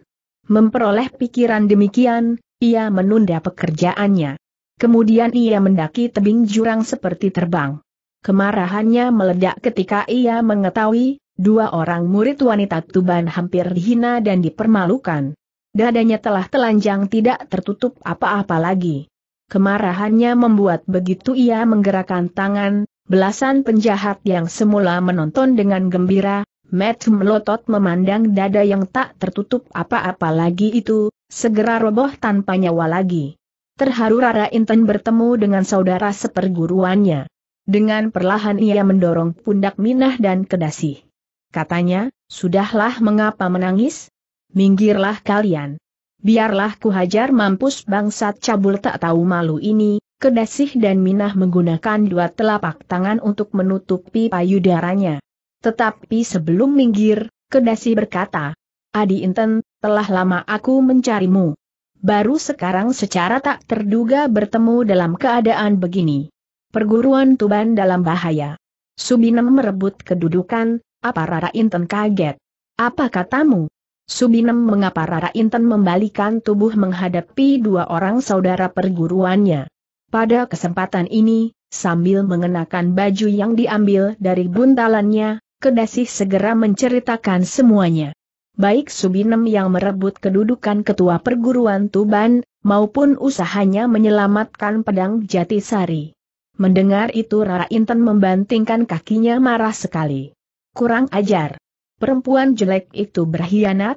Memperoleh pikiran demikian, ia menunda pekerjaannya. Kemudian ia mendaki tebing jurang seperti terbang. Kemarahannya meledak ketika ia mengetahui, dua orang murid wanita Tuban hampir dihina dan dipermalukan. Dadanya telah telanjang tidak tertutup apa-apa lagi. Kemarahannya membuat begitu ia menggerakkan tangan, Belasan penjahat yang semula menonton dengan gembira, Matt melotot memandang dada yang tak tertutup apa-apa lagi itu, segera roboh tanpa nyawa lagi. Terharu Rara Inten bertemu dengan saudara seperguruannya. Dengan perlahan ia mendorong pundak Minah dan Kedasi. Katanya, sudahlah mengapa menangis? Minggirlah kalian. Biarlah kuhajar mampus bangsat cabul tak tahu malu ini, Kedasih dan Minah menggunakan dua telapak tangan untuk menutupi payudaranya. Tetapi sebelum minggir, Kedasih berkata, Adi Inten, telah lama aku mencarimu. Baru sekarang secara tak terduga bertemu dalam keadaan begini. Perguruan Tuban dalam bahaya. Subinem merebut kedudukan, apa Rara Inten kaget? Apa katamu? Subinem mengapa Rara Inten membalikan tubuh menghadapi dua orang saudara perguruannya? Pada kesempatan ini, sambil mengenakan baju yang diambil dari buntalannya, Kedasi segera menceritakan semuanya. Baik Subinem yang merebut kedudukan ketua perguruan Tuban, maupun usahanya menyelamatkan pedang Jatisari. Mendengar itu Rara Inten membantingkan kakinya marah sekali. Kurang ajar. Perempuan jelek itu berkhianat?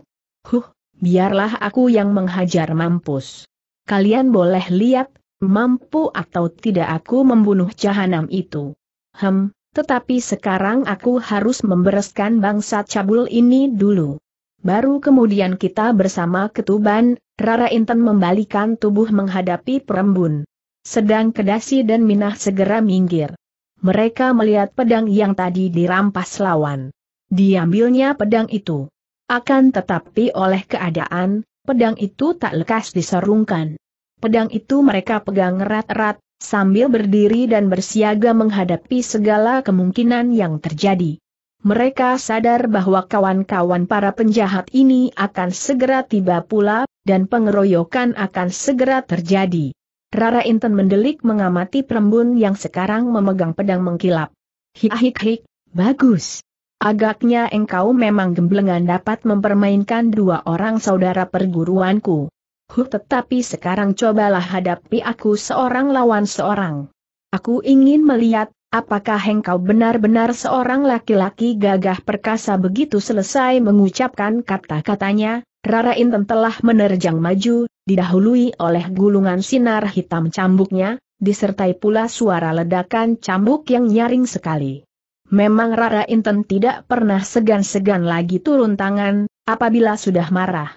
Huh, biarlah aku yang menghajar mampus. Kalian boleh lihat, Mampu atau tidak aku membunuh jahanam itu. Hem, tetapi sekarang aku harus membereskan bangsa cabul ini dulu. Baru kemudian kita bersama ketuban, Rara Intan membalikan tubuh menghadapi perembun. Sedang Kedasi dan Minah segera minggir. Mereka melihat pedang yang tadi dirampas lawan. Diambilnya pedang itu. Akan tetapi oleh keadaan, pedang itu tak lekas diserungkan. Pedang itu mereka pegang erat-erat, sambil berdiri dan bersiaga menghadapi segala kemungkinan yang terjadi. Mereka sadar bahwa kawan-kawan para penjahat ini akan segera tiba pula, dan pengeroyokan akan segera terjadi. Rara Inten mendelik mengamati perembun yang sekarang memegang pedang mengkilap. Hik-hik-hik, bagus. Agaknya engkau memang gemblengan dapat mempermainkan dua orang saudara perguruanku. Huh tetapi sekarang cobalah hadapi aku seorang lawan seorang. Aku ingin melihat, apakah engkau benar-benar seorang laki-laki gagah perkasa begitu selesai mengucapkan kata-katanya, Rara Inten telah menerjang maju, didahului oleh gulungan sinar hitam cambuknya, disertai pula suara ledakan cambuk yang nyaring sekali. Memang Rara Inten tidak pernah segan-segan lagi turun tangan, apabila sudah marah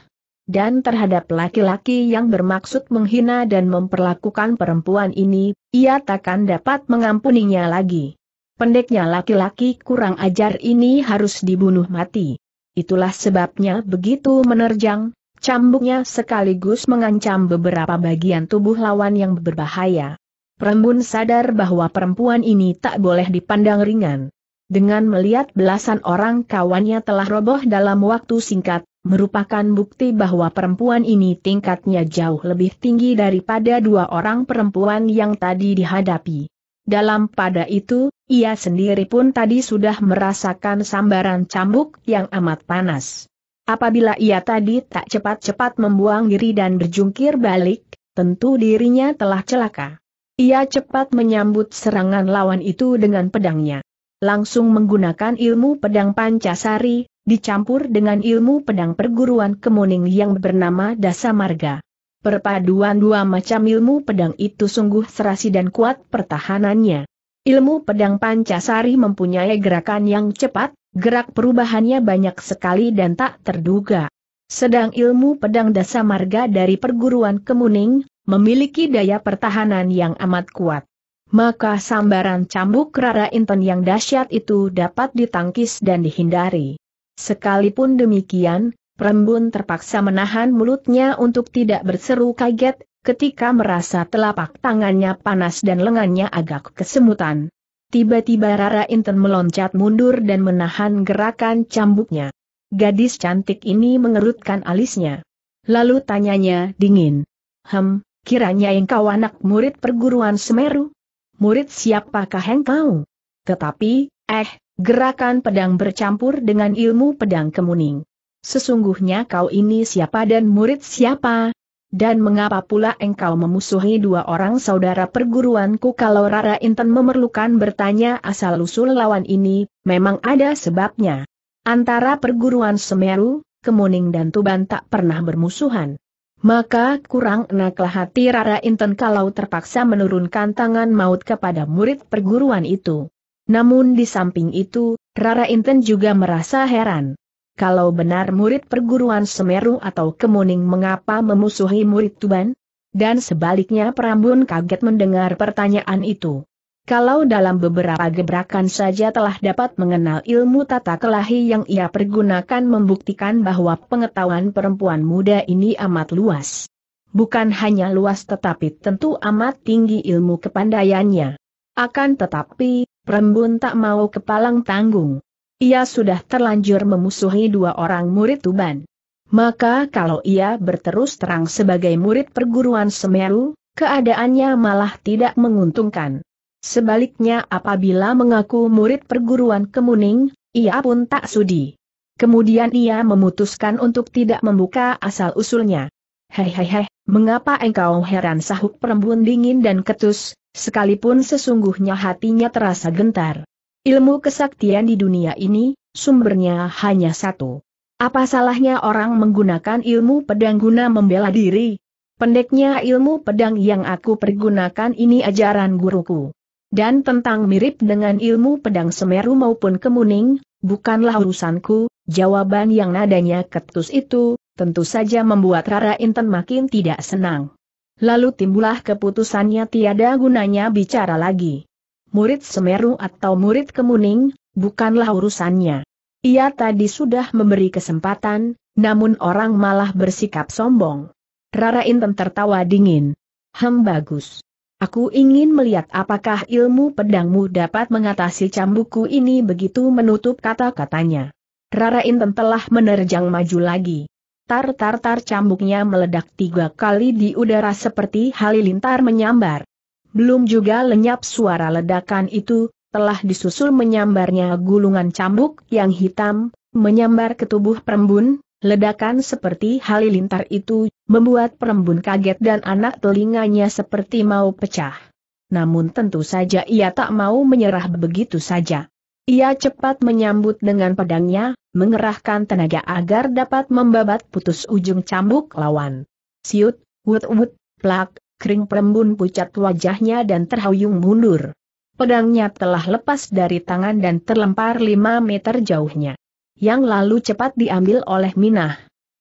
dan terhadap laki-laki yang bermaksud menghina dan memperlakukan perempuan ini, ia takkan dapat mengampuninya lagi. Pendeknya laki-laki kurang ajar ini harus dibunuh mati. Itulah sebabnya begitu menerjang, cambuknya sekaligus mengancam beberapa bagian tubuh lawan yang berbahaya. Perembun sadar bahwa perempuan ini tak boleh dipandang ringan dengan melihat belasan orang kawannya telah roboh dalam waktu singkat, merupakan bukti bahwa perempuan ini tingkatnya jauh lebih tinggi daripada dua orang perempuan yang tadi dihadapi. Dalam pada itu, ia sendiri pun tadi sudah merasakan sambaran cambuk yang amat panas. Apabila ia tadi tak cepat-cepat membuang diri dan berjungkir balik, tentu dirinya telah celaka. Ia cepat menyambut serangan lawan itu dengan pedangnya langsung menggunakan ilmu pedang Pancasari, dicampur dengan ilmu pedang perguruan kemuning yang bernama Dasamarga. Perpaduan dua macam ilmu pedang itu sungguh serasi dan kuat pertahanannya. Ilmu pedang Pancasari mempunyai gerakan yang cepat, gerak perubahannya banyak sekali dan tak terduga. Sedang ilmu pedang Dasamarga dari perguruan kemuning, memiliki daya pertahanan yang amat kuat maka sambaran cambuk Rara Inten yang dahsyat itu dapat ditangkis dan dihindari. Sekalipun demikian, Rembun terpaksa menahan mulutnya untuk tidak berseru kaget, ketika merasa telapak tangannya panas dan lengannya agak kesemutan. Tiba-tiba Rara Inten meloncat mundur dan menahan gerakan cambuknya. Gadis cantik ini mengerutkan alisnya. Lalu tanyanya dingin. Hem, kiranya engkau anak murid perguruan Semeru? murid siapakah engkau? Tetapi, eh, gerakan pedang bercampur dengan ilmu pedang kemuning. Sesungguhnya kau ini siapa dan murid siapa? Dan mengapa pula engkau memusuhi dua orang saudara perguruanku kalau Rara Inten memerlukan bertanya asal-usul lawan ini, memang ada sebabnya. Antara perguruan Semeru, Kemuning dan Tuban tak pernah bermusuhan. Maka kurang enaklah hati Rara Inten kalau terpaksa menurunkan tangan maut kepada murid perguruan itu. Namun di samping itu, Rara Inten juga merasa heran. Kalau benar murid perguruan Semeru atau Kemuning mengapa memusuhi murid Tuban? Dan sebaliknya Prambun kaget mendengar pertanyaan itu. Kalau dalam beberapa gebrakan saja telah dapat mengenal ilmu tata kelahi yang ia pergunakan membuktikan bahwa pengetahuan perempuan muda ini amat luas. Bukan hanya luas tetapi tentu amat tinggi ilmu kepandaiannya. Akan tetapi, perempuan tak mau kepalang tanggung. Ia sudah terlanjur memusuhi dua orang murid Tuban. Maka kalau ia berterus terang sebagai murid perguruan Semeru, keadaannya malah tidak menguntungkan. Sebaliknya apabila mengaku murid perguruan kemuning, ia pun tak sudi. Kemudian ia memutuskan untuk tidak membuka asal-usulnya. Hehehe, mengapa engkau heran sahuk perembun dingin dan ketus, sekalipun sesungguhnya hatinya terasa gentar. Ilmu kesaktian di dunia ini, sumbernya hanya satu. Apa salahnya orang menggunakan ilmu pedang guna membela diri? Pendeknya ilmu pedang yang aku pergunakan ini ajaran guruku dan tentang mirip dengan ilmu pedang Semeru maupun Kemuning, bukanlah urusanku, jawaban yang nadanya ketus itu, tentu saja membuat Rara Inten makin tidak senang. Lalu timbullah keputusannya tiada gunanya bicara lagi. Murid Semeru atau murid Kemuning, bukanlah urusannya. Ia tadi sudah memberi kesempatan, namun orang malah bersikap sombong. Rara Inten tertawa dingin. Hem bagus. Aku ingin melihat apakah ilmu pedangmu dapat mengatasi cambukku ini begitu menutup kata-katanya. Rara Inten telah menerjang maju lagi. Tar-tar-tar cambuknya meledak tiga kali di udara seperti halilintar menyambar. Belum juga lenyap suara ledakan itu, telah disusul menyambarnya gulungan cambuk yang hitam, menyambar ke tubuh perembun, Ledakan seperti halilintar itu, membuat perembun kaget dan anak telinganya seperti mau pecah. Namun tentu saja ia tak mau menyerah begitu saja. Ia cepat menyambut dengan pedangnya, mengerahkan tenaga agar dapat membabat putus ujung cambuk lawan. Siut, wut-wut, plak, kering perembun pucat wajahnya dan terhuyung mundur. Pedangnya telah lepas dari tangan dan terlempar lima meter jauhnya yang lalu cepat diambil oleh Minah.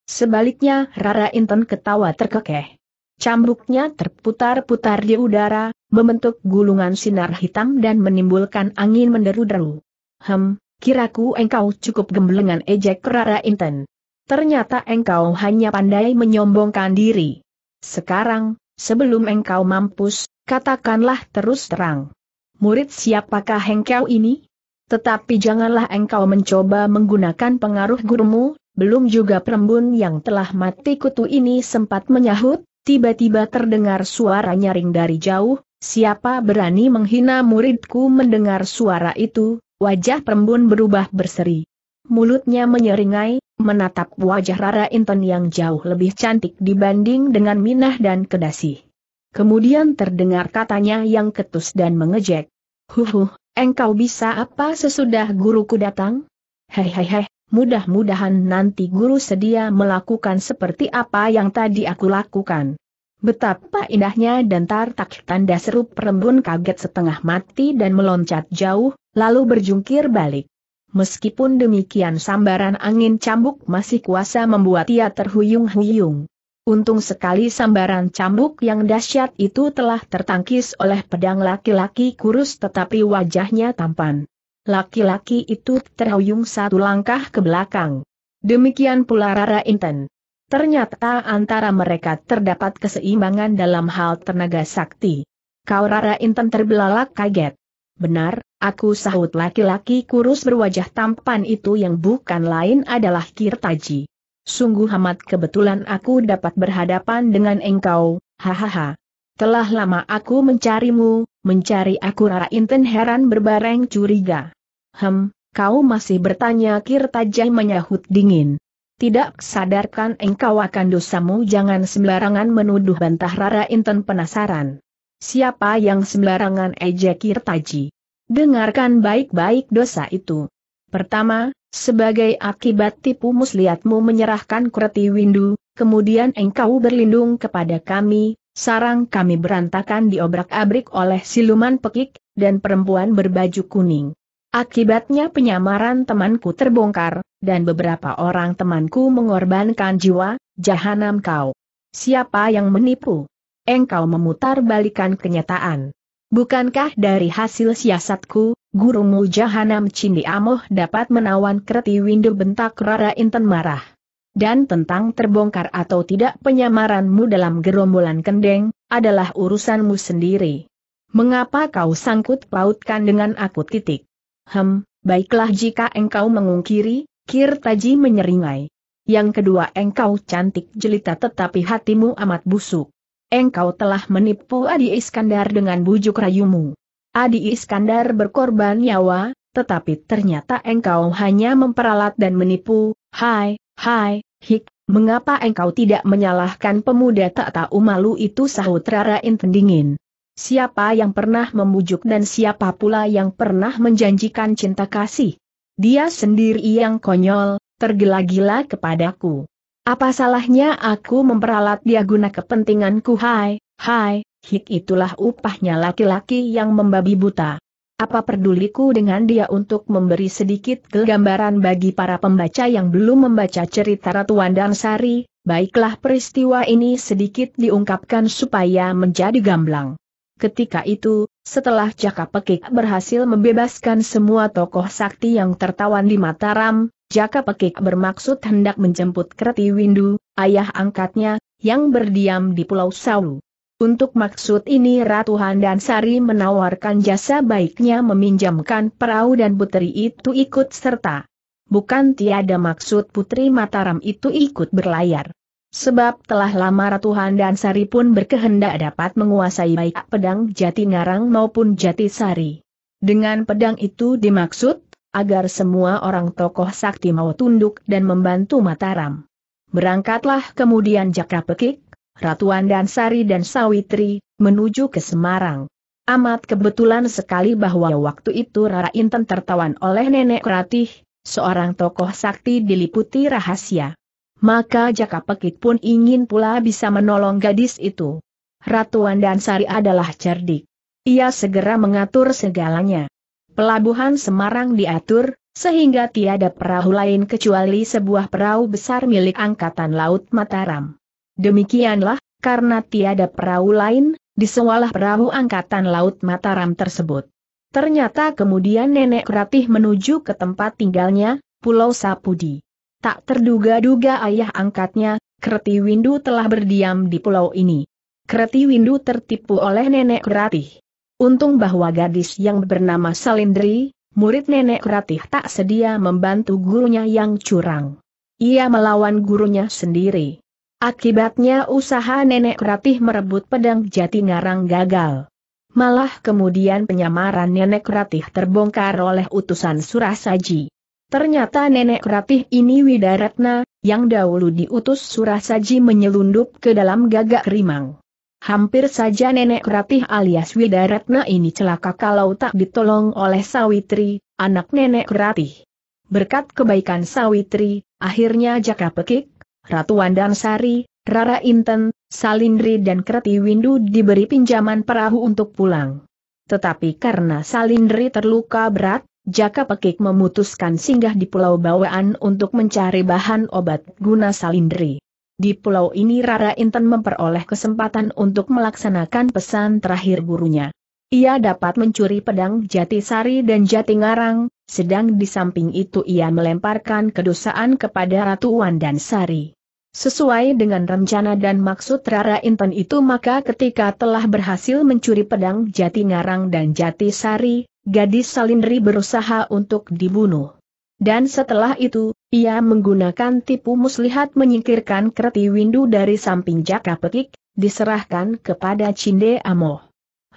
Sebaliknya Rara Inten ketawa terkekeh. Cambuknya terputar-putar di udara, membentuk gulungan sinar hitam dan menimbulkan angin menderu-deru. Hem, kiraku engkau cukup gemblengan ejek Rara Inten. Ternyata engkau hanya pandai menyombongkan diri. Sekarang, sebelum engkau mampus, katakanlah terus terang. Murid siapakah engkau ini? Tetapi janganlah engkau mencoba menggunakan pengaruh gurumu, belum juga perembun yang telah mati kutu ini sempat menyahut, tiba-tiba terdengar suara nyaring dari jauh, siapa berani menghina muridku mendengar suara itu, wajah perembun berubah berseri. Mulutnya menyeringai, menatap wajah Rara Inton yang jauh lebih cantik dibanding dengan Minah dan Kedasi. Kemudian terdengar katanya yang ketus dan mengejek. Huhuh, Engkau bisa apa sesudah guruku datang? Hei hei hei, mudah-mudahan nanti guru sedia melakukan seperti apa yang tadi aku lakukan. Betapa indahnya dan tartak tanda seru perembun kaget setengah mati dan meloncat jauh, lalu berjungkir balik. Meskipun demikian sambaran angin cambuk masih kuasa membuat ia terhuyung-huyung. Untung sekali sambaran cambuk yang dahsyat itu telah tertangkis oleh pedang laki-laki kurus tetapi wajahnya tampan. Laki-laki itu terhuyung satu langkah ke belakang. Demikian pula Rara Inten. Ternyata antara mereka terdapat keseimbangan dalam hal tenaga sakti. Kau Rara Inten terbelalak kaget. Benar, aku sahut laki-laki kurus berwajah tampan itu yang bukan lain adalah Kirtaji sungguh amat kebetulan aku dapat berhadapan dengan engkau, hahaha. Telah lama aku mencarimu, mencari aku Rara Inten heran berbareng curiga. Hem, kau masih bertanya Kirtajai menyahut dingin. Tidak sadarkan engkau akan dosamu jangan sembarangan menuduh bantah Rara Inten penasaran. Siapa yang sembarangan ejek Kirtaji? Dengarkan baik-baik dosa itu. Pertama, sebagai akibat tipu muslihatmu menyerahkan Kreti Windu, kemudian engkau berlindung kepada kami, sarang kami berantakan diobrak-abrik oleh siluman pekik, dan perempuan berbaju kuning. Akibatnya penyamaran temanku terbongkar, dan beberapa orang temanku mengorbankan jiwa, jahanam kau. Siapa yang menipu? Engkau memutar balikan kenyataan. Bukankah dari hasil siasatku, gurumu Jahanam Cindi Amoh dapat menawan kreti windu bentak Rara Inten marah. Dan tentang terbongkar atau tidak penyamaranmu dalam gerombolan kendeng, adalah urusanmu sendiri. Mengapa kau sangkut pautkan dengan aku titik? Hem, baiklah jika engkau mengungkiri, Kirtaji menyeringai. Yang kedua engkau cantik jelita tetapi hatimu amat busuk engkau telah menipu Adi Iskandar dengan bujuk rayumu. Adi Iskandar berkorban nyawa, tetapi ternyata engkau hanya memperalat dan menipu, hai, hai, hik, mengapa engkau tidak menyalahkan pemuda tak tahu malu itu sahut Rara Intendingin. Siapa yang pernah membujuk dan siapa pula yang pernah menjanjikan cinta kasih? Dia sendiri yang konyol, tergila-gila kepadaku. Apa salahnya aku memperalat dia guna kepentinganku hai, hai, hik itulah upahnya laki-laki yang membabi buta. Apa peduliku dengan dia untuk memberi sedikit kegambaran bagi para pembaca yang belum membaca cerita Ratu Wandang Sari, baiklah peristiwa ini sedikit diungkapkan supaya menjadi gamblang. Ketika itu, setelah Jaka Pekik berhasil membebaskan semua tokoh sakti yang tertawan di Mataram, Jaka Pekik bermaksud hendak menjemput Kreti Windu, ayah angkatnya, yang berdiam di Pulau Sawu. Untuk maksud ini Ratu Handan Sari menawarkan jasa baiknya meminjamkan perahu dan putri itu ikut serta. Bukan tiada maksud putri Mataram itu ikut berlayar. Sebab telah lama Ratu Handan Sari pun berkehendak dapat menguasai baik pedang Jati Ngarang maupun Jati Sari. Dengan pedang itu dimaksud agar semua orang tokoh sakti mau tunduk dan membantu Mataram. Berangkatlah kemudian Jaka Pekik, Ratuan Sari dan Sawitri, menuju ke Semarang. Amat kebetulan sekali bahwa waktu itu Rara Inten tertawan oleh Nenek Ratih, seorang tokoh sakti diliputi rahasia. Maka Jaka Pekik pun ingin pula bisa menolong gadis itu. Ratuan Sari adalah cerdik. Ia segera mengatur segalanya. Pelabuhan Semarang diatur, sehingga tiada perahu lain kecuali sebuah perahu besar milik Angkatan Laut Mataram. Demikianlah, karena tiada perahu lain, disewalah perahu Angkatan Laut Mataram tersebut. Ternyata kemudian Nenek Ratih menuju ke tempat tinggalnya, Pulau Sapudi. Tak terduga-duga ayah angkatnya, Kreti Windu telah berdiam di pulau ini. Kreti Windu tertipu oleh Nenek Ratih. Untung bahwa gadis yang bernama Salindri, murid nenek Ratih tak sedia membantu gurunya yang curang. Ia melawan gurunya sendiri. Akibatnya usaha nenek Ratih merebut pedang jati ngarang gagal. Malah kemudian penyamaran Nenek Ratih terbongkar oleh utusan Surasaji. Ternyata Nenek Ratih ini Widaratna, yang dahulu diutus Surasaji menyelundup ke dalam gagak rimang. Hampir saja nenek Ratih alias Widaratna ini celaka kalau tak ditolong oleh Sawitri, anak nenek Ratih. Berkat kebaikan Sawitri, akhirnya Jaka Pekik, Ratu Wandansari, Rara Inten, Salindri dan Kreti Windu diberi pinjaman perahu untuk pulang. Tetapi karena Salindri terluka berat, Jaka Pekik memutuskan singgah di Pulau Bawaan untuk mencari bahan obat guna Salindri. Di pulau ini Rara Inten memperoleh kesempatan untuk melaksanakan pesan terakhir gurunya. Ia dapat mencuri pedang jati sari dan jati ngarang, sedang di samping itu ia melemparkan kedosaan kepada Ratu Wan dan Sari. Sesuai dengan rencana dan maksud Rara Inten itu maka ketika telah berhasil mencuri pedang Jati Ngarang dan Jati Sari, gadis Salindri berusaha untuk dibunuh. Dan setelah itu, ia menggunakan tipu muslihat menyingkirkan kreti Windu dari samping Jaka petik, diserahkan kepada Cinde Amoh.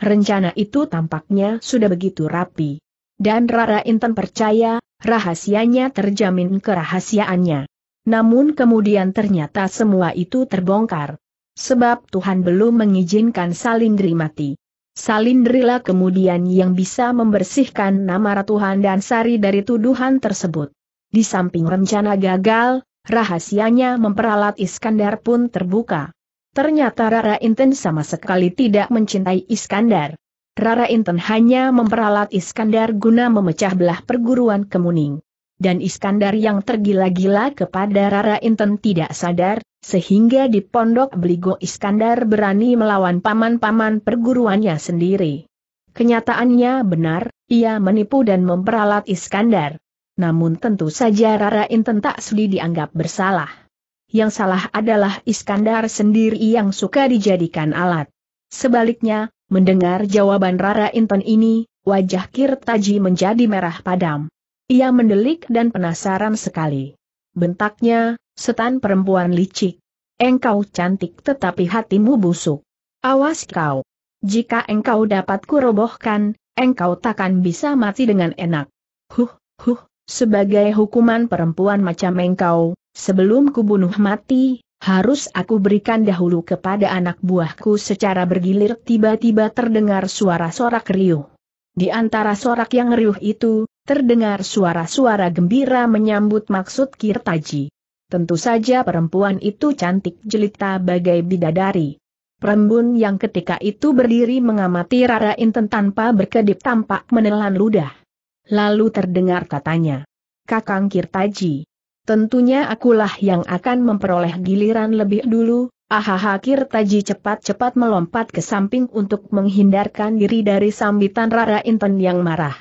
Rencana itu tampaknya sudah begitu rapi. Dan Rara Intan percaya, rahasianya terjamin kerahasiaannya. Namun kemudian ternyata semua itu terbongkar. Sebab Tuhan belum mengizinkan Salindri mati. Salindrilah kemudian yang bisa membersihkan nama Ratu dan Sari dari tuduhan tersebut. Di samping rencana gagal, rahasianya memperalat Iskandar pun terbuka. Ternyata Rara Inten sama sekali tidak mencintai Iskandar. Rara Inten hanya memperalat Iskandar guna memecah belah perguruan kemuning. Dan Iskandar yang tergila-gila kepada Rara Inten tidak sadar, sehingga di pondok Beligo Iskandar berani melawan paman-paman perguruannya sendiri. Kenyataannya benar, ia menipu dan memperalat Iskandar. Namun tentu saja Rara Inten tak sudi dianggap bersalah. Yang salah adalah Iskandar sendiri yang suka dijadikan alat. Sebaliknya, mendengar jawaban Rara Inten ini, wajah Kirtaji menjadi merah padam. Ia mendelik dan penasaran sekali. Bentaknya, Setan perempuan licik. Engkau cantik tetapi hatimu busuk. Awas kau. Jika engkau dapat kurobohkan, engkau takkan bisa mati dengan enak. Huh, huh, sebagai hukuman perempuan macam engkau, sebelum kubunuh mati, harus aku berikan dahulu kepada anak buahku secara bergilir tiba-tiba terdengar suara sorak riuh. Di antara sorak yang riuh itu, terdengar suara-suara gembira menyambut maksud Kirtaji. Tentu saja perempuan itu cantik jelita bagai bidadari. Perembun yang ketika itu berdiri mengamati Rara Inten tanpa berkedip tampak menelan ludah. Lalu terdengar katanya, Kakang Kirtaji, tentunya akulah yang akan memperoleh giliran lebih dulu, ahaha Kirtaji cepat-cepat melompat ke samping untuk menghindarkan diri dari sambitan Rara Inten yang marah.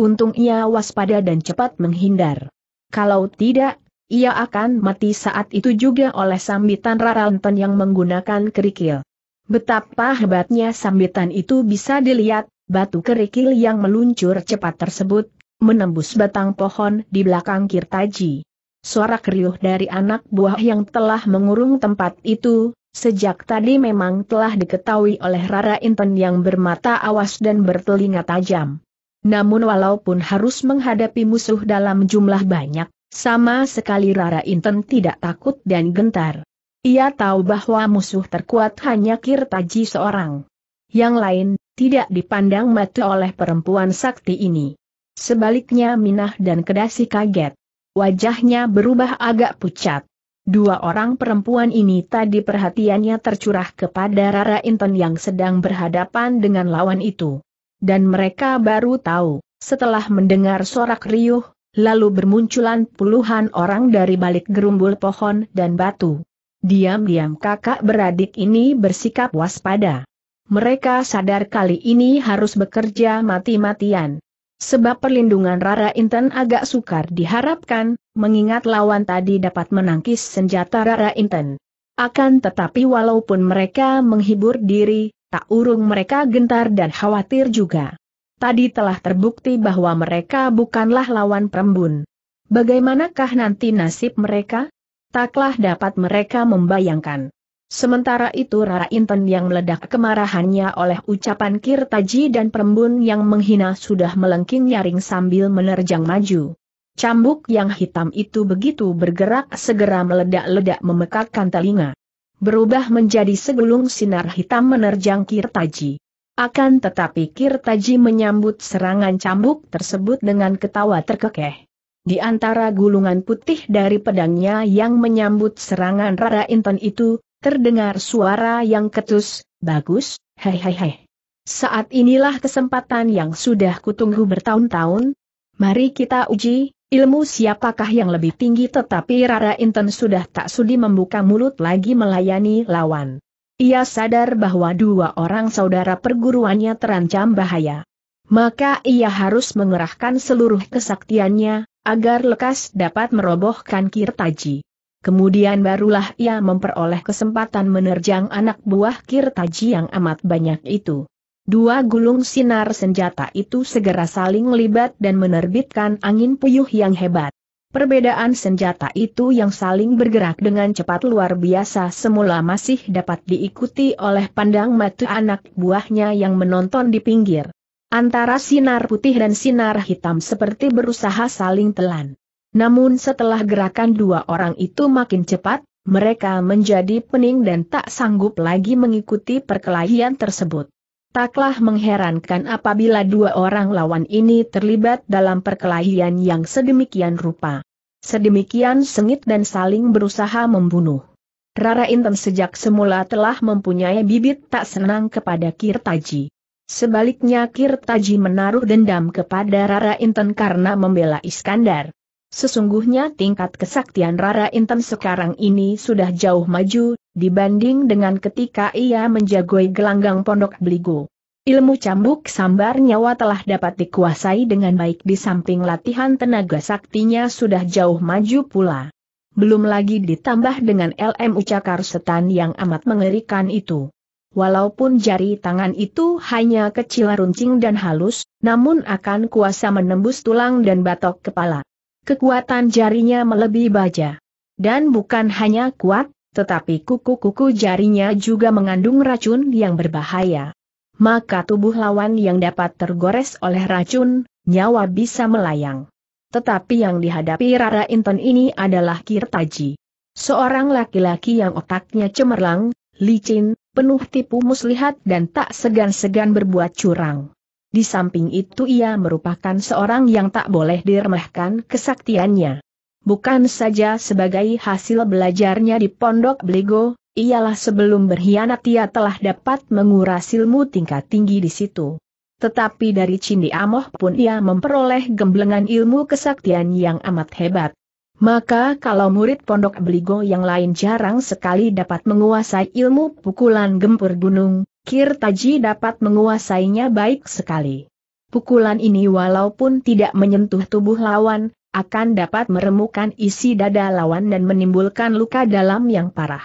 Untung ia waspada dan cepat menghindar. Kalau tidak, ia akan mati saat itu juga oleh sambitan Raranten yang menggunakan kerikil. Betapa hebatnya sambitan itu bisa dilihat, batu kerikil yang meluncur cepat tersebut, menembus batang pohon di belakang Kirtaji. Suara keriuh dari anak buah yang telah mengurung tempat itu, Sejak tadi memang telah diketahui oleh Rara Inten yang bermata awas dan bertelinga tajam. Namun walaupun harus menghadapi musuh dalam jumlah banyak, sama sekali Rara Inten tidak takut dan gentar. Ia tahu bahwa musuh terkuat hanya Kirtaji seorang. Yang lain, tidak dipandang mata oleh perempuan sakti ini. Sebaliknya Minah dan Kedasi kaget. Wajahnya berubah agak pucat. Dua orang perempuan ini tadi perhatiannya tercurah kepada Rara Inten yang sedang berhadapan dengan lawan itu. Dan mereka baru tahu, setelah mendengar sorak riuh, Lalu bermunculan puluhan orang dari balik gerumbul pohon dan batu. Diam-diam kakak beradik ini bersikap waspada. Mereka sadar kali ini harus bekerja mati-matian. Sebab perlindungan Rara Inten agak sukar diharapkan, mengingat lawan tadi dapat menangkis senjata Rara Inten. Akan tetapi walaupun mereka menghibur diri, tak urung mereka gentar dan khawatir juga tadi telah terbukti bahwa mereka bukanlah lawan perembun. Bagaimanakah nanti nasib mereka? Taklah dapat mereka membayangkan. Sementara itu Rara Inten yang meledak kemarahannya oleh ucapan Kirtaji dan perembun yang menghina sudah melengking nyaring sambil menerjang maju. Cambuk yang hitam itu begitu bergerak segera meledak-ledak memekakkan telinga. Berubah menjadi segulung sinar hitam menerjang Kirtaji. Akan tetapi Kirtaji menyambut serangan cambuk tersebut dengan ketawa terkekeh. Di antara gulungan putih dari pedangnya yang menyambut serangan Rara Inton itu, terdengar suara yang ketus, bagus, hei hei hei. Saat inilah kesempatan yang sudah kutunggu bertahun-tahun. Mari kita uji, ilmu siapakah yang lebih tinggi tetapi Rara Inton sudah tak sudi membuka mulut lagi melayani lawan. Ia sadar bahwa dua orang saudara perguruannya terancam bahaya. Maka ia harus mengerahkan seluruh kesaktiannya, agar lekas dapat merobohkan Kirtaji. Kemudian barulah ia memperoleh kesempatan menerjang anak buah Kirtaji yang amat banyak itu. Dua gulung sinar senjata itu segera saling libat dan menerbitkan angin puyuh yang hebat. Perbedaan senjata itu yang saling bergerak dengan cepat luar biasa semula masih dapat diikuti oleh pandang mata anak buahnya yang menonton di pinggir. Antara sinar putih dan sinar hitam seperti berusaha saling telan. Namun setelah gerakan dua orang itu makin cepat, mereka menjadi pening dan tak sanggup lagi mengikuti perkelahian tersebut. Taklah mengherankan apabila dua orang lawan ini terlibat dalam perkelahian yang sedemikian rupa. Sedemikian sengit dan saling berusaha membunuh. Rara Inten sejak semula telah mempunyai bibit tak senang kepada Kirtaji. Sebaliknya Kirtaji menaruh dendam kepada Rara Inten karena membela Iskandar. Sesungguhnya tingkat kesaktian Rara Intan sekarang ini sudah jauh maju, dibanding dengan ketika ia menjagoi gelanggang pondok beligo. Ilmu cambuk sambar nyawa telah dapat dikuasai dengan baik di samping latihan tenaga saktinya sudah jauh maju pula. Belum lagi ditambah dengan LMU cakar setan yang amat mengerikan itu. Walaupun jari tangan itu hanya kecil runcing dan halus, namun akan kuasa menembus tulang dan batok kepala kekuatan jarinya melebihi baja. Dan bukan hanya kuat, tetapi kuku-kuku jarinya juga mengandung racun yang berbahaya. Maka tubuh lawan yang dapat tergores oleh racun, nyawa bisa melayang. Tetapi yang dihadapi Rara Inton ini adalah Kirtaji. Seorang laki-laki yang otaknya cemerlang, licin, penuh tipu muslihat dan tak segan-segan berbuat curang. Di samping itu ia merupakan seorang yang tak boleh diremehkan kesaktiannya. Bukan saja sebagai hasil belajarnya di Pondok Bligo, ialah sebelum berkhianat ia telah dapat menguras ilmu tingkat tinggi di situ. Tetapi dari Cindi Amoh pun ia memperoleh gemblengan ilmu kesaktian yang amat hebat. Maka kalau murid Pondok Bligo yang lain jarang sekali dapat menguasai ilmu pukulan gempur gunung, Kirtaji dapat menguasainya baik sekali. Pukulan ini walaupun tidak menyentuh tubuh lawan, akan dapat meremukan isi dada lawan dan menimbulkan luka dalam yang parah.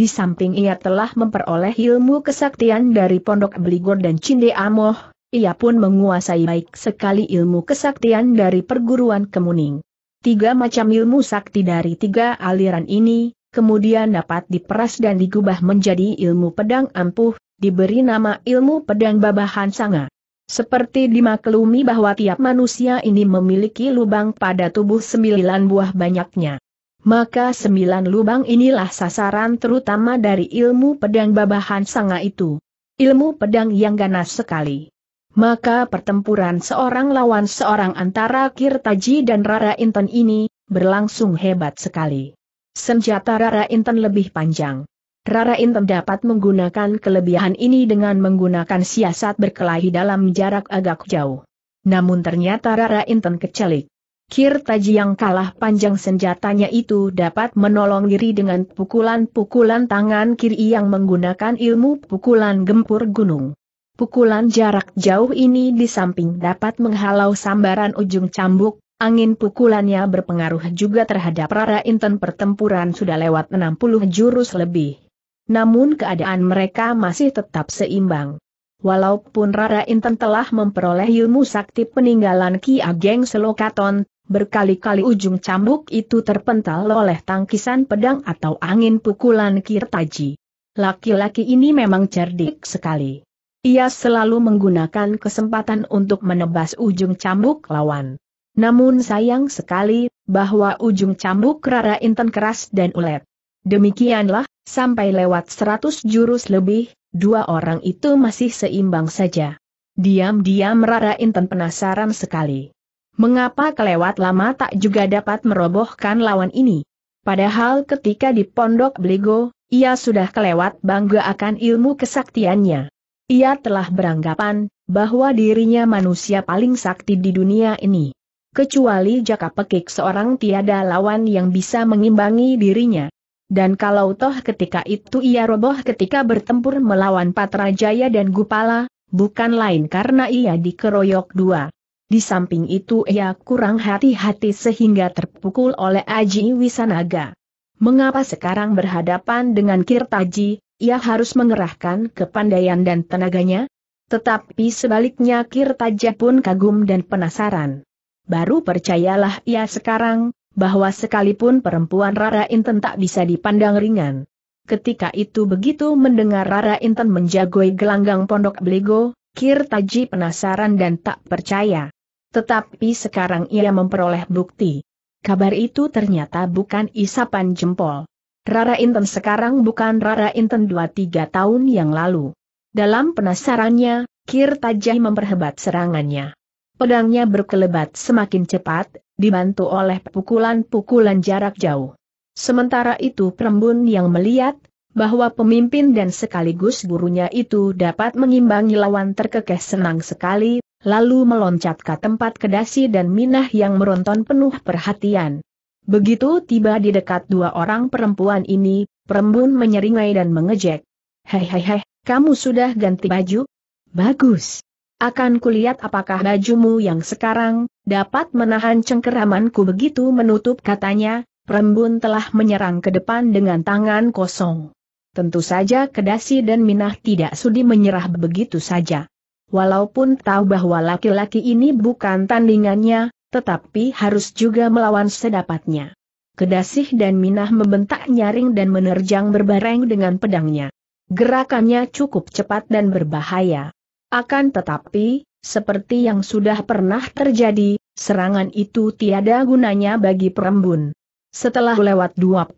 Di samping ia telah memperoleh ilmu kesaktian dari Pondok Beligor dan Cinde Amoh, ia pun menguasai baik sekali ilmu kesaktian dari perguruan Kemuning. Tiga macam ilmu sakti dari tiga aliran ini, kemudian dapat diperas dan digubah menjadi ilmu pedang ampuh, diberi nama ilmu pedang babahan sanga. Seperti dimaklumi bahwa tiap manusia ini memiliki lubang pada tubuh sembilan buah banyaknya. Maka sembilan lubang inilah sasaran terutama dari ilmu pedang babahan sanga itu. Ilmu pedang yang ganas sekali. Maka pertempuran seorang lawan seorang antara Kirtaji dan Rara Inten ini, berlangsung hebat sekali. Senjata Rara Inten lebih panjang. Rara Intem dapat menggunakan kelebihan ini dengan menggunakan siasat berkelahi dalam jarak agak jauh. Namun ternyata Rara Inten kecelik. Taji yang kalah panjang senjatanya itu dapat menolong diri dengan pukulan-pukulan tangan kiri yang menggunakan ilmu pukulan gempur gunung. Pukulan jarak jauh ini di samping dapat menghalau sambaran ujung cambuk, Angin pukulannya berpengaruh juga terhadap Rara Inten pertempuran sudah lewat 60 jurus lebih. Namun keadaan mereka masih tetap seimbang. Walaupun Rara Inten telah memperoleh ilmu sakti peninggalan Ki Ageng Selokaton, berkali-kali ujung cambuk itu terpental oleh tangkisan pedang atau angin pukulan Kirtaji. Laki-laki ini memang cerdik sekali. Ia selalu menggunakan kesempatan untuk menebas ujung cambuk lawan. Namun sayang sekali, bahwa ujung cambuk Rara Inten keras dan ulet. Demikianlah, sampai lewat seratus jurus lebih, dua orang itu masih seimbang saja. Diam-diam Rara Inten penasaran sekali. Mengapa kelewat lama tak juga dapat merobohkan lawan ini? Padahal ketika di Pondok Beligo, ia sudah kelewat bangga akan ilmu kesaktiannya. Ia telah beranggapan bahwa dirinya manusia paling sakti di dunia ini. Kecuali Jaka Pekik seorang tiada lawan yang bisa mengimbangi dirinya, dan kalau toh ketika itu ia roboh ketika bertempur melawan Patrajaya dan Gupala, bukan lain karena ia dikeroyok dua. Di samping itu ia kurang hati-hati sehingga terpukul oleh Aji Wisanaga. Mengapa sekarang berhadapan dengan Kirtaji, ia harus mengerahkan kepandaian dan tenaganya? Tetapi sebaliknya Kirtaja pun kagum dan penasaran. Baru percayalah ia sekarang, bahwa sekalipun perempuan Rara Inten tak bisa dipandang ringan. Ketika itu begitu mendengar Rara Inten menjagoi gelanggang pondok Beligo, Kirtaji penasaran dan tak percaya. Tetapi sekarang ia memperoleh bukti. Kabar itu ternyata bukan isapan jempol. Rara Inten sekarang bukan Rara Inten 2-3 tahun yang lalu. Dalam penasarannya, Kirtajah memperhebat serangannya. Pedangnya berkelebat semakin cepat, dibantu oleh pukulan-pukulan jarak jauh. Sementara itu Prembun yang melihat, bahwa pemimpin dan sekaligus gurunya itu dapat mengimbangi lawan terkekeh senang sekali, lalu meloncat ke tempat kedasi dan minah yang meronton penuh perhatian. Begitu tiba di dekat dua orang perempuan ini, Prembun menyeringai dan mengejek. Hei hei hei, kamu sudah ganti baju? Bagus. Akan kulihat apakah bajumu yang sekarang, dapat menahan cengkeramanku begitu menutup katanya, Rembun telah menyerang ke depan dengan tangan kosong. Tentu saja Kedasi dan Minah tidak sudi menyerah begitu saja. Walaupun tahu bahwa laki-laki ini bukan tandingannya, tetapi harus juga melawan sedapatnya. Kedasih dan Minah membentak nyaring dan menerjang berbareng dengan pedangnya. Gerakannya cukup cepat dan berbahaya. Akan tetapi, seperti yang sudah pernah terjadi, serangan itu tiada gunanya bagi perembun. Setelah lewat 25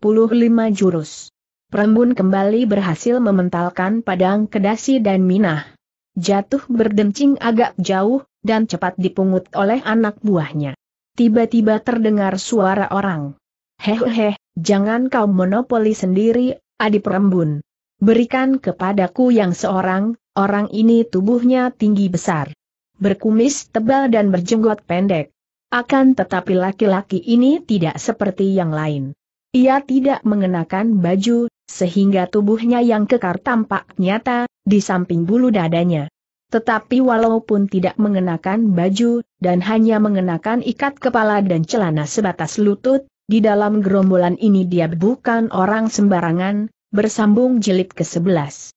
jurus, perembun kembali berhasil mementalkan padang kedasi dan minah. Jatuh berdencing agak jauh, dan cepat dipungut oleh anak buahnya. Tiba-tiba terdengar suara orang. Hehehe, jangan kau monopoli sendiri, adi perembun. Berikan kepadaku yang seorang, Orang ini tubuhnya tinggi besar. Berkumis tebal dan berjenggot pendek. Akan tetapi laki-laki ini tidak seperti yang lain. Ia tidak mengenakan baju, sehingga tubuhnya yang kekar tampak nyata, di samping bulu dadanya. Tetapi walaupun tidak mengenakan baju, dan hanya mengenakan ikat kepala dan celana sebatas lutut, di dalam gerombolan ini dia bukan orang sembarangan, bersambung jilid ke-11.